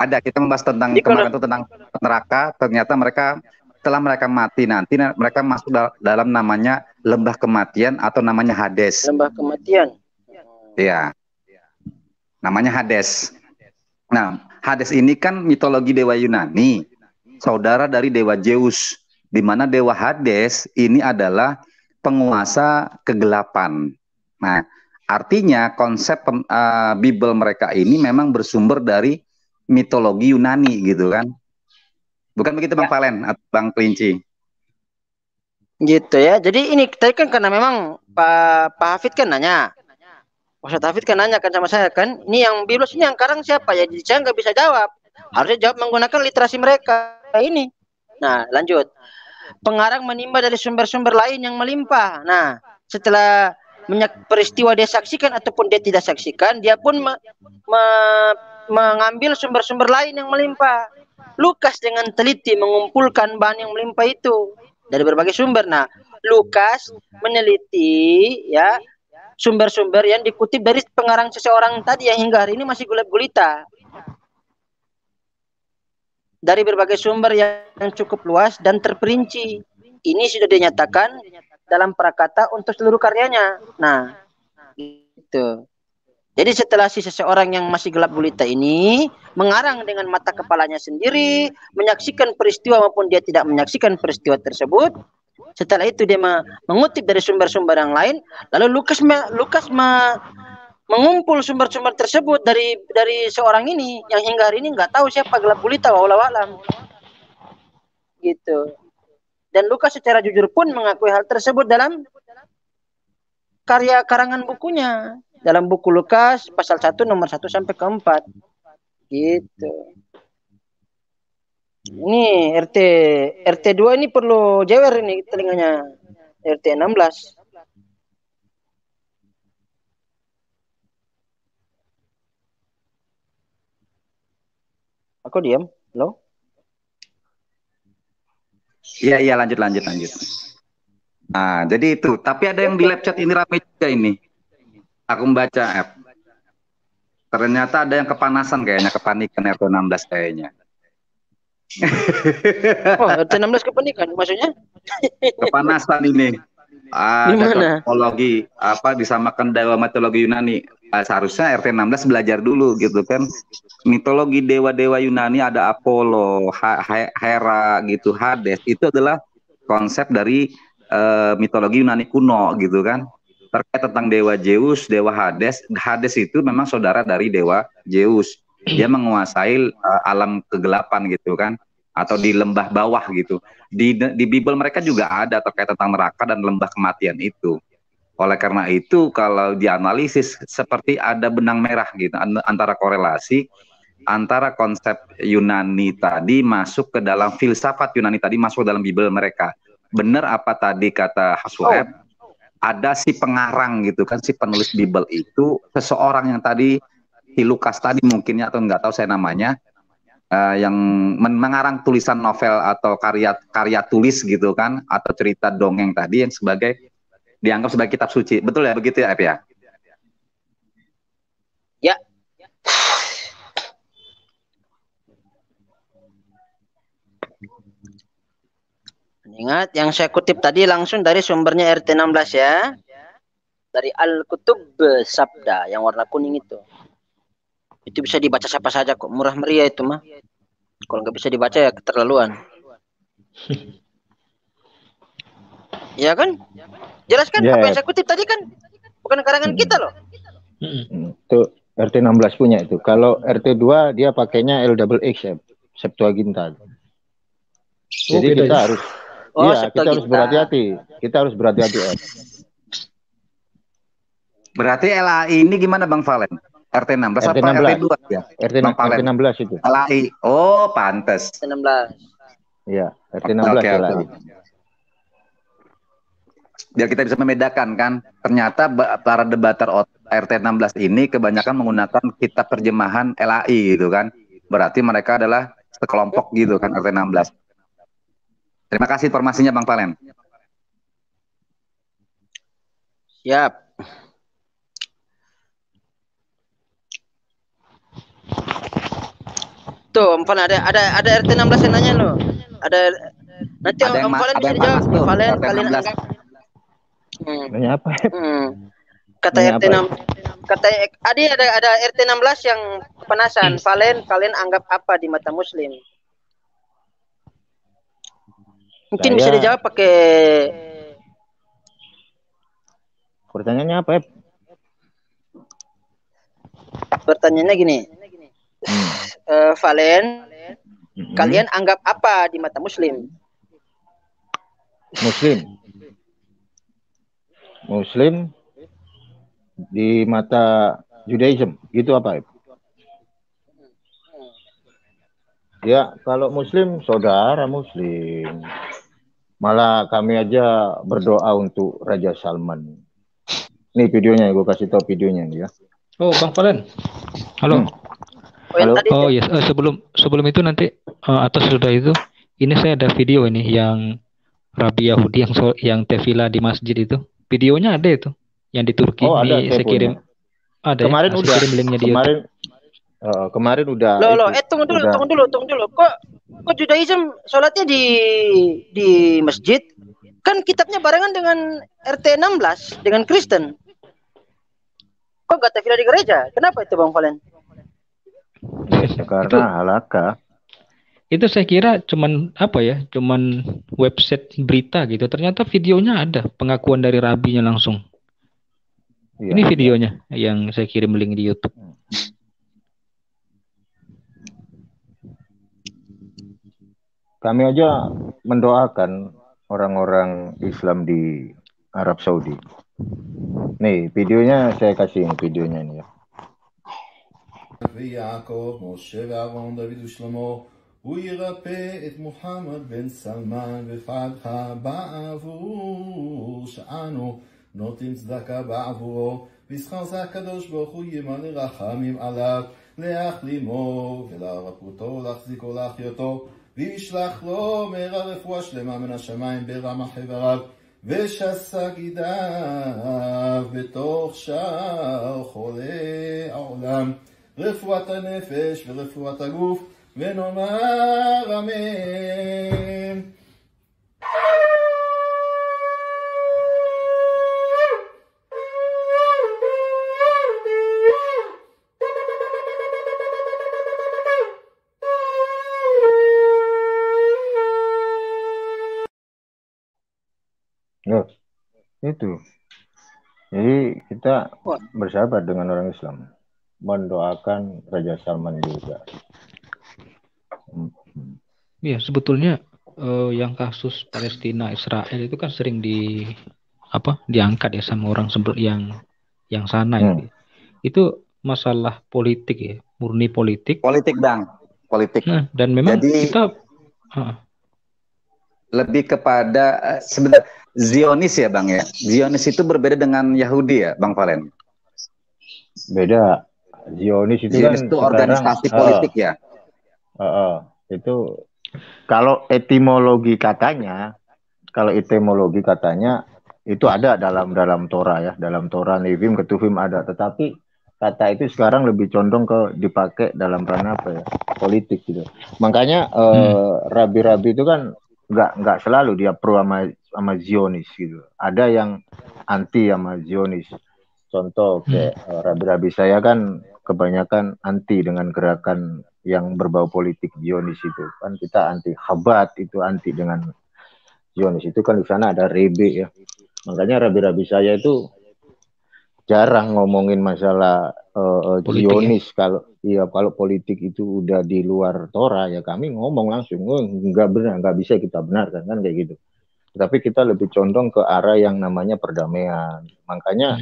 Ada. Kita membahas tentang kemarin itu tentang neraka. Ternyata mereka setelah mereka mati nanti nah, mereka masuk dal dalam namanya lembah kematian atau namanya Hades. Lembah kematian. Iya. Namanya Hades. Nah, Hades ini kan mitologi dewa Yunani, saudara dari dewa Zeus, di mana dewa Hades ini adalah penguasa kegelapan. Nah, Artinya konsep uh, Bible mereka ini memang bersumber dari mitologi Yunani gitu kan. Bukan begitu Bang ya. Valen atau Bang Kelinci? Gitu ya. Jadi ini tadi kan karena memang Pak Pak Hafid kan nanya. Ustaz Hafid kan nanya kan sama saya kan, ini yang Bible ini yang karang siapa ya? Jadi saya nggak bisa jawab. Harusnya jawab menggunakan literasi mereka ini. Nah, lanjut. Pengarang menimba dari sumber-sumber lain yang melimpah. Nah, setelah peristiwa dia saksikan ataupun dia tidak saksikan, dia pun me, me, mengambil sumber-sumber lain yang melimpah. Lukas dengan teliti mengumpulkan bahan yang melimpah itu dari berbagai sumber. Nah, Lukas meneliti ya sumber-sumber yang dikutip dari pengarang seseorang tadi yang hingga hari ini masih gulat gulita. Dari berbagai sumber yang cukup luas dan terperinci. Ini sudah dinyatakan dalam prakata untuk seluruh karyanya. Nah, gitu. Jadi setelah si seseorang yang masih gelap gulita ini mengarang dengan mata kepalanya sendiri, menyaksikan peristiwa maupun dia tidak menyaksikan peristiwa tersebut, setelah itu dia mengutip dari sumber-sumber yang lain, lalu Lukas me, Lukas me, mengumpul sumber-sumber tersebut dari dari seorang ini yang hingga hari ini nggak tahu siapa gelap gulita walau alam. Gitu. Dan Lukas secara jujur pun mengakui hal tersebut dalam karya karangan bukunya. Dalam buku Lukas pasal 1 nomor 1 sampai keempat Gitu. Ini RT RT 2 ini perlu jewer ini telinganya. RT 16. Aku diam. loh Iya iya lanjut lanjut lanjut. Nah jadi itu. Tapi ada yang di live chat ini ramai juga ini. Aku membaca app. Ternyata ada yang kepanasan kayaknya kepanikan RT16 kayaknya. Oh RT16 kepanikan maksudnya? Kepanasan ini. Ah, Dimana? Ada apa disamakan dalam metodologi Yunani Eh, seharusnya RT 16 belajar dulu gitu kan mitologi dewa-dewa Yunani ada Apollo, Hera gitu, Hades itu adalah konsep dari uh, mitologi Yunani kuno gitu kan terkait tentang dewa Zeus, dewa Hades. Hades itu memang saudara dari dewa Zeus. Dia menguasai uh, alam kegelapan gitu kan atau di lembah bawah gitu. Di di Bible mereka juga ada terkait tentang neraka dan lembah kematian itu. Oleh karena itu kalau dianalisis seperti ada benang merah gitu antara korelasi antara konsep Yunani tadi masuk ke dalam filsafat Yunani tadi masuk ke dalam Bible mereka. Benar apa tadi kata Haswab? Ada si pengarang gitu kan si penulis Bible itu seseorang yang tadi di Lukas tadi mungkinnya atau nggak tahu saya namanya uh, yang mengarang tulisan novel atau karya karya tulis gitu kan atau cerita dongeng tadi yang sebagai dianggap sebagai kitab suci. Betul ya begitu ya, Ep ya? Ya. Ingat yang saya kutip tadi langsung dari sumbernya RT16 ya. Dari Al-Kutub Sabda yang warna kuning itu. Itu bisa dibaca siapa saja kok, murah meriah itu mah. Kalau nggak bisa dibaca ya keterlaluan. Iya kan? Ya kan? Jelas kan yeah. apa ya. yang saya kutip tadi kan bukan karangan hmm. kita loh. Hmm. Itu RT 16 punya itu. Kalau RT 2 dia pakainya L double X ya, Septuaginta. Oh, Jadi oh, kita ya. harus Oh, iya, kita harus berhati-hati. Kita harus berhati-hati. Berarti LAI ini gimana Bang Valen? RT 16 RT apa 16. RT 2 ya? RT, Bang Valen. RT 16 itu. LAI. Oh, pantas. RT 16. Iya, RT 16 okay, LAI. Okay biar kita bisa membedakan kan ternyata para debater RT 16 ini kebanyakan menggunakan kitab terjemahan LAI gitu kan berarti mereka adalah sekelompok gitu kan RT 16 terima kasih informasinya Bang Palen siap tuh empon ada ada ada RT 16 yang nanya loh ada nanti ada Om Valen bisa dijawab Valen kalian anggap Hmm. Nanya apa? Hmm. Kata Nanya RT 6 kata ada ada ada RT 16 yang penasaran. Hmm. Valen kalian anggap apa di mata muslim? Mungkin Saya... bisa dijawab pakai Pertanyaannya apa, ya Pertanyaannya gini. Uh, Valen, hmm. kalian anggap apa di mata muslim? Muslim. Muslim di mata Judaism, gitu apa? Ibu? Ya, kalau Muslim saudara Muslim. Malah kami aja berdoa untuk Raja Salman. Ini videonya, gue kasih tahu videonya nih ya. Oh, Bang Palen. Halo. Hmm. Oh, Halo. Oh, yes. Uh, sebelum sebelum itu nanti uh, eh, atau sudah itu, ini saya ada video ini yang Rabi Yahudi yang yang tevila di masjid itu. Videonya ada itu yang di Turki. Oh, ada, saya kirim. Ada. Ya. Kemarin ya? udah. Kirim linknya Kemarin uh, kemarin udah. lo lo eh tunggu dulu, udah. tunggu dulu, tunggu dulu. Kok kok Judaism sholatnya di di masjid? Kan kitabnya barengan dengan RT 16 dengan Kristen. Kok gak tafila di gereja? Kenapa itu Bang Valen? Ya, karena halaka itu saya kira cuman apa ya cuman website berita gitu ternyata videonya ada pengakuan dari rabinya langsung ya. ini iya. videonya yang saya kirim link di YouTube hmm. kami aja mendoakan orang-orang Islam di Arab Saudi nih videonya saya kasih videonya ini ya הוא ירפא את מוחמד בן סלמן ופתחה בעבור שאנו נותנים צדקה בעבורו בזכר זה הקדוש ברוך הוא ימלא רחמים עליו להחלימו ולרפותו להחזיקו להחיותו וישלח לו מהרה רפואה שלמה מן השמיים ברמה חבריו ושסה גידיו בתוך שער חולי העולם רפואת הנפש ורפואת הגוף ונאמר אמן. itu. Jadi kita bersahabat dengan orang Islam. Mendoakan Raja Salman juga. Iya, sebetulnya uh, yang kasus Palestina Israel itu kan sering di apa diangkat ya sama orang sebelum yang yang sana ya. hmm. ya. Itu masalah politik ya, murni politik. Politik, Bang. Politik. Nah, dan memang Jadi, kita uh, lebih kepada eh, sebenarnya Zionis ya, Bang ya. Zionis itu berbeda dengan Yahudi ya, Bang Valen. Beda. Zionis itu kan Zionis kan itu organisasi sekarang, eh, politik uh, ya. Uh, uh, itu kalau etimologi katanya, kalau etimologi katanya itu ada dalam dalam Torah ya, dalam Torah Nevim Ketuvim ada, tetapi kata itu sekarang lebih condong ke dipakai dalam ranah apa ya politik gitu. Makanya eh, hmm. rabi-rabi eh, itu kan nggak nggak selalu dia pro sama, sama Zionis gitu. Ada yang anti sama Zionis. Contoh kayak rabi hmm. eh, rabi-rabi saya kan kebanyakan anti dengan gerakan yang berbau politik Zionis itu kan kita anti habat itu anti dengan Zionis itu kan di sana ada rebe ya makanya rabi-rabi saya itu jarang ngomongin masalah uh, Zionis ya? kalau iya kalau politik itu udah di luar Torah ya kami ngomong langsung oh, nggak benar nggak bisa kita benarkan kan kayak gitu tapi kita lebih condong ke arah yang namanya perdamaian makanya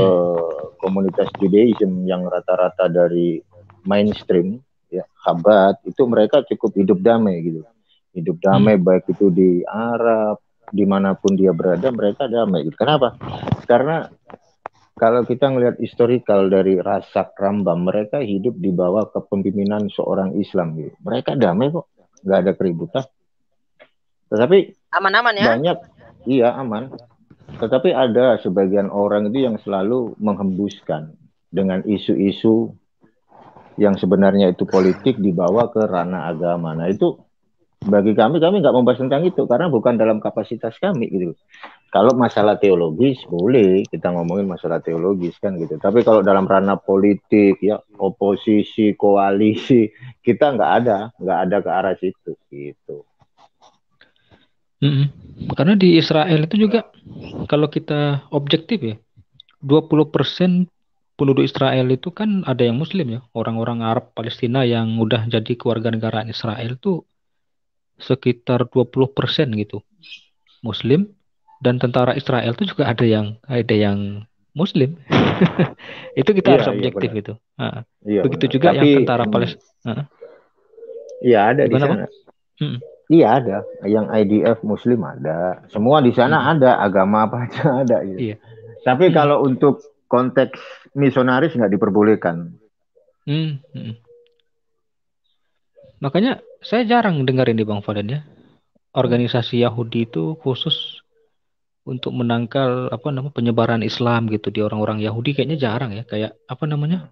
uh, komunitas Judaism yang rata-rata dari mainstream ya Habat itu mereka cukup hidup damai gitu hidup damai hmm. baik itu di Arab dimanapun dia berada mereka damai gitu kenapa karena kalau kita melihat historikal dari rasa Rambam, mereka hidup di bawah kepemimpinan seorang Islam. Gitu. Mereka damai kok, nggak ada keributan. Tetapi aman-aman ya. Banyak, iya aman. Tetapi ada sebagian orang itu yang selalu menghembuskan dengan isu-isu yang sebenarnya itu politik dibawa ke ranah agama. Nah itu bagi kami kami nggak membahas tentang itu karena bukan dalam kapasitas kami gitu. Kalau masalah teologis boleh kita ngomongin masalah teologis kan gitu. Tapi kalau dalam ranah politik ya oposisi koalisi kita nggak ada nggak ada ke arah situ gitu. Mm -hmm. Karena di Israel itu juga kalau kita objektif ya 20% penduduk Israel itu kan ada yang Muslim ya, orang-orang Arab Palestina yang udah jadi negara Israel itu sekitar 20% gitu Muslim dan tentara Israel itu juga ada yang ada yang Muslim. itu kita ya, harus iya, objektif iya, gitu. Nah, iya, begitu benar. juga Tapi, yang tentara hmm. Palestina. Iya ada Gimana, di sana. Hmm. Iya ada, yang IDF Muslim ada. Semua di sana hmm. ada, agama apa aja ada. Gitu. Iya. Tapi hmm. kalau untuk konteks misionaris nggak diperbolehkan. Hmm. hmm. Makanya saya jarang dengerin di Bang Faden ya. Organisasi Yahudi itu khusus untuk menangkal apa namanya penyebaran Islam gitu di orang-orang Yahudi kayaknya jarang ya kayak apa namanya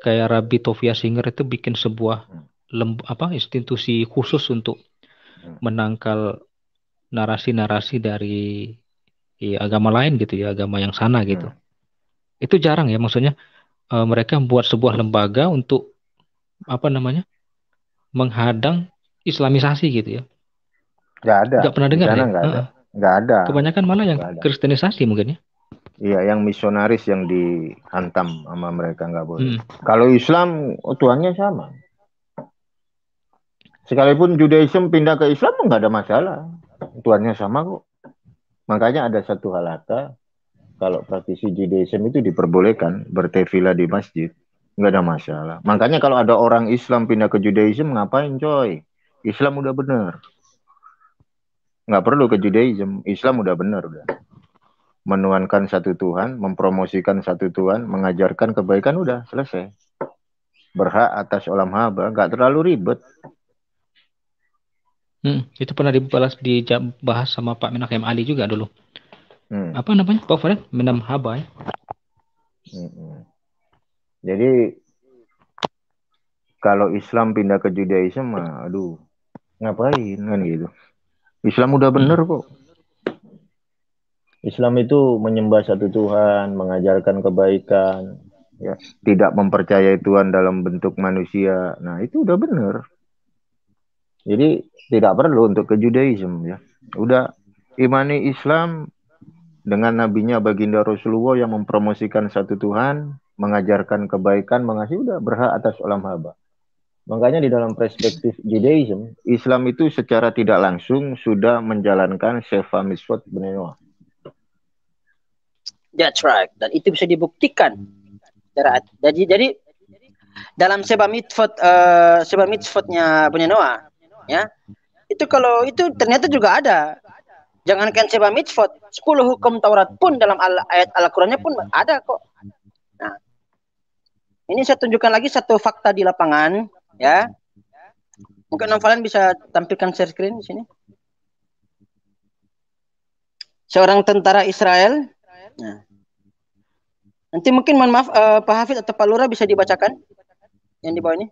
kayak Rabbi Tovia Singer itu bikin sebuah lemb, apa institusi khusus untuk menangkal narasi-narasi dari ya, agama lain gitu ya agama yang sana gitu. Hmm itu jarang ya maksudnya e, mereka membuat sebuah lembaga untuk apa namanya menghadang islamisasi gitu ya nggak ada nggak pernah dengar ya nggak ada. nggak ada kebanyakan malah yang ada. kristenisasi mungkin ya Iya, yang misionaris yang dihantam sama mereka nggak boleh. Hmm. Kalau Islam, oh, Tuhannya sama. Sekalipun Judaism pindah ke Islam nggak ada masalah, Tuhannya sama kok. Makanya ada satu halata kalau praktisi Judaism itu diperbolehkan bertevila di masjid, nggak ada masalah. Makanya kalau ada orang Islam pindah ke Judaism ngapain coy? Islam udah bener. Nggak perlu ke Judaism, Islam udah bener udah. Menuankan satu Tuhan, mempromosikan satu Tuhan, mengajarkan kebaikan udah selesai. Berhak atas olam haba, nggak terlalu ribet. Hmm, itu pernah dibahas dibalas bahas sama Pak Menakem Ali juga dulu. Hmm. Apa namanya Pak Farid? Mendam haba ya. Hmm. Jadi kalau Islam pindah ke Judaisme, aduh, ngapain kan gitu. Islam udah hmm. bener kok. Islam itu menyembah satu Tuhan, mengajarkan kebaikan, ya, tidak mempercayai Tuhan dalam bentuk manusia. Nah, itu udah bener. Jadi tidak perlu untuk ke Judaism ya. Udah imani Islam dengan nabinya baginda Rasulullah yang mempromosikan satu Tuhan, mengajarkan kebaikan, mengasihi udah berhak atas alam haba. Makanya di dalam perspektif Judaism, Islam itu secara tidak langsung sudah menjalankan Sefa Miswat Benenoa. That's right. Dan itu bisa dibuktikan. Jadi, jadi dalam seba mitfot uh, eh, mitfotnya Mitzvotnya Benenoa, ya, itu kalau itu ternyata juga ada Jangankan sebab Mitzvot, 10 hukum Taurat pun dalam al ayat Al-Qurannya pun ada kok. Nah, ini saya tunjukkan lagi satu fakta di lapangan, ya. Mungkin Novalan bisa tampilkan share screen di sini. Seorang tentara Israel. Nah. Nanti mungkin mohon maaf uh, Pak Hafid atau Pak Lura bisa dibacakan yang di bawah ini.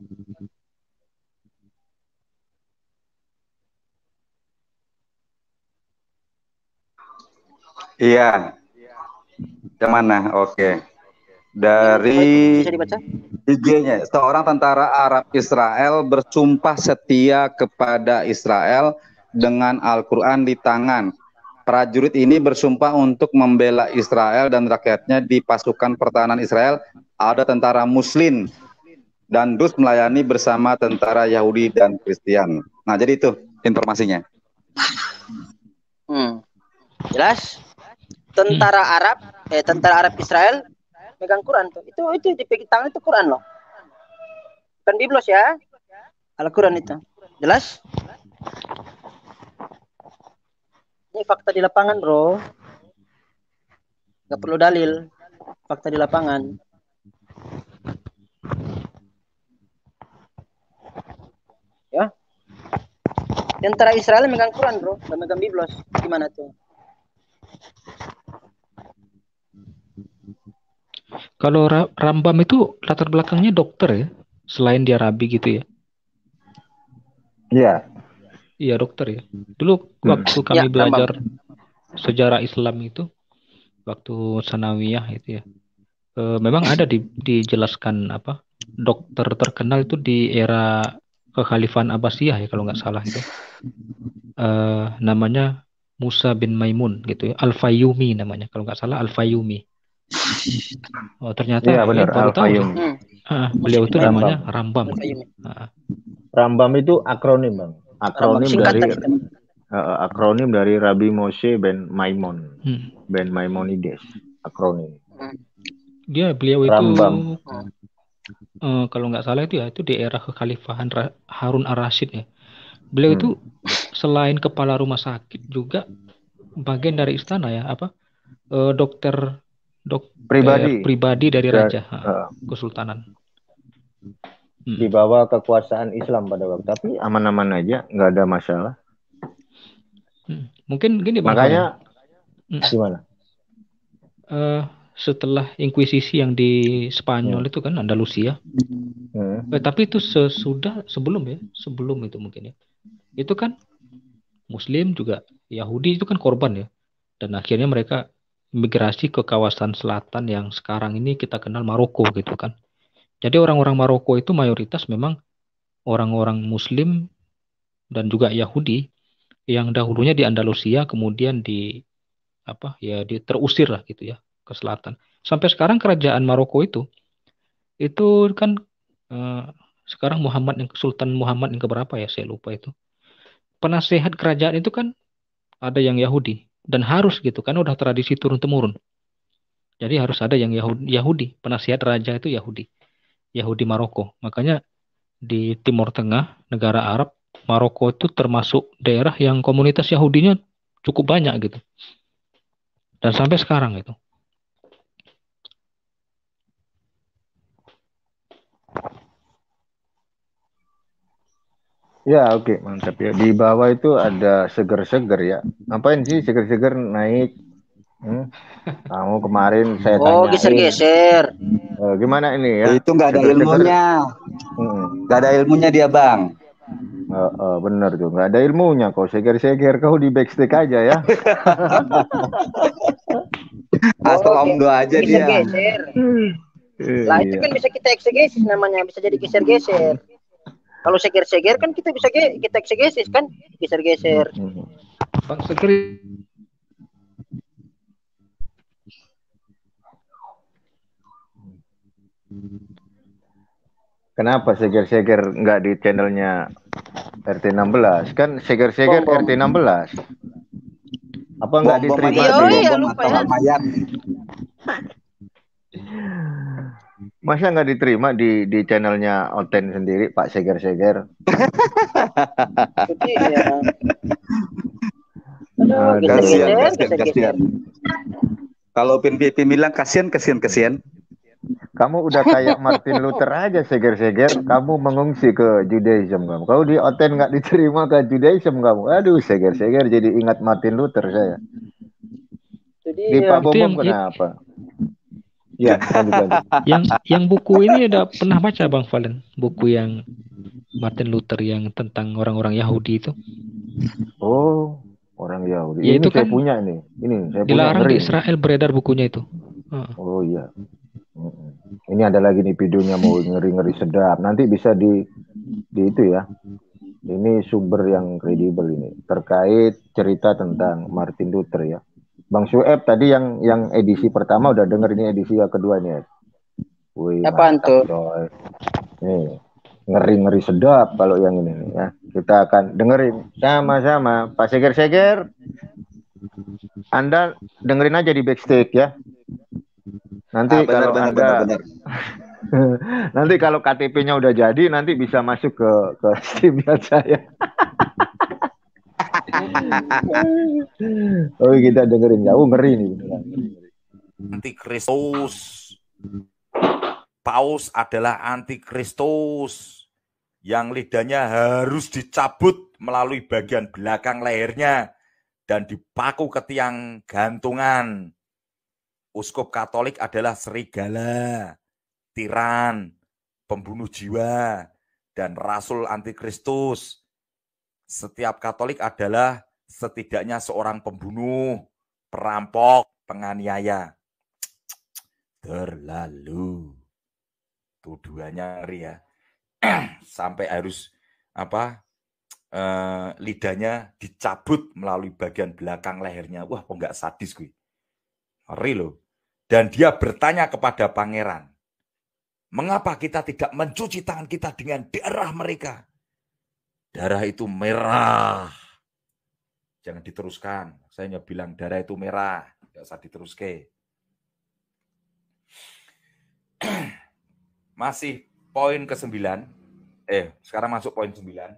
Iya. Yang mana? Oke. Dari IG-nya, seorang tentara Arab Israel bersumpah setia kepada Israel dengan Al-Quran di tangan. Prajurit ini bersumpah untuk membela Israel dan rakyatnya di pasukan pertahanan Israel. Ada tentara Muslim dan Dus melayani bersama tentara Yahudi dan Kristen. Nah, jadi itu informasinya. Hmm. Jelas? tentara hmm. Arab eh tentara Arab Israel megang Quran tuh. Itu itu di tangan itu Quran loh. kan biblos ya. Al-Quran itu. Jelas? Ini fakta di lapangan, Bro. nggak perlu dalil. Fakta di lapangan. Ya. Tentara Israel megang Quran, Bro. dan megang biblos. Gimana tuh? Kalau Rambam itu latar belakangnya dokter ya, selain dia rabi gitu ya? Iya. Iya dokter ya. Dulu waktu hmm. kami yeah, belajar Rambam. sejarah Islam itu, waktu sanawiyah itu ya, e, memang ada di, dijelaskan apa dokter terkenal itu di era kekhalifahan Abbasiyah ya kalau nggak salah itu. E, namanya Musa bin Maimun gitu ya, Al Fayyumi namanya kalau nggak salah Al Fayyumi Oh ternyata ya, benar, baru Al tahu. Hmm. Uh, beliau itu Rambam. namanya Rambam. Uh. Rambam itu akronim bang. Akronim Rambam. dari uh, akronim dari Rabbi Moshe ben Maimon. Hmm. Ben Maimonides. Akronim. Hmm. Dia beliau itu Rambam. Uh, kalau nggak salah itu ya itu di era kekhalifahan Harun Ar-Rasyid ya. Beliau hmm. itu selain kepala rumah sakit juga bagian dari istana ya apa? Uh, dokter dok pribadi eh, pribadi dari ya, raja uh, kesultanan hmm. di bawah kekuasaan Islam pada waktu tapi aman-aman aja nggak ada masalah hmm. mungkin gini bang makanya hmm. gimana uh, setelah inkuisisi yang di Spanyol hmm. itu kan Andalusia hmm. eh, tapi itu sesudah sebelum ya sebelum itu mungkin ya itu kan Muslim juga Yahudi itu kan korban ya dan akhirnya mereka migrasi ke kawasan selatan yang sekarang ini kita kenal Maroko gitu kan. Jadi orang-orang Maroko itu mayoritas memang orang-orang Muslim dan juga Yahudi yang dahulunya di Andalusia kemudian di apa ya di terusir lah gitu ya ke selatan. Sampai sekarang kerajaan Maroko itu itu kan eh, sekarang Muhammad yang Sultan Muhammad yang keberapa ya saya lupa itu. Penasehat kerajaan itu kan ada yang Yahudi, dan harus gitu kan udah tradisi turun temurun. Jadi harus ada yang Yahudi, Yahudi penasihat raja itu Yahudi, Yahudi Maroko. Makanya di Timur Tengah, negara Arab, Maroko itu termasuk daerah yang komunitas Yahudinya cukup banyak gitu. Dan sampai sekarang itu. Ya oke okay, mantap ya. Di bawah itu ada seger-seger ya. Ngapain sih seger-seger naik? Hmm? Kamu kemarin saya tanya. Oh geser-geser. Eh, gimana ini ya? Itu nggak ada ilmunya. Hmm. Nggak hmm. ada ilmunya dia bang. Uh, uh, bener tuh, nggak ada ilmunya kau seger-seger kau di backstage aja ya. Asal om doa aja dia. Geser. Iya. Lah itu kan bisa kita eksegesis namanya, bisa jadi geser-geser. Kalau seger-seger kan kita bisa ge kita geser kan, geser-geser. Bang seger Kenapa seger-seger nggak di channelnya RT16? Kan seger-seger RT16. Apa nggak diterima? Oh, iya, lupa ya. Masa nggak diterima di di channelnya Oten sendiri Pak Seger Seger? kasihan, Kalau Pin Pin bilang kasihan, kasihan, kasihan. Kamu udah kayak Martin Luther aja seger-seger. Kamu mengungsi ke Judaism kamu. kau di Oten nggak diterima ke Judaism kamu. Aduh, seger-seger jadi ingat Martin Luther saya. Jadi, di Pak ya. Bobo kenapa? Ya, kan gitu. yang yang buku ini udah pernah baca Bang Valen, buku yang Martin Luther yang tentang orang-orang Yahudi itu. Oh, orang Yahudi. Ya, ini itu saya kan punya ini. Ini saya dilarang di Israel beredar bukunya itu. Oh iya. Ini ada lagi nih videonya mau ngeri-ngeri sedap. Nanti bisa di di itu ya. Ini sumber yang kredibel ini terkait cerita tentang Martin Luther ya. Bang Sueb tadi yang yang edisi pertama udah denger ini edisi yang kedua nih. Wih, apa tuh? ngeri-ngeri sedap kalau yang ini ya. Kita akan dengerin sama-sama. Pak Seger-Seger, Anda dengerin aja di backstage ya. Nanti ah, kalau benar, Anda benar, benar. nanti kalau KTP-nya udah jadi nanti bisa masuk ke ke Steam saya. oh kita dengerin ya, oh ngeri nih. Antikristus. Paus adalah antikristus yang lidahnya harus dicabut melalui bagian belakang lehernya dan dipaku ke tiang gantungan. Uskup Katolik adalah serigala, tiran, pembunuh jiwa, dan rasul antikristus setiap Katolik adalah setidaknya seorang pembunuh, perampok, penganiaya. Terlalu tuduhannya ngeri ya. Sampai harus apa eh, lidahnya dicabut melalui bagian belakang lehernya. Wah, kok nggak sadis gue. Ngeri loh. Dan dia bertanya kepada pangeran, mengapa kita tidak mencuci tangan kita dengan darah mereka? darah itu merah. Jangan diteruskan. Saya hanya bilang darah itu merah. Tidak usah diteruskan. Masih poin ke-9. Eh, sekarang masuk poin sembilan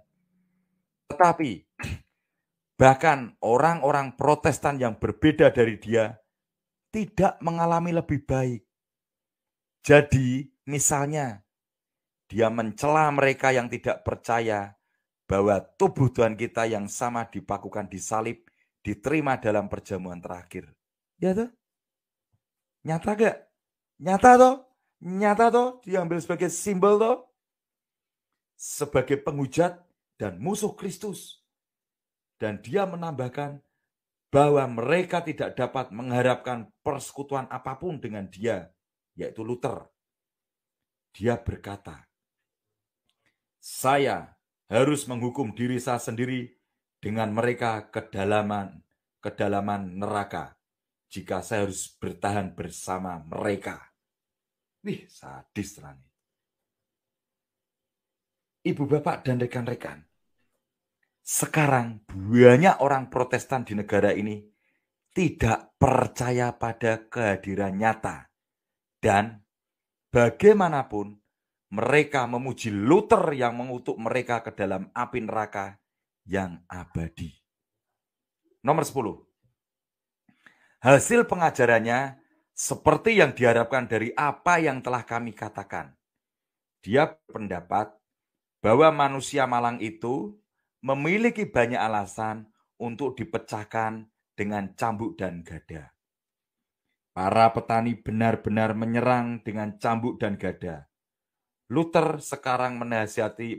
Tetapi bahkan orang-orang protestan yang berbeda dari dia tidak mengalami lebih baik. Jadi, misalnya dia mencela mereka yang tidak percaya bahwa tubuh Tuhan kita yang sama dipakukan di salib diterima dalam perjamuan terakhir. Ya toh? Nyata gak? Nyata toh? Nyata toh? Diambil sebagai simbol toh? Sebagai penghujat dan musuh Kristus. Dan dia menambahkan bahwa mereka tidak dapat mengharapkan persekutuan apapun dengan dia, yaitu Luther. Dia berkata, saya harus menghukum diri saya sendiri dengan mereka kedalaman kedalaman neraka jika saya harus bertahan bersama mereka. Wih, sadis rani. Ibu bapak dan rekan-rekan, sekarang banyak orang protestan di negara ini tidak percaya pada kehadiran nyata. Dan bagaimanapun mereka memuji Luther yang mengutuk mereka ke dalam api neraka yang abadi. Nomor 10. Hasil pengajarannya seperti yang diharapkan dari apa yang telah kami katakan. Dia pendapat bahwa manusia malang itu memiliki banyak alasan untuk dipecahkan dengan cambuk dan gada. Para petani benar-benar menyerang dengan cambuk dan gada Luther sekarang menasihati,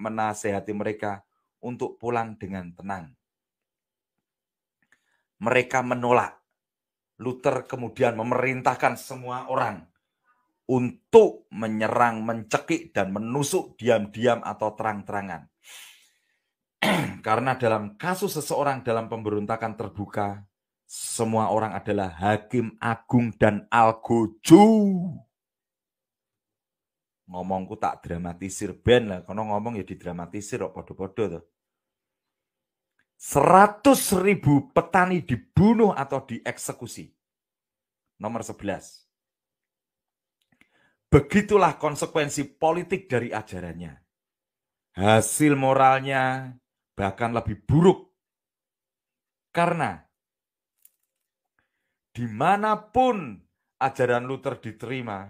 menasehati mereka untuk pulang dengan tenang. Mereka menolak. Luther kemudian memerintahkan semua orang untuk menyerang, mencekik, dan menusuk diam-diam atau terang-terangan. Karena dalam kasus seseorang dalam pemberontakan terbuka, semua orang adalah hakim agung dan algojo ngomongku tak dramatisir ben lah kono ngomong ya didramatisir kok podo-podo tuh. Seratus ribu petani dibunuh atau dieksekusi. Nomor 11. Begitulah konsekuensi politik dari ajarannya. Hasil moralnya bahkan lebih buruk. Karena dimanapun ajaran Luther diterima,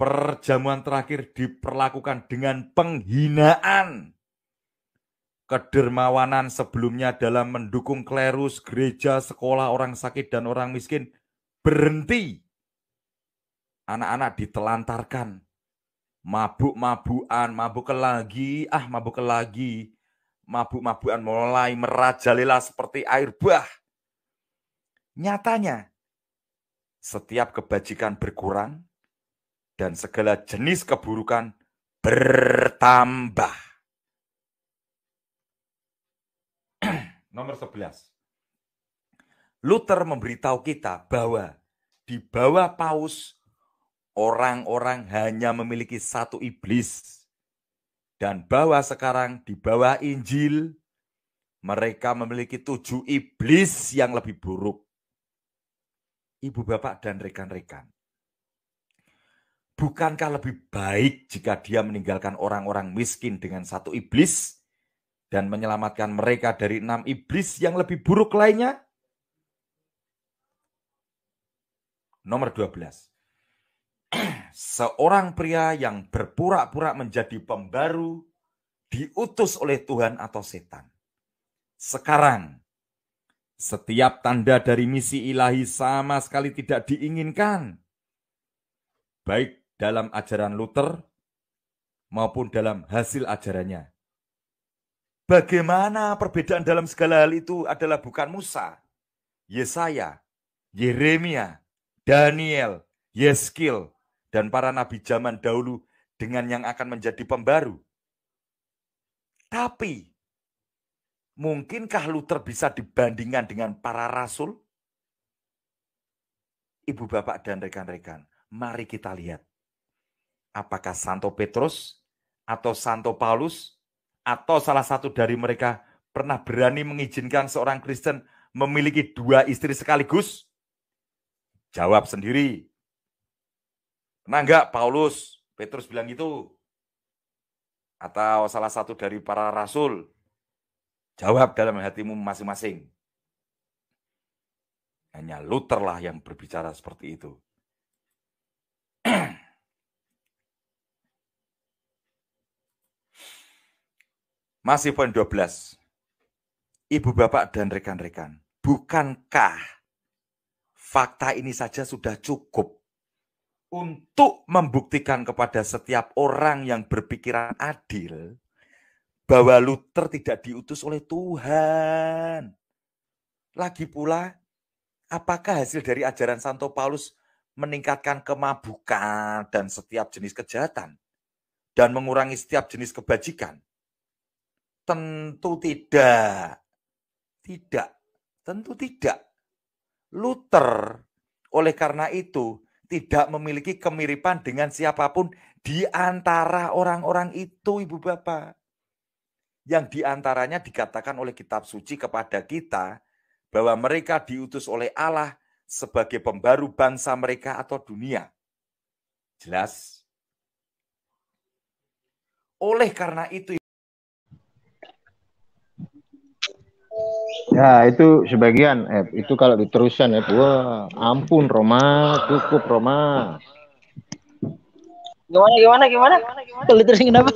perjamuan terakhir diperlakukan dengan penghinaan kedermawanan sebelumnya dalam mendukung klerus, gereja, sekolah, orang sakit, dan orang miskin berhenti. Anak-anak ditelantarkan. Mabuk-mabuan, mabuk lagi, ah mabuk lagi. Mabuk-mabuan mulai merajalela seperti air bah. Nyatanya, setiap kebajikan berkurang, dan segala jenis keburukan bertambah. Nomor 11. Luther memberitahu kita bahwa di bawah paus orang-orang hanya memiliki satu iblis dan bahwa sekarang di bawah Injil mereka memiliki tujuh iblis yang lebih buruk. Ibu bapak dan rekan-rekan, bukankah lebih baik jika dia meninggalkan orang-orang miskin dengan satu iblis dan menyelamatkan mereka dari enam iblis yang lebih buruk lainnya? Nomor 12. Seorang pria yang berpura-pura menjadi pembaru diutus oleh Tuhan atau setan. Sekarang, setiap tanda dari misi ilahi sama sekali tidak diinginkan. Baik dalam ajaran Luther maupun dalam hasil ajarannya. Bagaimana perbedaan dalam segala hal itu adalah bukan Musa, Yesaya, Yeremia, Daniel, Yeskil, dan para nabi zaman dahulu dengan yang akan menjadi pembaru. Tapi, mungkinkah Luther bisa dibandingkan dengan para rasul? Ibu bapak dan rekan-rekan, mari kita lihat Apakah Santo Petrus atau Santo Paulus atau salah satu dari mereka pernah berani mengizinkan seorang Kristen memiliki dua istri sekaligus? Jawab sendiri. Pernah enggak Paulus? Petrus bilang gitu. Atau salah satu dari para rasul? Jawab dalam hatimu masing-masing. Hanya Luther lah yang berbicara seperti itu. Masih poin 12. Ibu bapak dan rekan-rekan, bukankah fakta ini saja sudah cukup untuk membuktikan kepada setiap orang yang berpikiran adil bahwa Luther tidak diutus oleh Tuhan. Lagi pula, apakah hasil dari ajaran Santo Paulus meningkatkan kemabukan dan setiap jenis kejahatan dan mengurangi setiap jenis kebajikan? Tentu tidak. Tidak. Tentu tidak. Luther oleh karena itu tidak memiliki kemiripan dengan siapapun di antara orang-orang itu, Ibu Bapak. Yang diantaranya dikatakan oleh kitab suci kepada kita bahwa mereka diutus oleh Allah sebagai pembaru bangsa mereka atau dunia. Jelas? Oleh karena itu, Ya itu sebagian, eh, itu kalau diterusan ya, wah ampun Roma, cukup Roma. Gimana gimana gimana? Kalau diterusin kenapa?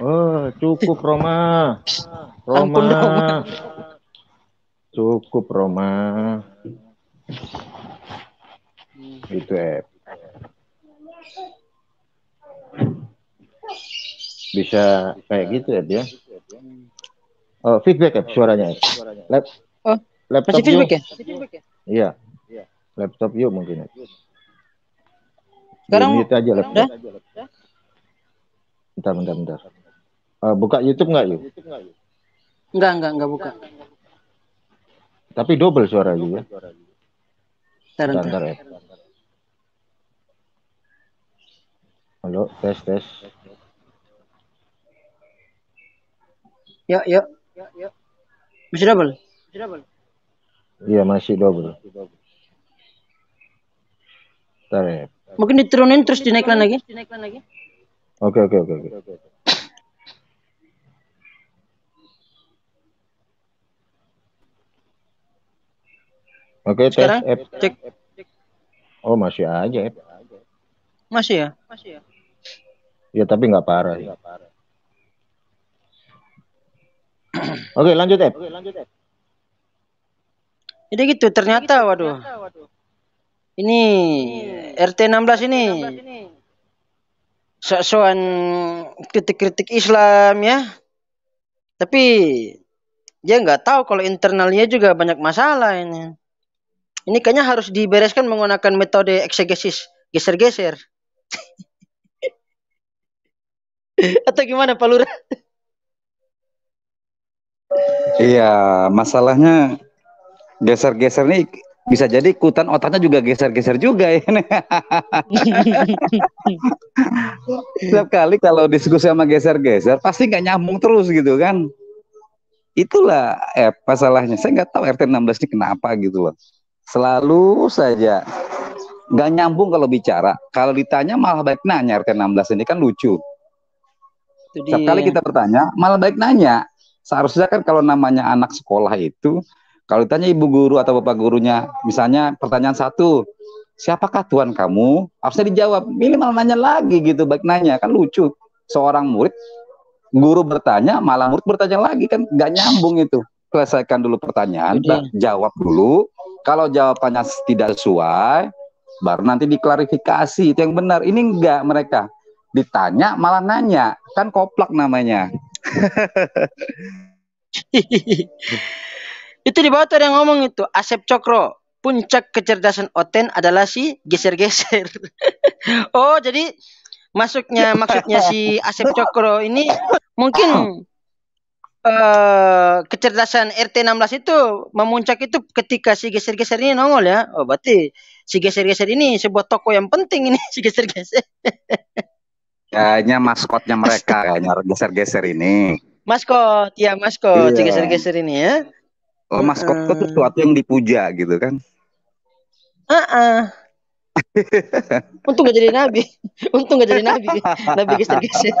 Oh cukup Roma, Roma, ampun, Roma. cukup Roma. Itu eh bisa kayak gitu ya dia. Uh, feedback ya, oh, ya suaranya. Lap oh, laptop masih ya? feedback ya? Iya. Yeah. Laptop yuk mungkin. Ya? Sekarang mute aja laptop. Udah? Bentar, bentar, bentar. Uh, buka YouTube nggak yuk? Enggak, enggak, enggak buka. Tapi double suara juga. Bentar, bentar. ya. Halo, tes, tes. Yuk, yuk ya, Masih double? Masih double? Iya, masih double. Bentar ya. Mungkin diturunin terus dinaikkan lagi. Dinaikkan lagi. Oke, oke, oke, oke. Oke, sekarang tes cek. Oh, masih aja Masih ya? Masih ya? Ya, tapi nggak parah. Nggak ya. parah. Oke, lanjut Ed. Oke, lanjut Ed. Jadi gitu ternyata waduh. Ini RT 16 ini soan kritik-kritik Islam ya. Tapi dia nggak tahu kalau internalnya juga banyak masalah ini. Ini kayaknya harus dibereskan menggunakan metode eksegesis, geser-geser. Atau gimana Pak Lurah? Iya, masalahnya geser-geser nih bisa jadi ikutan otaknya juga geser-geser juga ya. Setiap kali kalau diskusi sama geser-geser pasti nggak nyambung terus gitu kan. Itulah eh masalahnya. Saya nggak tahu RT 16 ini kenapa gitu loh. Selalu saja nggak nyambung kalau bicara. Kalau ditanya malah baik nanya RT 16 ini kan lucu. Setiap kali kita bertanya malah baik nanya seharusnya kan kalau namanya anak sekolah itu kalau ditanya ibu guru atau bapak gurunya misalnya pertanyaan satu siapakah tuan kamu harusnya dijawab minimal nanya lagi gitu baik nanya kan lucu seorang murid guru bertanya malah murid bertanya lagi kan nggak nyambung itu selesaikan dulu pertanyaan Udah. Iya. jawab dulu kalau jawabannya tidak sesuai baru nanti diklarifikasi itu yang benar ini enggak mereka ditanya malah nanya kan koplak namanya itu di bawah tuh ada yang ngomong itu Asep Cokro puncak kecerdasan Oten adalah si geser-geser. oh, jadi masuknya maksudnya si Asep Cokro ini mungkin uh, kecerdasan RT16 itu memuncak itu ketika si geser-geser ini nongol ya. Oh, berarti si geser-geser ini sebuah toko yang penting ini si geser-geser. Kayaknya maskotnya mereka kayaknya geser-geser ini. Maskot, ya maskot, iya. geser-geser ini ya. Oh, maskot uh -uh. itu sesuatu yang dipuja gitu kan? Ah, uh -uh. untung gak jadi nabi, untung gak jadi nabi, nabi geser-geser.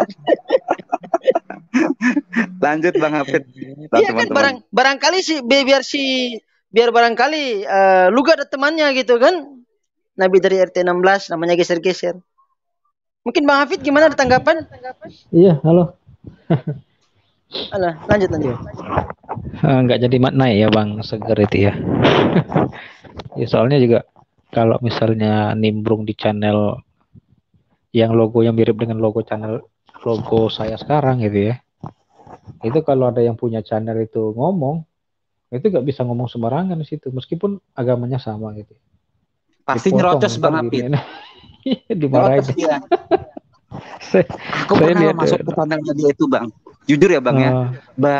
Lanjut bang Hafid. Iya kan barang barangkali si biar si biar barangkali uh, eh, lu gak ada temannya gitu kan? Nabi dari RT 16 namanya geser-geser. Mungkin Bang Hafid gimana ada tanggapan? Iya, halo. halo, lanjut lanjut. Enggak eh, jadi makna ya Bang Seger itu ya. ya soalnya juga kalau misalnya nimbrung di channel yang logo yang mirip dengan logo channel logo saya sekarang gitu ya. Itu kalau ada yang punya channel itu ngomong, itu nggak bisa ngomong sembarangan di situ meskipun agamanya sama gitu. Ya. Pasti nyerocos Bang Hafid. Dimarahin. Ya. aku pernah lihat, ya. masuk ke kandang tadi itu bang. Jujur ya bang uh, ya. Ah.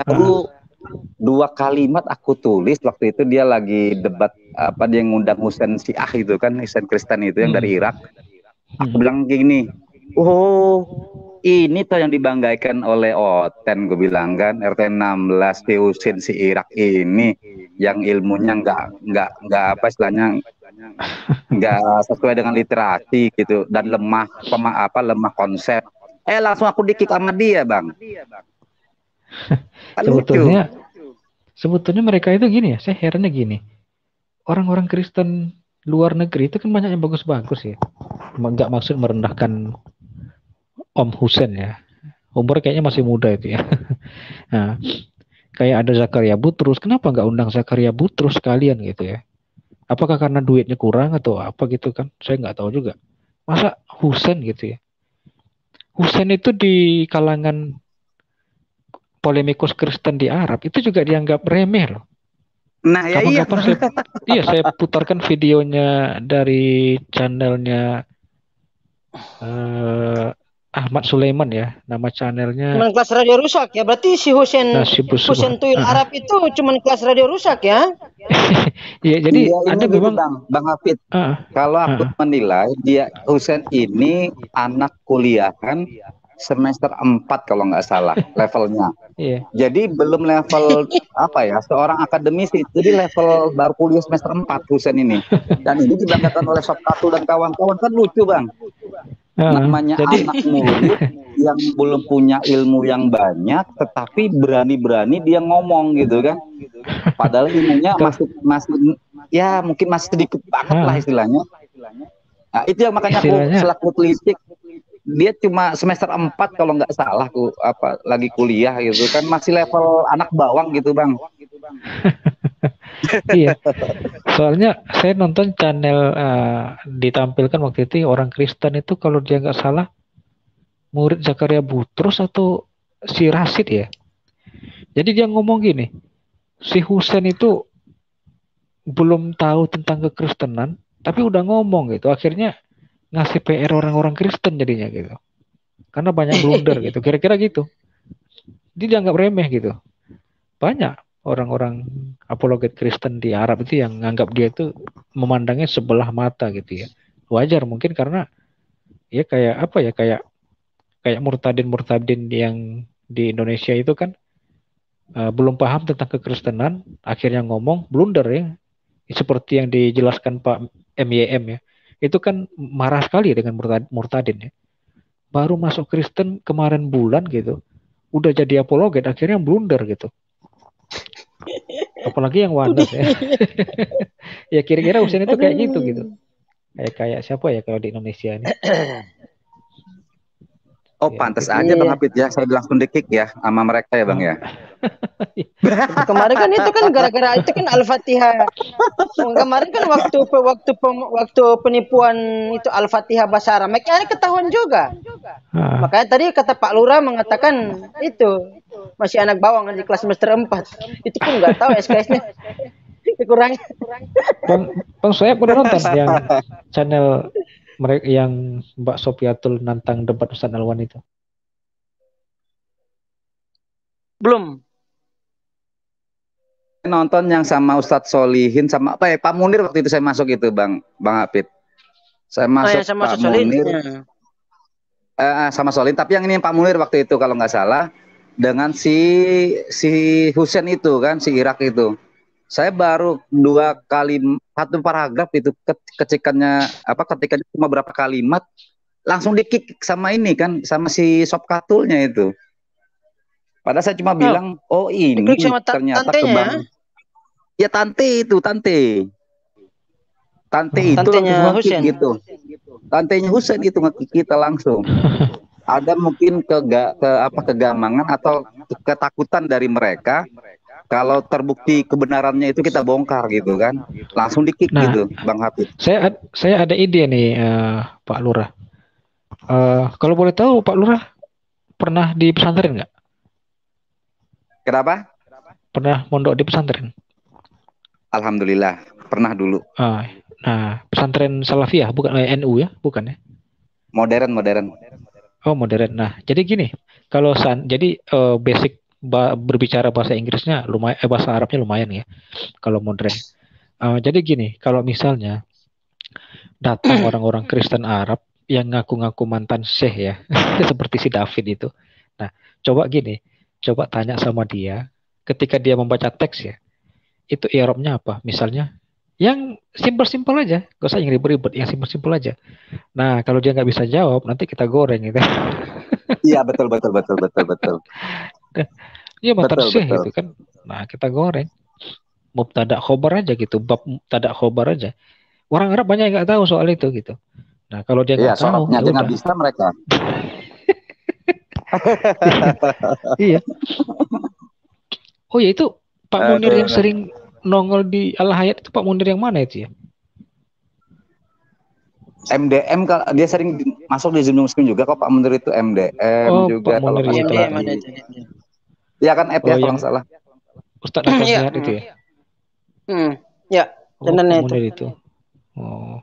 Baru uh. dua kalimat aku tulis waktu itu dia lagi debat apa dia ngundang Husain Syiah itu kan Husain Kristen itu yang hmm. dari Irak. Aku hmm. bilang gini, oh ini tuh yang dibanggakan oleh Oten gue bilang kan RT 16 Husain si Irak ini yang ilmunya nggak nggak nggak apa istilahnya nggak sesuai dengan literasi gitu dan lemah pema, apa lemah konsep eh langsung aku dikik sama dia bang kan sebetulnya sebetulnya mereka itu gini ya saya herannya gini orang-orang Kristen luar negeri itu kan banyak yang bagus-bagus ya nggak maksud merendahkan Om Husen ya umur kayaknya masih muda itu ya nah kayak ada Zakaria Butrus kenapa nggak undang Zakaria Butrus kalian gitu ya apakah karena duitnya kurang atau apa gitu kan saya nggak tahu juga masa Husen gitu ya Husen itu di kalangan polemikus Kristen di Arab itu juga dianggap remeh loh nah ya iya saya, iya saya putarkan videonya dari channelnya eh, Ahmad Sulaiman ya nama channelnya. Cuman kelas radio rusak ya. Berarti si Husen Husen Tuyul ah. Arab itu cuman kelas radio rusak ya. Iya jadi iya, iya, ada Anda iya, memang Bang, Bang Hafid. Ah, ah. kalau aku ah. menilai dia Husen ini anak kuliah kan, semester 4 kalau nggak salah levelnya. Iya. Jadi belum level apa ya seorang akademisi. Jadi level baru kuliah semester 4 Husen ini. Dan ini diberangkatkan oleh Sokatu dan kawan-kawan kan lucu, Bang namanya Jadi... anak murid yang belum punya ilmu yang banyak tetapi berani-berani dia ngomong gitu kan padahal ilmunya masih masih ya mungkin masih sedikit banget lah istilahnya nah, itu yang makanya aku selaku telisik dia cuma semester 4 kalau nggak salah aku apa lagi kuliah gitu kan masih level anak bawang gitu bang iya. Soalnya saya nonton channel uh, ditampilkan waktu itu orang Kristen itu kalau dia nggak salah murid Zakaria Butrus atau si Rasid ya. Jadi dia ngomong gini, si Husain itu belum tahu tentang kekristenan, tapi udah ngomong gitu. Akhirnya ngasih PR orang-orang Kristen jadinya gitu. Karena banyak blunder gitu. Kira-kira gitu. Dia dianggap remeh gitu. Banyak orang-orang apologet Kristen di Arab itu yang menganggap dia itu memandangnya sebelah mata gitu ya. Wajar mungkin karena ya kayak apa ya kayak kayak murtadin-murtadin yang di Indonesia itu kan uh, belum paham tentang kekristenan, akhirnya ngomong blunder ya. Seperti yang dijelaskan Pak MYM ya. Itu kan marah sekali dengan murtadin ya. Baru masuk Kristen kemarin bulan gitu udah jadi apologet akhirnya blunder gitu apalagi yang Wadas ya ya kira-kira usianya itu kayak gitu gitu kayak kayak siapa ya kalau di Indonesia ini oh ya, pantas iya, aja iya. bang Habib ya saya langsung dikik ya sama mereka ya bang ya oh. Iya. kemarin kan itu kan gara-gara itu kan Al-Fatihah. Kemarin kan waktu waktu waktu penipuan itu Al-Fatihah bahasa Arab, makanya ketahuan juga. Ha. Ah. Makanya tadi kata Pak Lura mengatakan itu masih anak bawang di kelas semester 4. Itu pun nggak tahu SKS-nya. Kurang. Bang, bang saya pernah nonton yang channel mereka yang Mbak Sofiatul nantang debat Ustaz Alwan itu. Belum nonton yang sama Ustadz Solihin sama apa ya Pak Munir waktu itu saya masuk itu Bang Bang Apit. Saya oh, masuk oh, ya, sama Pak Solihin. Munir. Ya? Eh, eh, sama Solihin tapi yang ini Pak Munir waktu itu kalau nggak salah dengan si si Husen itu kan si Irak itu. Saya baru dua kali satu paragraf itu ke, kecikannya apa ketikannya cuma berapa kalimat langsung dikik sama ini kan sama si Sop Katulnya itu. Padahal saya cuma oh. bilang, oh ini sama ta ternyata ya? kembang. Ya tante itu, tante. Tante itu Tantenya Husen. gitu. Tantenya Husen itu ngekik kita langsung. Ada mungkin ke, ke apa kegamangan atau ketakutan dari mereka kalau terbukti kebenarannya itu kita bongkar gitu kan. Langsung dikik nah, gitu Bang Habib. Saya saya ada ide nih uh, Pak Lurah. Uh, kalau boleh tahu Pak Lurah pernah di pesantren nggak? Kenapa? Pernah mondok di pesantren? Alhamdulillah, pernah dulu. Ah, nah, pesantren Salafiyah bukan eh, NU ya, bukan ya? Modern, modern. Oh, modern. Nah, jadi gini, kalau san, jadi uh, basic ba berbicara bahasa Inggrisnya lumayan, eh, bahasa Arabnya lumayan ya, kalau modern. Uh, jadi gini, kalau misalnya datang orang-orang Kristen Arab yang ngaku-ngaku mantan Syekh ya, seperti si David itu. Nah, coba gini, coba tanya sama dia, ketika dia membaca teks ya, itu i'rabnya apa? Misalnya yang simpel-simpel aja, gak usah yang ribet-ribet, yang simpel-simpel aja. Nah, kalau dia nggak bisa jawab, nanti kita goreng gitu. Iya, betul betul betul betul betul. Iya, betul, betul. gitu kan. Nah, kita goreng. Mubtada khobar aja gitu, bab mubtada khobar aja. Orang Arab banyak yang nggak tahu soal itu gitu. Nah, kalau dia nggak iya, ya, tahu, ya bisa mereka. iya. Oh ya itu Pak aduh, Munir yang sering nongol di Al Hayat itu Pak Munir yang mana itu ya? ya? MDM kalau dia sering masuk di Zoom Zoom juga kok Pak Munir itu MDM oh, juga Pak kalau Munir kalau iya kan, Ya kan app oh, ya kalau iya. nggak salah. Ustaz Al iya. Hayat itu ya. Hmm, ya, oh, benar itu. itu. Oh.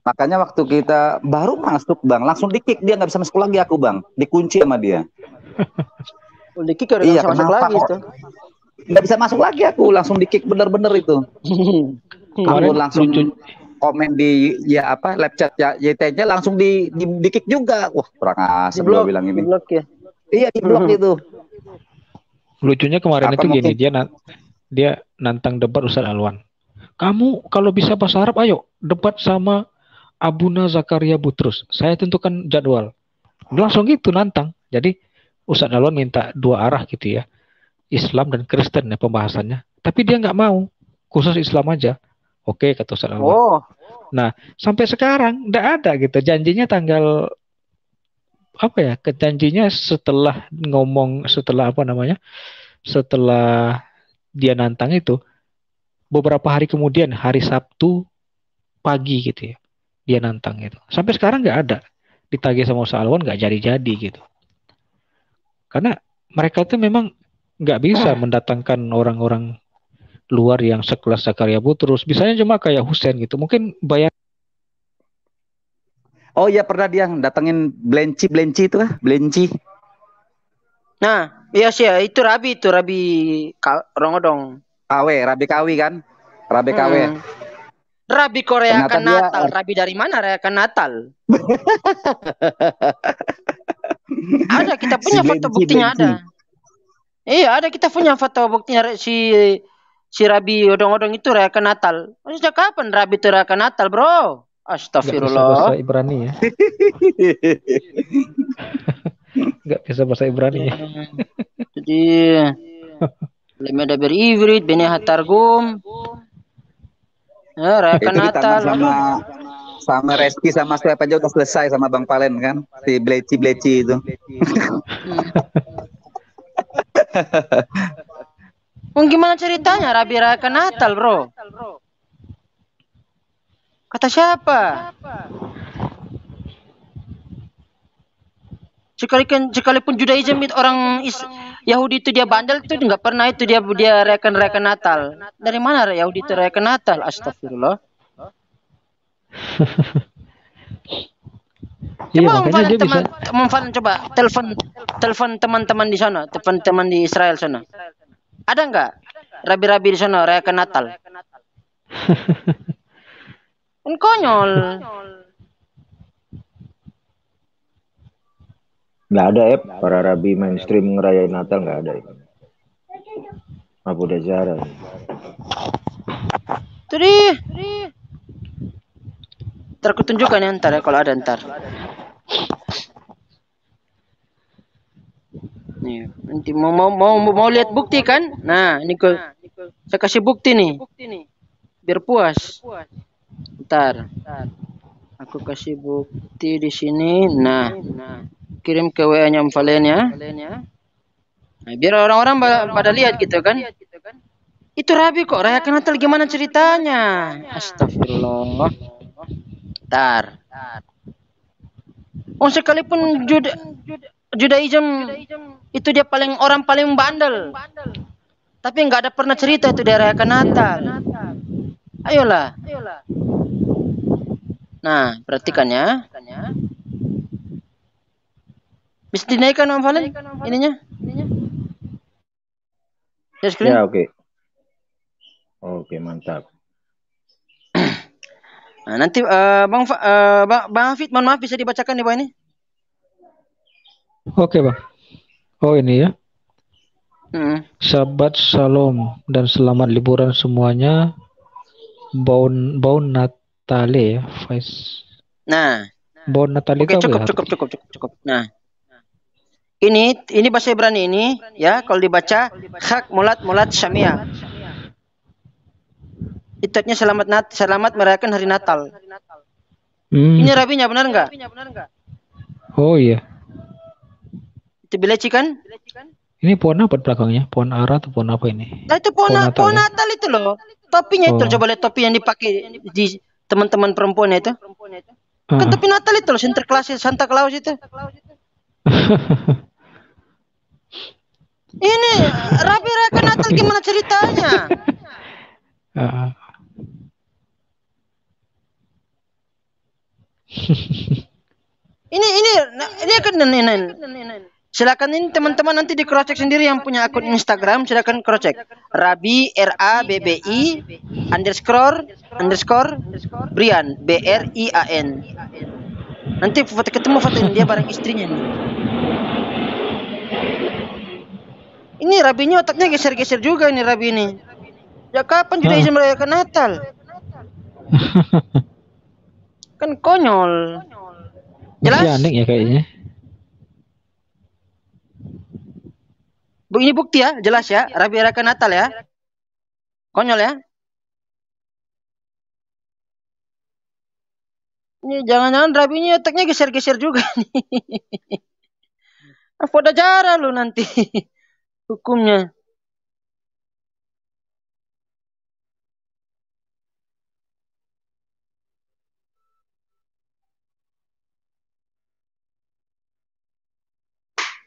Makanya waktu kita baru masuk bang, langsung dikik dia nggak bisa masuk lagi aku bang, dikunci sama dia. Oh, dikick ya, udah iya, bisa masuk lagi itu. Nggak bisa masuk lagi aku, langsung dikik bener-bener itu. kamu langsung komen di ya apa live chat ya YT-nya langsung di, di, di juga. Wah kurang asem bilang ini. ya. Iya di blok hmm. itu. Lucunya kemarin apa itu mungkin? gini dia na dia nantang debat Ustaz Alwan. Kamu kalau bisa bahasa Arab ayo debat sama Abuna Zakaria Butrus. Saya tentukan jadwal. Langsung gitu nantang. Jadi Ustadz Alwan minta dua arah gitu ya. Islam dan Kristen ya pembahasannya. Tapi dia nggak mau. Khusus Islam aja. Oke kata Ustadz Alwan. Oh. Nah sampai sekarang nggak ada gitu. Janjinya tanggal apa ya? Kejanjinya setelah ngomong setelah apa namanya? Setelah dia nantang itu beberapa hari kemudian hari Sabtu pagi gitu ya dia nantang gitu. Sampai sekarang nggak ada ditagih sama usaha Alwan nggak jadi-jadi gitu. Karena mereka itu memang nggak bisa ah. mendatangkan orang-orang luar yang sekelas Zakaria terus Bisanya cuma kayak Husen gitu. Mungkin bayar Oh iya pernah dia datengin Blenci Blenci itu lah, Blenci. Nah, iya sih ya, itu Rabi itu Rabi Ka Rongodong. Kawe, Rabi Kawi kan? Rabi Kawe. Hmm. Rabi Korea Ternyata kan dia... Natal. Eh, Rabi dari mana rayakan Natal? ada kita punya foto buktinya ada. Iya, ada kita punya foto buktinya si si Rabi odong-odong itu rayakan Natal. Sejak kapan Rabi itu rayakan Natal, Bro? Astagfirullah. Gak bisa bahasa Ibrani ya. Gak bisa bahasa Ibrani ya. Jadi, Lemeda beribrit, bini hatargum. Ya, itu Natal. Sama, sama Reski sama siapa aja udah selesai sama Bang Palen kan. Si Bleci Bleci itu. Wong hmm. gimana ceritanya Rabi Rayakan Natal, Bro? Kata siapa? Sekalipun sekalipun Judaism itu orang is, Yahudi itu dia bandel itu nggak pernah itu dia dia reken reken Natal. Dari mana Yahudi itu reken Natal? Astagfirullah. Iya, coba iya, teman, bisa. coba telepon telepon teman-teman di sana, telepon teman di Israel sana. Ada nggak rabi-rabi di sana reken Natal? Unkonyol. Kan konyol. Nggak ada ya, para rabi mainstream ngerayain Natal nggak ada ya. Abu Dajara. teri deh. Ntar aku tunjukkan ya ntar ya kalau ada ntar. Nih, nanti mau mau mau mau lihat bukti kan? Nah, ini ke nah, saya kasih bukti nih. Biar puas. Ntar. Ntar aku kasih bukti di sini nah kirim ke WA nya Valen ya nah, biar orang-orang pada lihat gitu kan itu Rabi kok rayakan Natal gimana ceritanya Astagfirullah tar Oh sekalipun juda Judaism itu dia paling orang paling bandel. Tapi nggak ada pernah cerita itu daerah rayakan Natal. Ayolah. Ayolah. Nah, perhatikan ya. Bisa dinaikkan Om Valen ininya? Ya, oke. Okay. oke, okay. mantap. Nah, nanti uh, Bang uh, Bang Hafid, mohon maaf bisa dibacakan di bawah ini. Oke, okay, Bang. Oh, ini ya. Hmm. Sahabat Shalom dan selamat liburan semuanya. Baun Baunat Natale ya Vice. Nah. Bon Natale Oke, cukup, ya? cukup, cukup, cukup, cukup. Nah. Ini ini bahasa Ibrani ini ya kalau dibaca hak mulat mulat syamia. Itatnya selamat nat selamat merayakan hari Natal. Hmm. Ini rabinya benar nggak? Oh iya. Itu bileci kan? Ini pohon apa belakangnya? Pohon ara atau pohon apa ini? Nah itu pohon, pohon, Natal, pohon ya? Natal itu loh. Topinya oh. itu coba lihat topi yang dipakai di teman-teman perempuannya itu? Uh. Kan tapi Natal itu loh, Santa Claus, Santa Claus itu. Ini Rabi Raka Natal gimana ceritanya? Uh. ini ini ini akan nenek Silakan ini teman-teman nanti di cross check sendiri yang punya akun Instagram silakan cross check. Rabi R A B B I underscore underscore Brian B R I A N. Nanti foto ketemu foto ini dia bareng istrinya nih. Ini Rabinya otaknya geser-geser juga ini Rabi ini. Ya kapan juga izin merayakan Natal? kan konyol. Jelas? aneh ya kayaknya. Ini bukti ya, jelas ya. Iya. Rabi Raka Natal ya. Iya. Konyol ya. Ini jangan-jangan Rabi ini otaknya geser-geser juga nih. apa udah cara lu nanti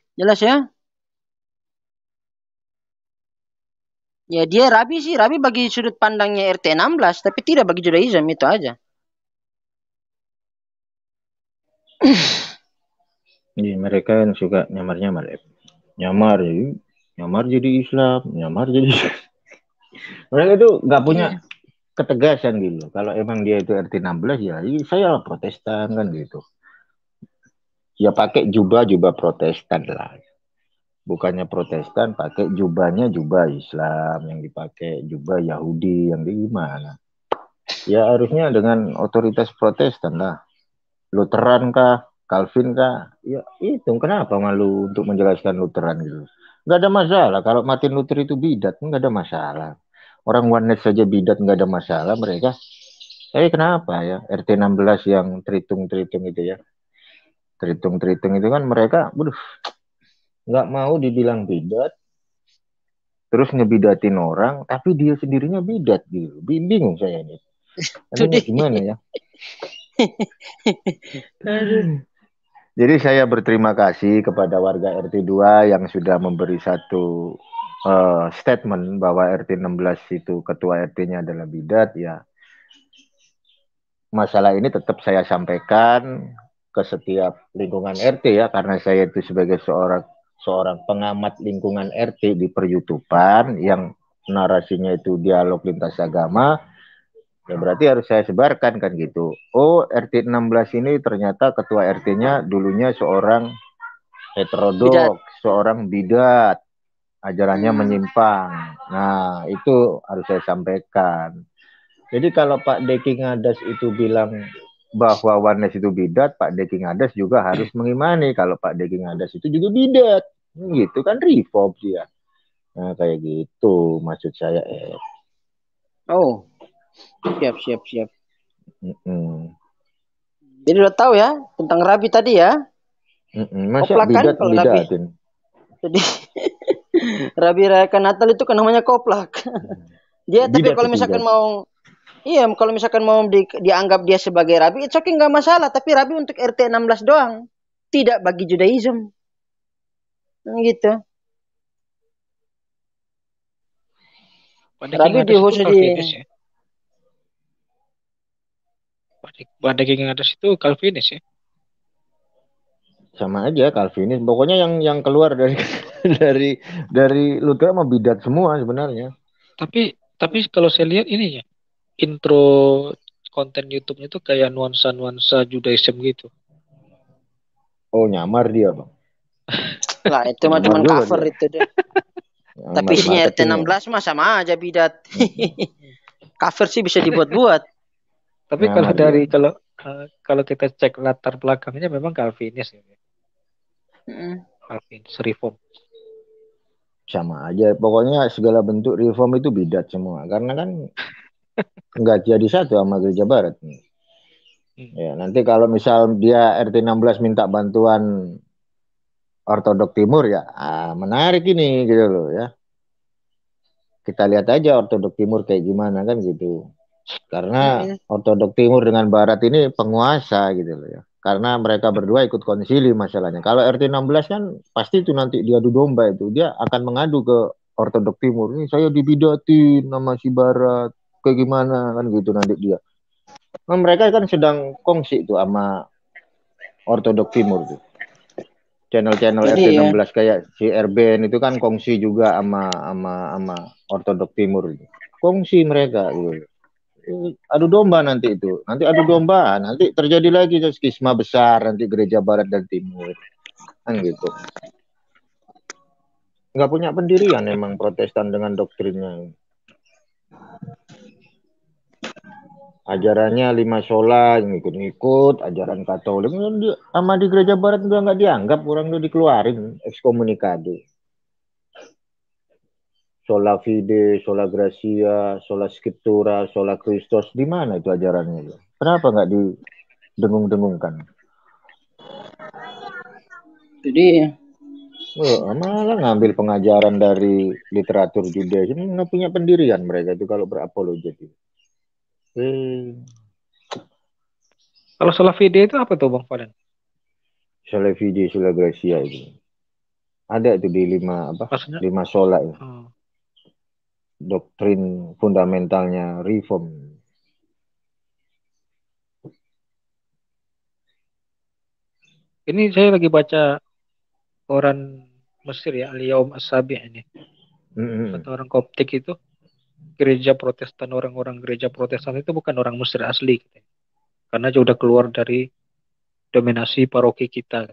hukumnya. Jelas ya? Ya dia Rabi sih, Rabi bagi sudut pandangnya RT 16, tapi tidak bagi Judaism itu aja. Jadi iya, mereka yang suka nyamar-nyamar, ya. nyamar jadi nyamar jadi Islam, nyamar jadi mereka itu nggak punya yeah. ketegasan gitu. Kalau emang dia itu RT 16 ya, ya saya Protestan kan gitu. Ya pakai jubah-jubah Protestan lah bukannya Protestan pakai jubahnya jubah Islam yang dipakai jubah Yahudi yang di mana? ya harusnya dengan otoritas Protestan lah Lutheran kah Calvin kah ya itu kenapa malu untuk menjelaskan Lutheran gitu Gak ada masalah kalau Martin Luther itu bidat nggak ada masalah orang Wanet saja bidat nggak ada masalah mereka eh kenapa ya RT 16 yang terhitung-terhitung itu ya terhitung-terhitung itu kan mereka waduh nggak mau dibilang bidat terus ngebidatin orang tapi dia sendirinya bidat gitu bingung saya ini ini gimana ya jadi saya berterima kasih kepada warga RT 2 yang sudah memberi satu uh, statement bahwa RT 16 itu ketua RT-nya adalah bidat ya masalah ini tetap saya sampaikan ke setiap lingkungan RT ya karena saya itu sebagai seorang seorang pengamat lingkungan RT di peryutupan yang narasinya itu dialog lintas agama, ya berarti harus saya sebarkan kan gitu. Oh RT 16 ini ternyata ketua RT-nya dulunya seorang heterodoks, seorang bidat, ajarannya hmm. menyimpang. Nah itu harus saya sampaikan. Jadi kalau Pak Deki Ngadas itu bilang bahwa warnes itu bidat, Pak Deking Adas juga harus hmm. mengimani kalau Pak Deking Adas itu juga bidat. Gitu kan reform dia. Nah, kayak gitu maksud saya. Eh. Oh. Siap, siap, siap. Mm -mm. Jadi udah tahu ya tentang Rabi tadi ya. Mm -mm. Masa bidat, kan, bidat, Jadi Rabi rayakan Natal itu kan namanya koplak. Mm. Dia bidat, tapi kalau misalkan bidat. mau Iya, kalau misalkan mau di, dianggap dia sebagai rabi, itu okay nggak masalah. Tapi rabi untuk RT 16 doang, tidak bagi Judaism. Gitu. Pada rabi di khusus di. Pada atas itu Calvinis ya. Sama aja Calvinis. Pokoknya yang yang keluar dari dari dari Luther mah bidat semua sebenarnya. Tapi tapi kalau saya lihat ini ya, intro konten YouTube-nya tuh kayak nuansa-nuansa Judaism gitu. Oh, nyamar dia, Bang. lah, itu mah cuma cover dia. itu deh. Tapi isinya RT16 mah sama aja bidat. cover sih bisa dibuat-buat. Tapi nyamar kalau dari dia. kalau uh, kalau kita cek latar belakangnya memang Calvinis ya. Mm. Calvinis reform sama aja pokoknya segala bentuk reform itu bidat semua karena kan nggak jadi satu sama Gereja Barat nih. Hmm. Ya, nanti kalau misal dia RT 16 minta bantuan Ortodok Timur ya, ah, menarik ini gitu loh ya. Kita lihat aja Ortodok Timur kayak gimana kan gitu. Karena iya, iya. Ortodok Timur dengan Barat ini penguasa gitu loh ya. Karena mereka berdua ikut konsili masalahnya. Kalau RT 16 kan pasti itu nanti dia diadu domba itu. Dia akan mengadu ke Ortodok Timur. Ini saya dibidati nama si Barat kayak gimana kan gitu nanti dia nah, mereka kan sedang kongsi itu sama ortodok timur tuh channel-channel RT16 ya. kayak si RBN itu kan kongsi juga sama sama sama ortodok timur gitu. kongsi mereka gitu eh, adu domba nanti itu. Nanti adu domba, nanti terjadi lagi skisma besar nanti gereja barat dan timur. Kan gitu. Enggak punya pendirian emang protestan dengan doktrinnya. ajarannya lima sholat ngikut-ngikut ajaran Katolik sama di gereja Barat juga nggak dianggap kurang itu dikeluarin ekskomunikado sholat fide, sholat gracia, sholat skriptura sholat Kristus di mana itu ajarannya itu? Kenapa nggak didengung-dengungkan? Jadi Oh, malah ngambil pengajaran dari literatur Judaisme nggak punya pendirian mereka itu kalau berapologi. Hmm. Kalau video itu apa tuh Bang Fadan? Solafide Sola Gracia itu. Ada itu di lima apa? Maksudnya? Lima sholat itu. Hmm. Doktrin fundamentalnya reform. Ini saya lagi baca koran Mesir ya, al Asabi ini. Mm -hmm. orang Koptik itu gereja Protestan orang-orang gereja Protestan itu bukan orang Mesir asli gitu. karena sudah keluar dari dominasi paroki kita.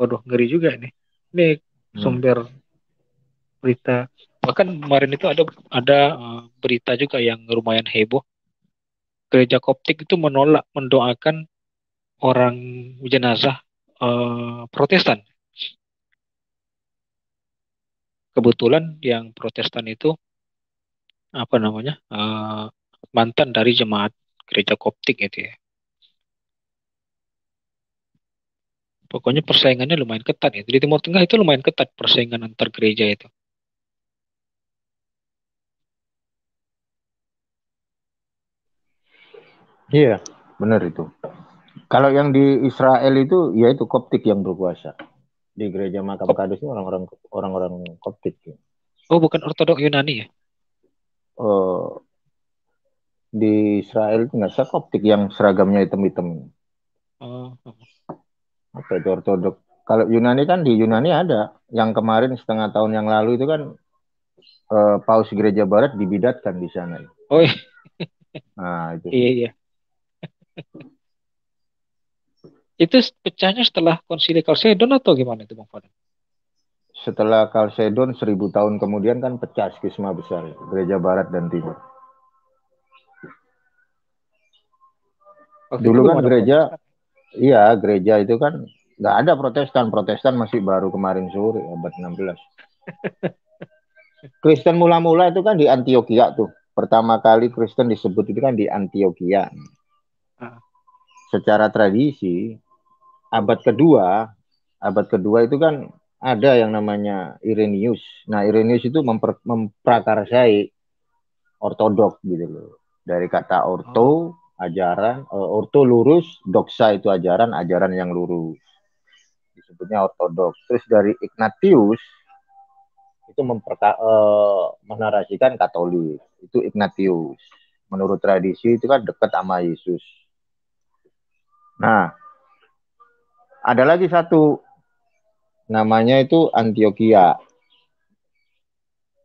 Waduh ngeri juga ini. Ini hmm. sumber hmm. berita bahkan kemarin itu ada ada eh, berita juga yang lumayan heboh. Gereja Koptik itu menolak mendoakan orang jenazah uh, Protestan kebetulan yang Protestan itu apa namanya eh, mantan dari jemaat gereja Koptik gitu ya. Pokoknya persaingannya lumayan ketat ya. Di Timur Tengah itu lumayan ketat persaingan antar gereja itu. Iya, yeah, benar itu. Kalau yang di Israel itu, ya itu Koptik yang berkuasa di gereja Makam Kadus orang-orang orang-orang Koptik. Oh, bukan Ortodok Yunani ya? uh, di Israel punya optik yang seragamnya hitam-hitam. Oh. Apa itu ortodok? Kalau Yunani kan di Yunani ada. Yang kemarin setengah tahun yang lalu itu kan uh, paus gereja barat dibidatkan di sana. Oh iya. Nah, itu. Iya, iya. itu pecahnya setelah konsili Kalsedon atau gimana itu Bang Fadil? setelah Kalsedon seribu tahun kemudian kan pecah skisma besar gereja barat dan timur. Waktu Dulu kan gereja, protestan. iya gereja itu kan nggak ada Protestan, Protestan masih baru kemarin sore abad 16. Kristen mula-mula itu kan di Antioquia tuh, pertama kali Kristen disebut itu kan di Antioquia. Ah. Secara tradisi abad kedua, abad kedua itu kan ada yang namanya Irenius. Nah, Irenius itu memper, memprakarsai ortodok gitu loh. Dari kata orto, oh. ajaran, eh, orto lurus, doksa itu ajaran, ajaran yang lurus. Disebutnya ortodok. Terus dari Ignatius itu memperka, uh, menarasikan Katolik. Itu Ignatius. Menurut tradisi itu kan dekat sama Yesus. Nah, ada lagi satu namanya itu Antioquia.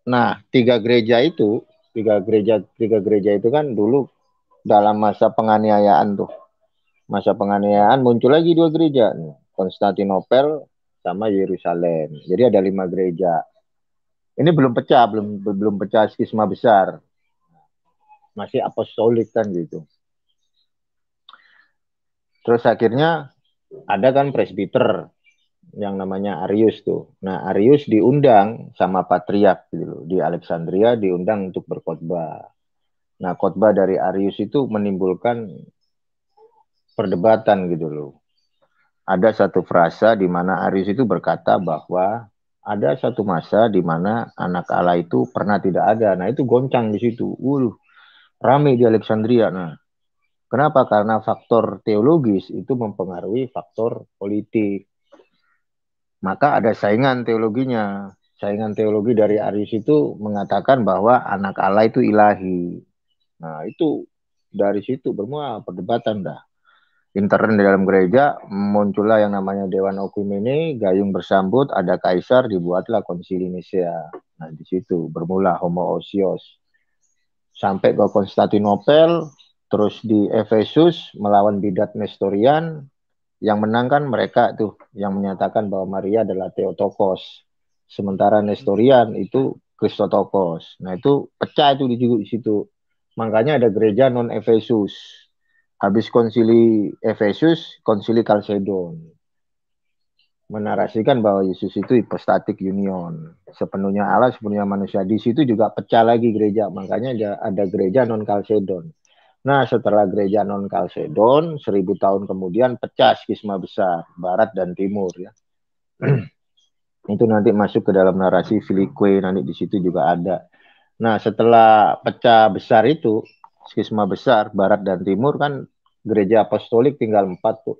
Nah, tiga gereja itu, tiga gereja tiga gereja itu kan dulu dalam masa penganiayaan tuh. Masa penganiayaan muncul lagi dua gereja, Konstantinopel sama Yerusalem. Jadi ada lima gereja. Ini belum pecah, belum belum pecah skisma besar. Masih apostolik kan gitu. Terus akhirnya ada kan presbiter yang namanya Arius tuh. Nah, Arius diundang sama patriark gitu loh, di Alexandria diundang untuk berkhotbah. Nah, khotbah dari Arius itu menimbulkan perdebatan gitu loh. Ada satu frasa di mana Arius itu berkata bahwa ada satu masa di mana anak Allah itu pernah tidak ada. Nah, itu goncang di situ. Uh, ramai di Alexandria. Nah, Kenapa? Karena faktor teologis itu mempengaruhi faktor politik maka ada saingan teologinya. Saingan teologi dari Arius itu mengatakan bahwa anak Allah itu ilahi. Nah, itu dari situ bermula perdebatan dah. Intern di dalam gereja muncullah yang namanya Dewan Okumene, gayung bersambut, ada kaisar, dibuatlah konsili Nisea. Nah, di situ bermula Homo Osios. Sampai ke Konstantinopel, terus di Efesus melawan bidat Nestorian, yang menang kan mereka tuh yang menyatakan bahwa Maria adalah Theotokos. Sementara Nestorian itu Christotokos. Nah itu pecah itu di situ. Makanya ada gereja non Efesus. Habis konsili Efesus, konsili Kalsedon. Menarasikan bahwa Yesus itu hipostatik union. Sepenuhnya Allah, sepenuhnya manusia. Di situ juga pecah lagi gereja. Makanya ada gereja non Kalsedon Nah, setelah gereja non Kalsedon, seribu tahun kemudian pecah skisma besar, barat dan timur ya. itu nanti masuk ke dalam narasi Filikwe, nanti di situ juga ada. Nah, setelah pecah besar itu, skisma besar, barat dan timur kan gereja apostolik tinggal empat tuh.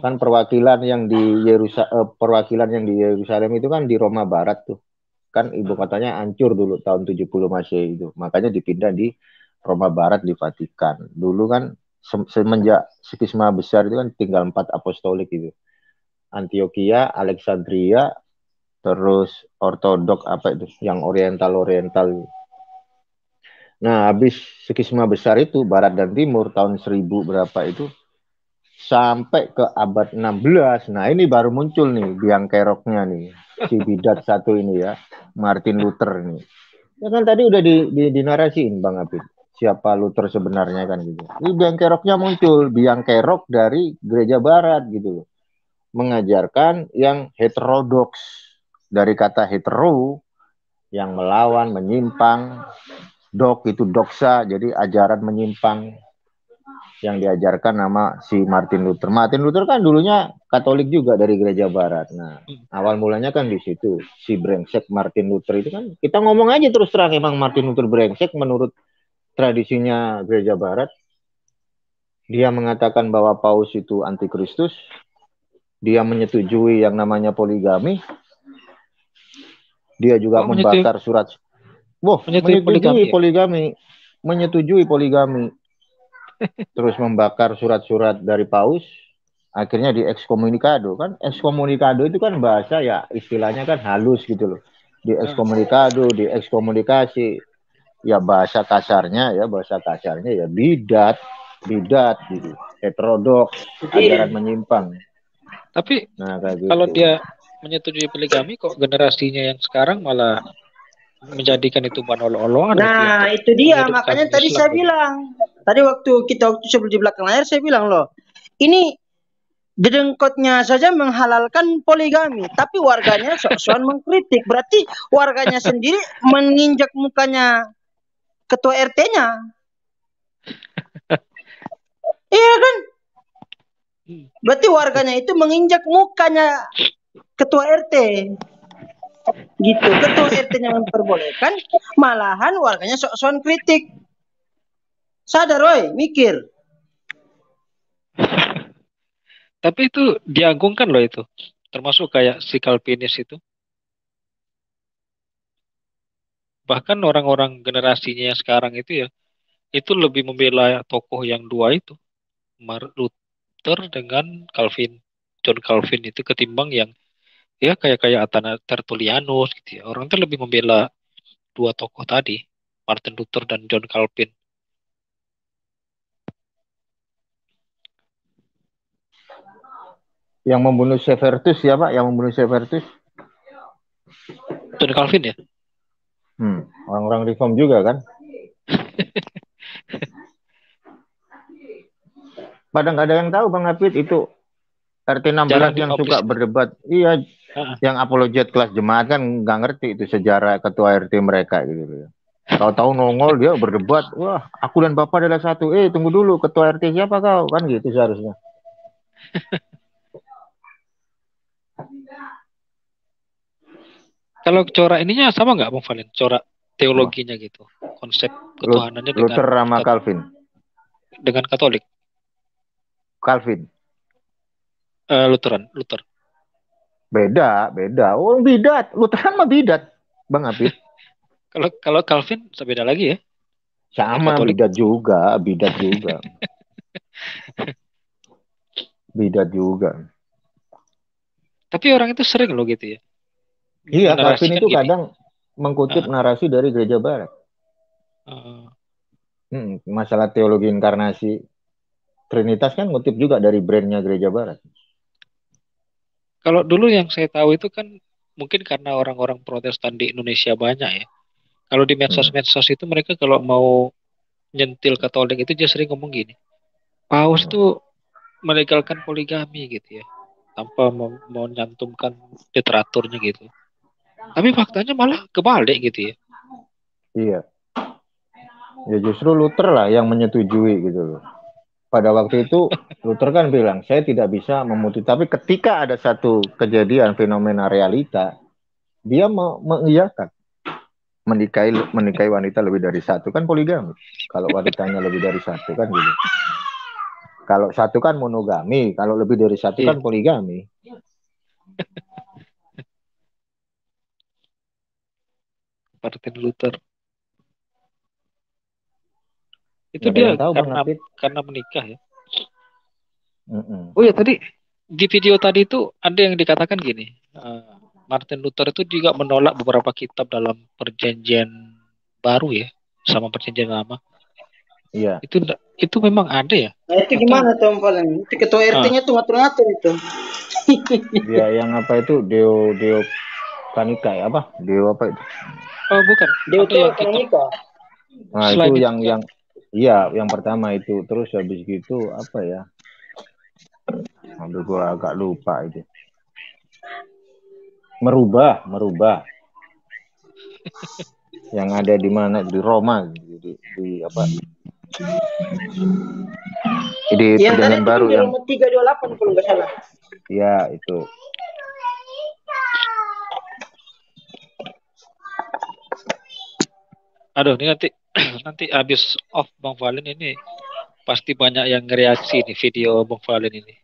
Kan perwakilan yang di Yerusalem, eh, perwakilan yang di Yerusalem itu kan di Roma Barat tuh. Kan ibu kotanya hancur dulu tahun 70 Masehi itu. Makanya dipindah di Roma Barat di Vatikan. Dulu kan semenjak skisma besar itu kan tinggal empat apostolik itu. Antioquia, Alexandria, terus ortodok apa itu yang oriental oriental. Nah, habis skisma besar itu barat dan timur tahun 1000 berapa itu sampai ke abad 16. Nah, ini baru muncul nih biang keroknya nih. Si bidat satu ini ya, Martin Luther nih. Ya kan tadi udah di, di, narasiin Bang Abid siapa Luther sebenarnya kan gitu. Ini biang keroknya muncul, biang kerok dari gereja barat gitu loh. Mengajarkan yang heterodoks dari kata hetero yang melawan, menyimpang, dok itu doksa, jadi ajaran menyimpang yang diajarkan nama si Martin Luther. Martin Luther kan dulunya Katolik juga dari gereja barat. Nah, awal mulanya kan di situ si brengsek Martin Luther itu kan kita ngomong aja terus terang emang Martin Luther brengsek menurut tradisinya gereja barat dia mengatakan bahwa paus itu antikristus dia menyetujui yang namanya poligami dia juga oh, membakar menyetujui. surat Wow, menyetujui, menyetujui poligami. Ya? poligami, menyetujui poligami, terus membakar surat-surat dari paus, akhirnya diekskomunikado kan? Ekskomunikado itu kan bahasa ya istilahnya kan halus gitu loh. Diekskomunikado, hmm. diekskomunikasi, ya bahasa kasarnya ya bahasa kasarnya ya bidat bidat gitu heterodoks ajaran menyimpang tapi nah, gitu. kalau dia menyetujui poligami kok generasinya yang sekarang malah menjadikan itu bahan allah nah gitu ya, itu dia makanya tadi saya gitu. bilang tadi waktu kita waktu sebelum di belakang layar saya bilang loh ini dedengkotnya saja menghalalkan poligami, tapi warganya sok mengkritik. Berarti warganya sendiri menginjak mukanya ketua RT-nya. iya kan? Hmm. Berarti warganya itu menginjak mukanya ketua RT. Gitu. Ketua RT-nya memperbolehkan, malahan warganya sok-sokan kritik. Sadar, woi, mikir. Tapi itu diagungkan loh itu. Termasuk kayak si Calvinis itu. bahkan orang-orang generasinya yang sekarang itu ya itu lebih membela tokoh yang dua itu Martin Luther dengan Calvin John Calvin itu ketimbang yang ya kayak kayak Atana Tertullianus gitu ya. orang itu lebih membela dua tokoh tadi Martin Luther dan John Calvin yang membunuh Severus ya Pak yang membunuh Severus John Calvin ya Hmm, orang-orang reform juga kan? Padahal nggak ada yang tahu Bang Hafid itu RT 16 yang suka berdebat. Iya, uh-uh. yang apologet kelas jemaat kan nggak ngerti itu sejarah ketua RT mereka gitu. Tahu-tahu nongol dia berdebat, wah aku dan bapak adalah satu. Eh tunggu dulu ketua RT siapa kau kan gitu seharusnya. Kalau corak ininya sama nggak Bung Valen? Corak teologinya gitu, konsep ketuhanannya Luther dengan Luther sama Katolik. Calvin. Dengan Katolik. Calvin. Uh, Lutheran, Luther. Beda, beda. Oh, bidat. Lutheran mah bidat, Bang Abi. kalau kalau Calvin beda lagi ya? Sama Katolik. bidat juga, bidat juga. bidat juga. Tapi orang itu sering loh gitu ya Iya, Calvin iya, itu kadang gini. mengkutip uh, narasi dari gereja barat. Uh, hmm, masalah teologi inkarnasi Trinitas kan ngutip juga dari brandnya gereja barat. Kalau dulu yang saya tahu itu kan mungkin karena orang-orang protestan di Indonesia banyak ya. Kalau di medsos-medsos hmm. itu mereka kalau mau nyentil katolik itu dia sering ngomong gini. Paus itu hmm. melegalkan poligami gitu ya. Tanpa mau menyantumkan literaturnya gitu. Tapi faktanya malah kebalik gitu ya. Iya. Ya justru Luther lah yang menyetujui gitu loh. Pada waktu itu Luther kan bilang saya tidak bisa memutus. Tapi ketika ada satu kejadian fenomena realita, dia me mengiyakan menikahi menikahi wanita lebih dari satu kan poligami. Kalau wanitanya lebih dari satu kan gitu. Kalau satu kan monogami, kalau lebih dari satu kan iya. poligami. Martin Luther itu Gak dia tahu karena karena menikah ya Mm-mm. oh ya tadi di video tadi itu ada yang dikatakan gini uh, Martin Luther itu juga menolak beberapa kitab dalam perjanjian baru ya sama perjanjian lama iya itu itu memang ada ya nah, itu gimana tuh paling itu ketua ah. RT-nya tuh ngatur-ngatur itu Iya, yang apa itu Deo Deo Kanika ya apa Deo apa itu Oh bukan. DUT gitu. Nikah. Nah Selain itu yang itu. yang iya yang pertama itu terus habis gitu apa ya? Aduh gua agak lupa itu. Merubah, merubah. yang ada di mana di Roma di, di, di apa? Jadi yang baru yang 328 kalau nggak salah. Iya itu Aduh, ini nanti nanti habis off Bang Valen ini pasti banyak yang ngereaksi nih video Bang Valen ini.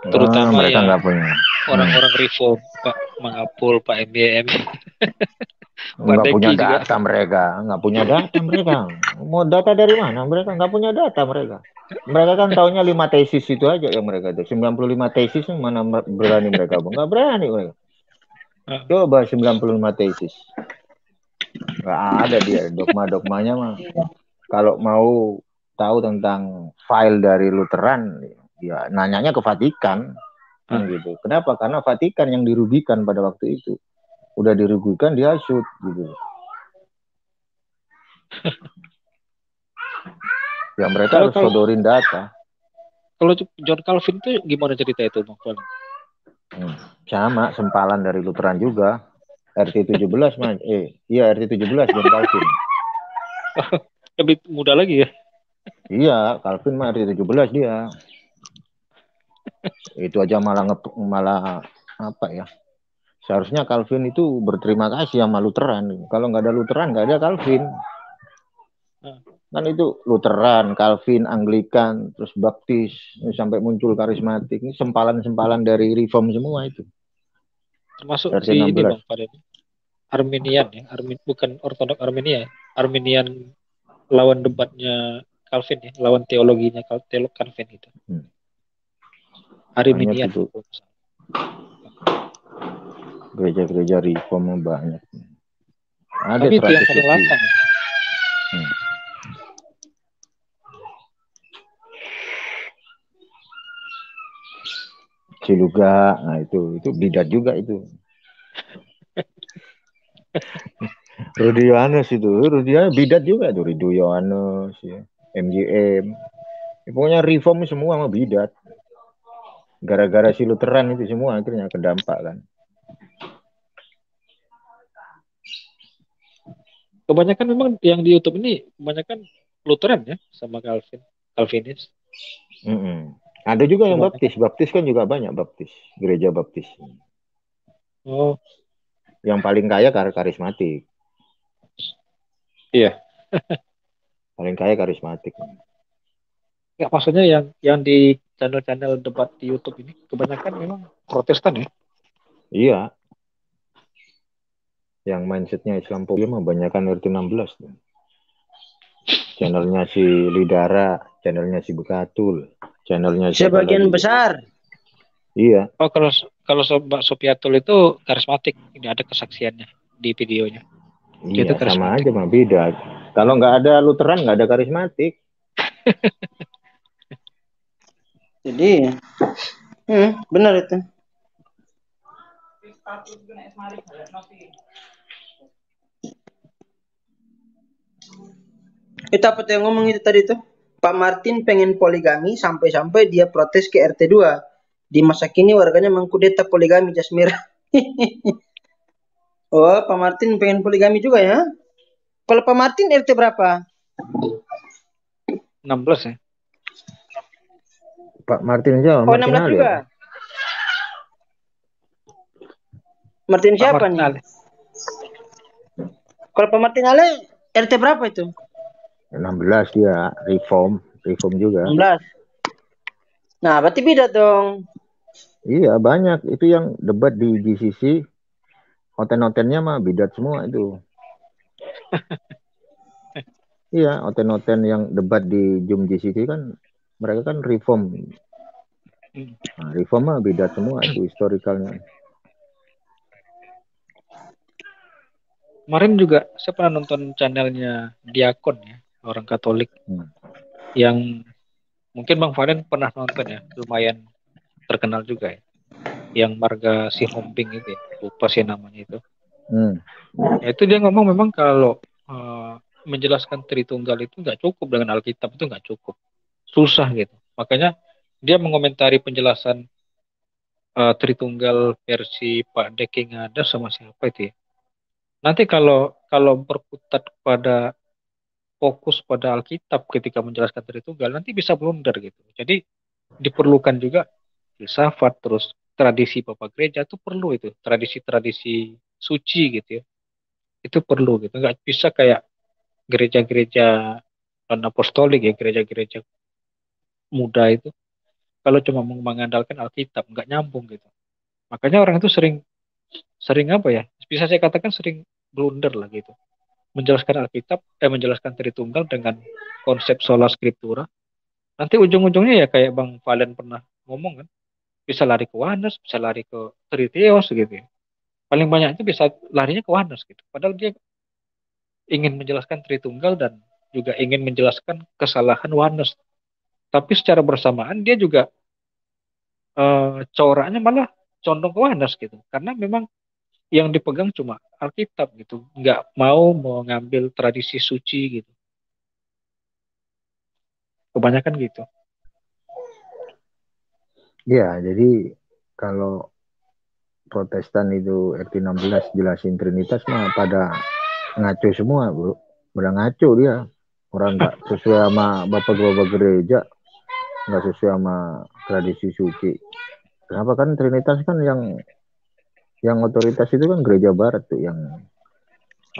Terutama oh, yang punya. orang-orang reform Pak Mangapul, Pak MBM. Enggak punya data juga. mereka, enggak punya data mereka. Mau data dari mana mereka? Enggak punya data mereka. Mereka kan taunya 5 tesis itu aja yang mereka ada. 95 tesis mana berani mereka? Enggak berani mereka. Ah. Coba 95 tesis gak ada dia dogma-dogmanya mah. Iya. Kalau mau tahu tentang file dari Lutheran, ya nanyanya ke Vatikan kan hmm. gitu. Kenapa? Karena Vatikan yang dirugikan pada waktu itu. Udah dirugikan dia shoot gitu. ya mereka kalau, harus sodorin data. Kalau John Calvin itu gimana cerita itu Bang? Hmm, sama sempalan dari Lutheran juga. RT 17 man. Eh, iya RT 17 John Calvin. Lebih muda lagi ya? Iya, Calvin mah RT 17 dia. Itu aja malah nge malah apa ya? Seharusnya Calvin itu berterima kasih sama Lutheran. Kalau nggak ada Lutheran, nggak ada Calvin. Kan itu Lutheran, Calvin, Anglikan, terus Baptis, sampai muncul karismatik. Ini sempalan-sempalan dari reform semua itu termasuk Versi di 16. ini bang pada ini Armenian ya Armin bukan Ortodok Armenia ya. Armenian lawan debatnya Calvin ya lawan teologinya teolog Calvin itu hmm. itu gereja-gereja reform banyak ada tapi itu yang paling lama. Ciluga, nah itu itu bidat juga itu. Rudi Yohanes itu, Rudi Yohanes bidat juga itu Rudi Yohanes, ya. MGM. Ya, pokoknya reform semua mau bidat. Gara-gara si Lutheran itu semua akhirnya kedampak kan. Kebanyakan memang yang di YouTube ini kebanyakan Lutheran ya sama Calvin, Calvinis. Mm -hmm. Ada juga yang baptis, baptis kan juga banyak baptis, gereja baptis. Oh. Yang paling kaya kar karismatik. Iya. paling kaya karismatik. Ya maksudnya yang yang di channel-channel debat di YouTube ini kebanyakan memang Protestan ya? Iya. Yang mindsetnya Islam Pogi mah banyakkan RT 16. Channelnya si Lidara, channelnya si Bekatul channelnya sebagian lagi. besar iya oh kalau kalau Mbak Sopiatul itu karismatik tidak ada kesaksiannya di videonya iya iya sama aja mah beda kalau nggak ada Lutheran nggak ada karismatik jadi hmm, benar itu kita apa yang ngomong itu tadi tuh Pak Martin pengen poligami sampai-sampai dia protes ke RT2. Di masa kini warganya mengkudeta poligami Jasmir. oh, Pak Martin pengen poligami juga ya? Kalau Pak Martin RT berapa? 16 ya. Pak Martin aja. Oh, Martin 16 juga. juga. Martin siapa Pak Martin nih? Kalau Pak Martin Ale RT berapa itu? 16 dia reform, reform juga. 16. Nah, berarti beda dong. Iya, banyak. Itu yang debat di GCC. oten otennya mah bidat semua itu. iya, oten oten yang debat di Jum GCC kan mereka kan reform. Nah, reform mah bidat semua itu historikalnya. Kemarin juga saya pernah nonton channelnya Diakon ya orang Katolik hmm. yang mungkin Bang Valen pernah nonton ya, lumayan terkenal juga ya. Yang marga si Homping itu, lupa sih namanya itu. Hmm. Ya, itu dia ngomong memang kalau uh, menjelaskan Tritunggal itu nggak cukup dengan Alkitab itu nggak cukup, susah gitu. Makanya dia mengomentari penjelasan uh, Tritunggal versi Pak Deking ada sama siapa itu ya. Nanti kalau kalau berputar pada fokus pada Alkitab ketika menjelaskan Tritunggal nanti bisa blunder gitu. Jadi diperlukan juga filsafat terus tradisi Bapak gereja itu perlu itu, tradisi-tradisi suci gitu ya. Itu perlu gitu. nggak bisa kayak gereja-gereja non apostolik ya, gereja-gereja muda itu kalau cuma mengandalkan Alkitab nggak nyambung gitu. Makanya orang itu sering sering apa ya? Bisa saya katakan sering blunder lah gitu menjelaskan Alkitab, eh menjelaskan Tritunggal dengan konsep sola scriptura. Nanti ujung-ujungnya ya kayak Bang Valen pernah ngomong kan, bisa lari ke Wanus, bisa lari ke Triteos gitu ya. Paling banyak itu bisa larinya ke Wanus gitu. Padahal dia ingin menjelaskan Tritunggal dan juga ingin menjelaskan kesalahan Wanus, Tapi secara bersamaan dia juga uh, coraknya malah condong ke Wanus gitu. Karena memang yang dipegang cuma Alkitab gitu, nggak mau mengambil tradisi suci gitu. Kebanyakan gitu. Ya, jadi kalau Protestan itu RT16 jelasin Trinitas mah pada ngaco semua, Bro. Udah ngaco dia. Orang nggak sesuai sama bapak-bapak gereja, nggak sesuai sama tradisi suci. Kenapa kan Trinitas kan yang yang otoritas itu kan gereja barat tuh yang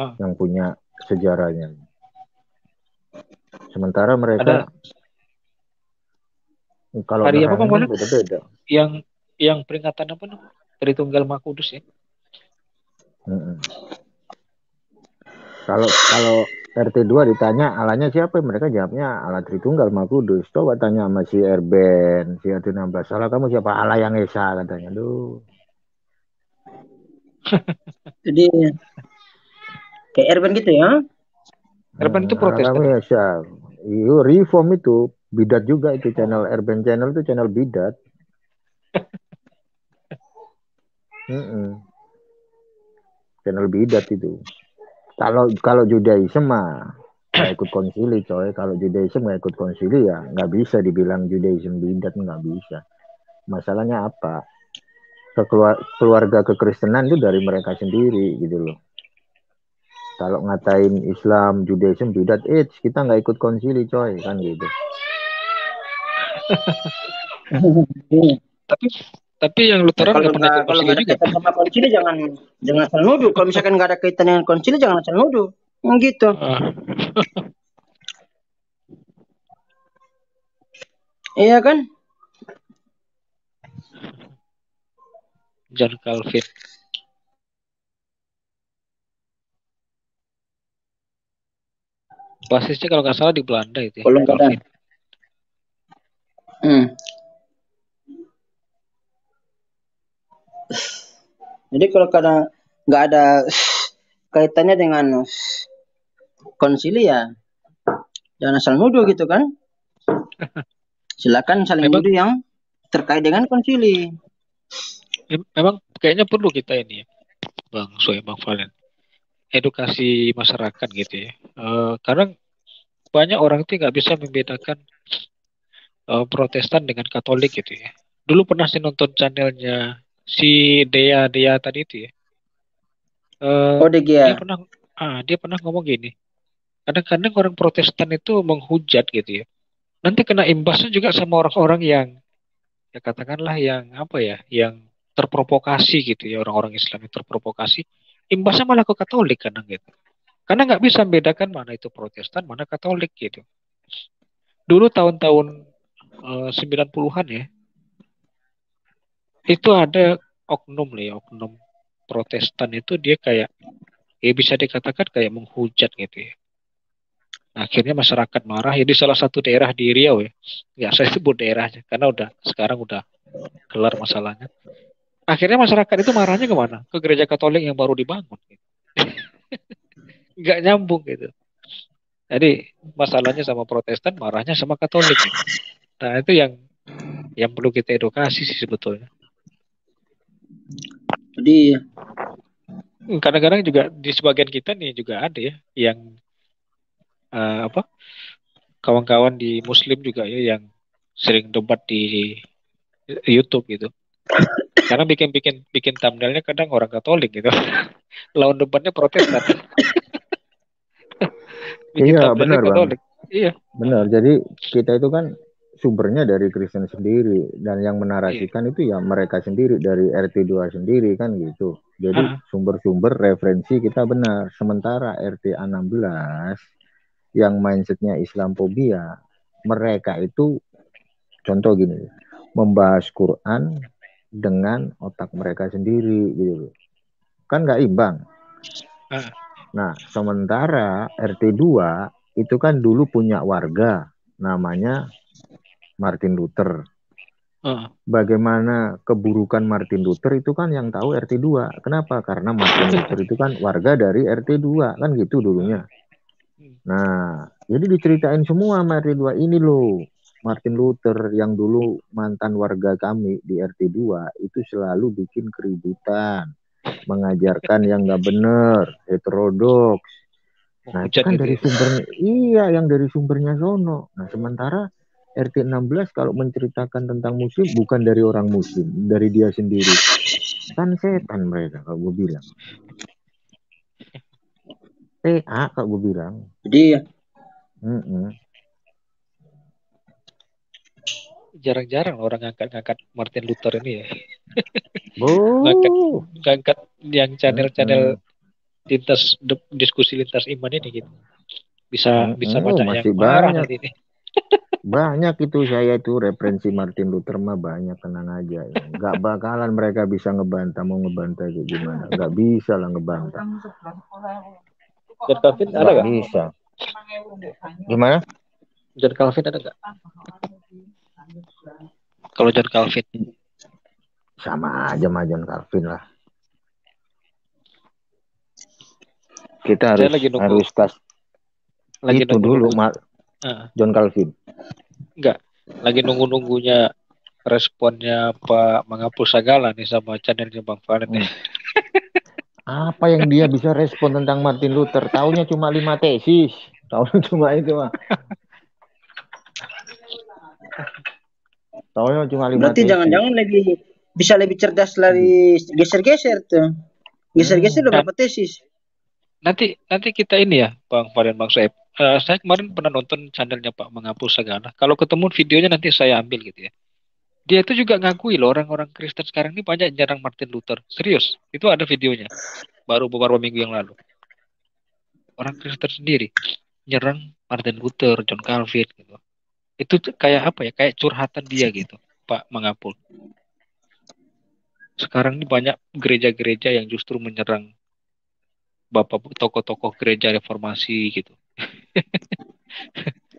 ah. yang punya sejarahnya. Sementara mereka Ada. kalau hari apa kan beda Yang yang peringatan apa nih? dari tunggal makudus ya. Mm -mm. Kalau kalau RT2 ditanya alanya siapa mereka jawabnya ala Tritunggal Maha Kudus coba tanya sama si Erben si Atina salah kamu siapa ala yang Esa katanya lu Jadi kayak Erban gitu ya? Erban itu nah, protes. ya, Iya, reform itu bidat juga itu channel Erban channel itu channel bidat. mm -mm. Channel bidat itu. Kalau kalau Judaisme mah nggak ikut konsili coy. Kalau Judaisme nggak ikut konsili ya nggak bisa dibilang Judaisme bidat nggak bisa. Masalahnya apa? keluarga kekristenan itu dari mereka sendiri gitu loh. Kalau ngatain Islam, Judaism, Bidat, eh kita nggak ikut konsili coy kan gitu. tapi tapi yang Lutheran nah, kalau nggak ada kalau konsili sama konsili jangan jangan asal Kalau misalkan nggak ada kaitan dengan konsili jangan asal nuduh. Gitu. Ah. iya kan? John Calvin. Basisnya kalau nggak salah di Belanda itu. Ya, Calvin. Hmm. Jadi kalau karena nggak ada kaitannya dengan konsili ya, jangan asal nuduh gitu kan. Silakan saling nuduh yang terkait dengan konsili memang kayaknya perlu kita ini ya, Bang Soe, Bang Valen, edukasi masyarakat gitu ya. E, karena banyak orang itu nggak bisa membedakan e, Protestan dengan Katolik gitu ya. Dulu pernah sih nonton channelnya si Dea Dea tadi itu ya. E, oh, Dia pernah ah, dia pernah ngomong gini. Kadang-kadang orang Protestan itu menghujat gitu ya. Nanti kena imbasnya juga sama orang-orang yang ya katakanlah yang apa ya, yang terprovokasi gitu ya orang-orang Islam yang terprovokasi imbasnya malah ke Katolik kadang gitu karena nggak bisa membedakan mana itu Protestan mana Katolik gitu dulu tahun-tahun uh, eh, 90-an ya itu ada oknum nih ya, oknum Protestan itu dia kayak ya bisa dikatakan kayak menghujat gitu ya Nah, akhirnya masyarakat marah. Jadi ya salah satu daerah di Riau ya, nggak saya sebut daerahnya karena udah sekarang udah kelar masalahnya akhirnya masyarakat itu marahnya kemana? Ke gereja Katolik yang baru dibangun. Gitu. Nggak nyambung gitu. Jadi masalahnya sama Protestan, marahnya sama Katolik. Nah itu yang yang perlu kita edukasi sih sebetulnya. Jadi iya. kadang-kadang juga di sebagian kita nih juga ada ya yang uh, apa kawan-kawan di Muslim juga ya yang sering debat di YouTube gitu karena bikin bikin bikin thumbnailnya kadang orang Katolik gitu. Lawan depannya Protestan. iya benar Katolik. Iya. Benar. Jadi kita itu kan sumbernya dari Kristen sendiri dan yang menarasikan iya. itu ya mereka sendiri dari RT2 sendiri kan gitu. Jadi ah. sumber-sumber referensi kita benar. Sementara RT16 yang mindsetnya Islamophobia mereka itu contoh gini membahas Quran dengan otak mereka sendiri gitu loh. Kan nggak imbang. Uh. Nah, sementara RT2 itu kan dulu punya warga namanya Martin Luther. Uh. Bagaimana keburukan Martin Luther itu kan yang tahu RT2. Kenapa? Karena Martin Luther itu kan warga dari RT2, kan gitu dulunya. Hmm. Nah, jadi diceritain semua Martin RT2 ini loh Martin Luther yang dulu iya. mantan warga kami di RT 2 itu selalu bikin keributan, mengajarkan yang nggak benar, heterodoks. Nah, itu kan gitu dari ya? sumbernya iya yang dari sumbernya sono. Nah, sementara RT 16 kalau menceritakan tentang muslim bukan dari orang muslim, dari dia sendiri. Kan setan mereka kalau gue bilang. TA kalau gue bilang. Jadi ya. Mm -mm jarang-jarang orang ngangkat-ngangkat Martin Luther ini ya. Oh. ngangkat, ngangkat yang channel-channel hmm, hmm. lintas diskusi lintas iman ini gitu. Bisa hmm, bisa oh, baca masih yang banyak ini. banyak itu saya itu referensi Martin Luther mah banyak tenang aja ya. Gak bakalan mereka bisa ngebantah mau ngebantah kayak gimana. Gak bisa lah ngebantah. Dan Calvin ada nggak? Bisa. Gimana? John Calvin ada nggak? Kalau John Calvin sama aja sama John Calvin lah. Kita harus lagi nunggu. harus tas lagi itu dulu ma uh. Ah. John Calvin. Enggak, lagi nunggu-nunggunya responnya Pak menghapus segala nih sama channelnya Bang Valen. nih. Hmm. Apa yang dia bisa respon tentang Martin Luther? Tahunya cuma lima tesis. Tahunya cuma itu mah. Tahunya cuma lima. Berarti jangan-jangan lebih bisa lebih cerdas dari geser-geser tuh. Geser-geser udah hmm. berapa tesis? Nanti nanti kita ini ya, Bang Farian Bang Saib. Uh, saya kemarin pernah nonton channelnya Pak Menghapus Segala. Kalau ketemu videonya nanti saya ambil gitu ya. Dia itu juga ngakui loh orang-orang Kristen sekarang ini banyak jarang Martin Luther. Serius, itu ada videonya. Baru beberapa minggu yang lalu. Orang Kristen sendiri nyerang Martin Luther, John Calvin gitu itu kayak apa ya kayak curhatan dia gitu Pak Mangapul sekarang ini banyak gereja-gereja yang justru menyerang bapak tokoh-tokoh gereja reformasi gitu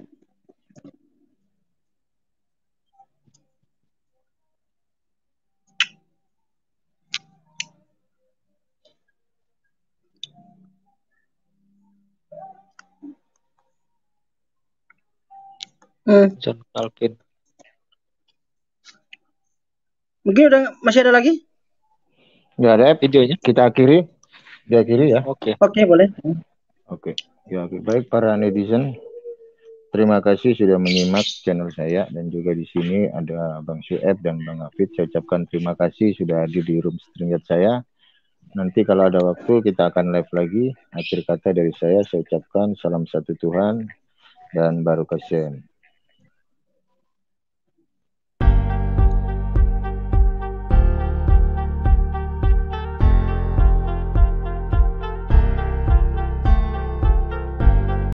Hmm. John Calvin. Mungkin udah masih ada lagi? Gak ada videonya. Kita akhiri. Diakhiri ya. Oke. Okay. Oke, okay, boleh. Oke. Okay. Ya, baik para netizen. Terima kasih sudah menyimak channel saya dan juga di sini ada Bang Syueb dan Bang Afid. Saya ucapkan terima kasih sudah hadir di room streaming saya. Nanti kalau ada waktu kita akan live lagi. Akhir kata dari saya, saya ucapkan salam satu Tuhan dan baru Kesen.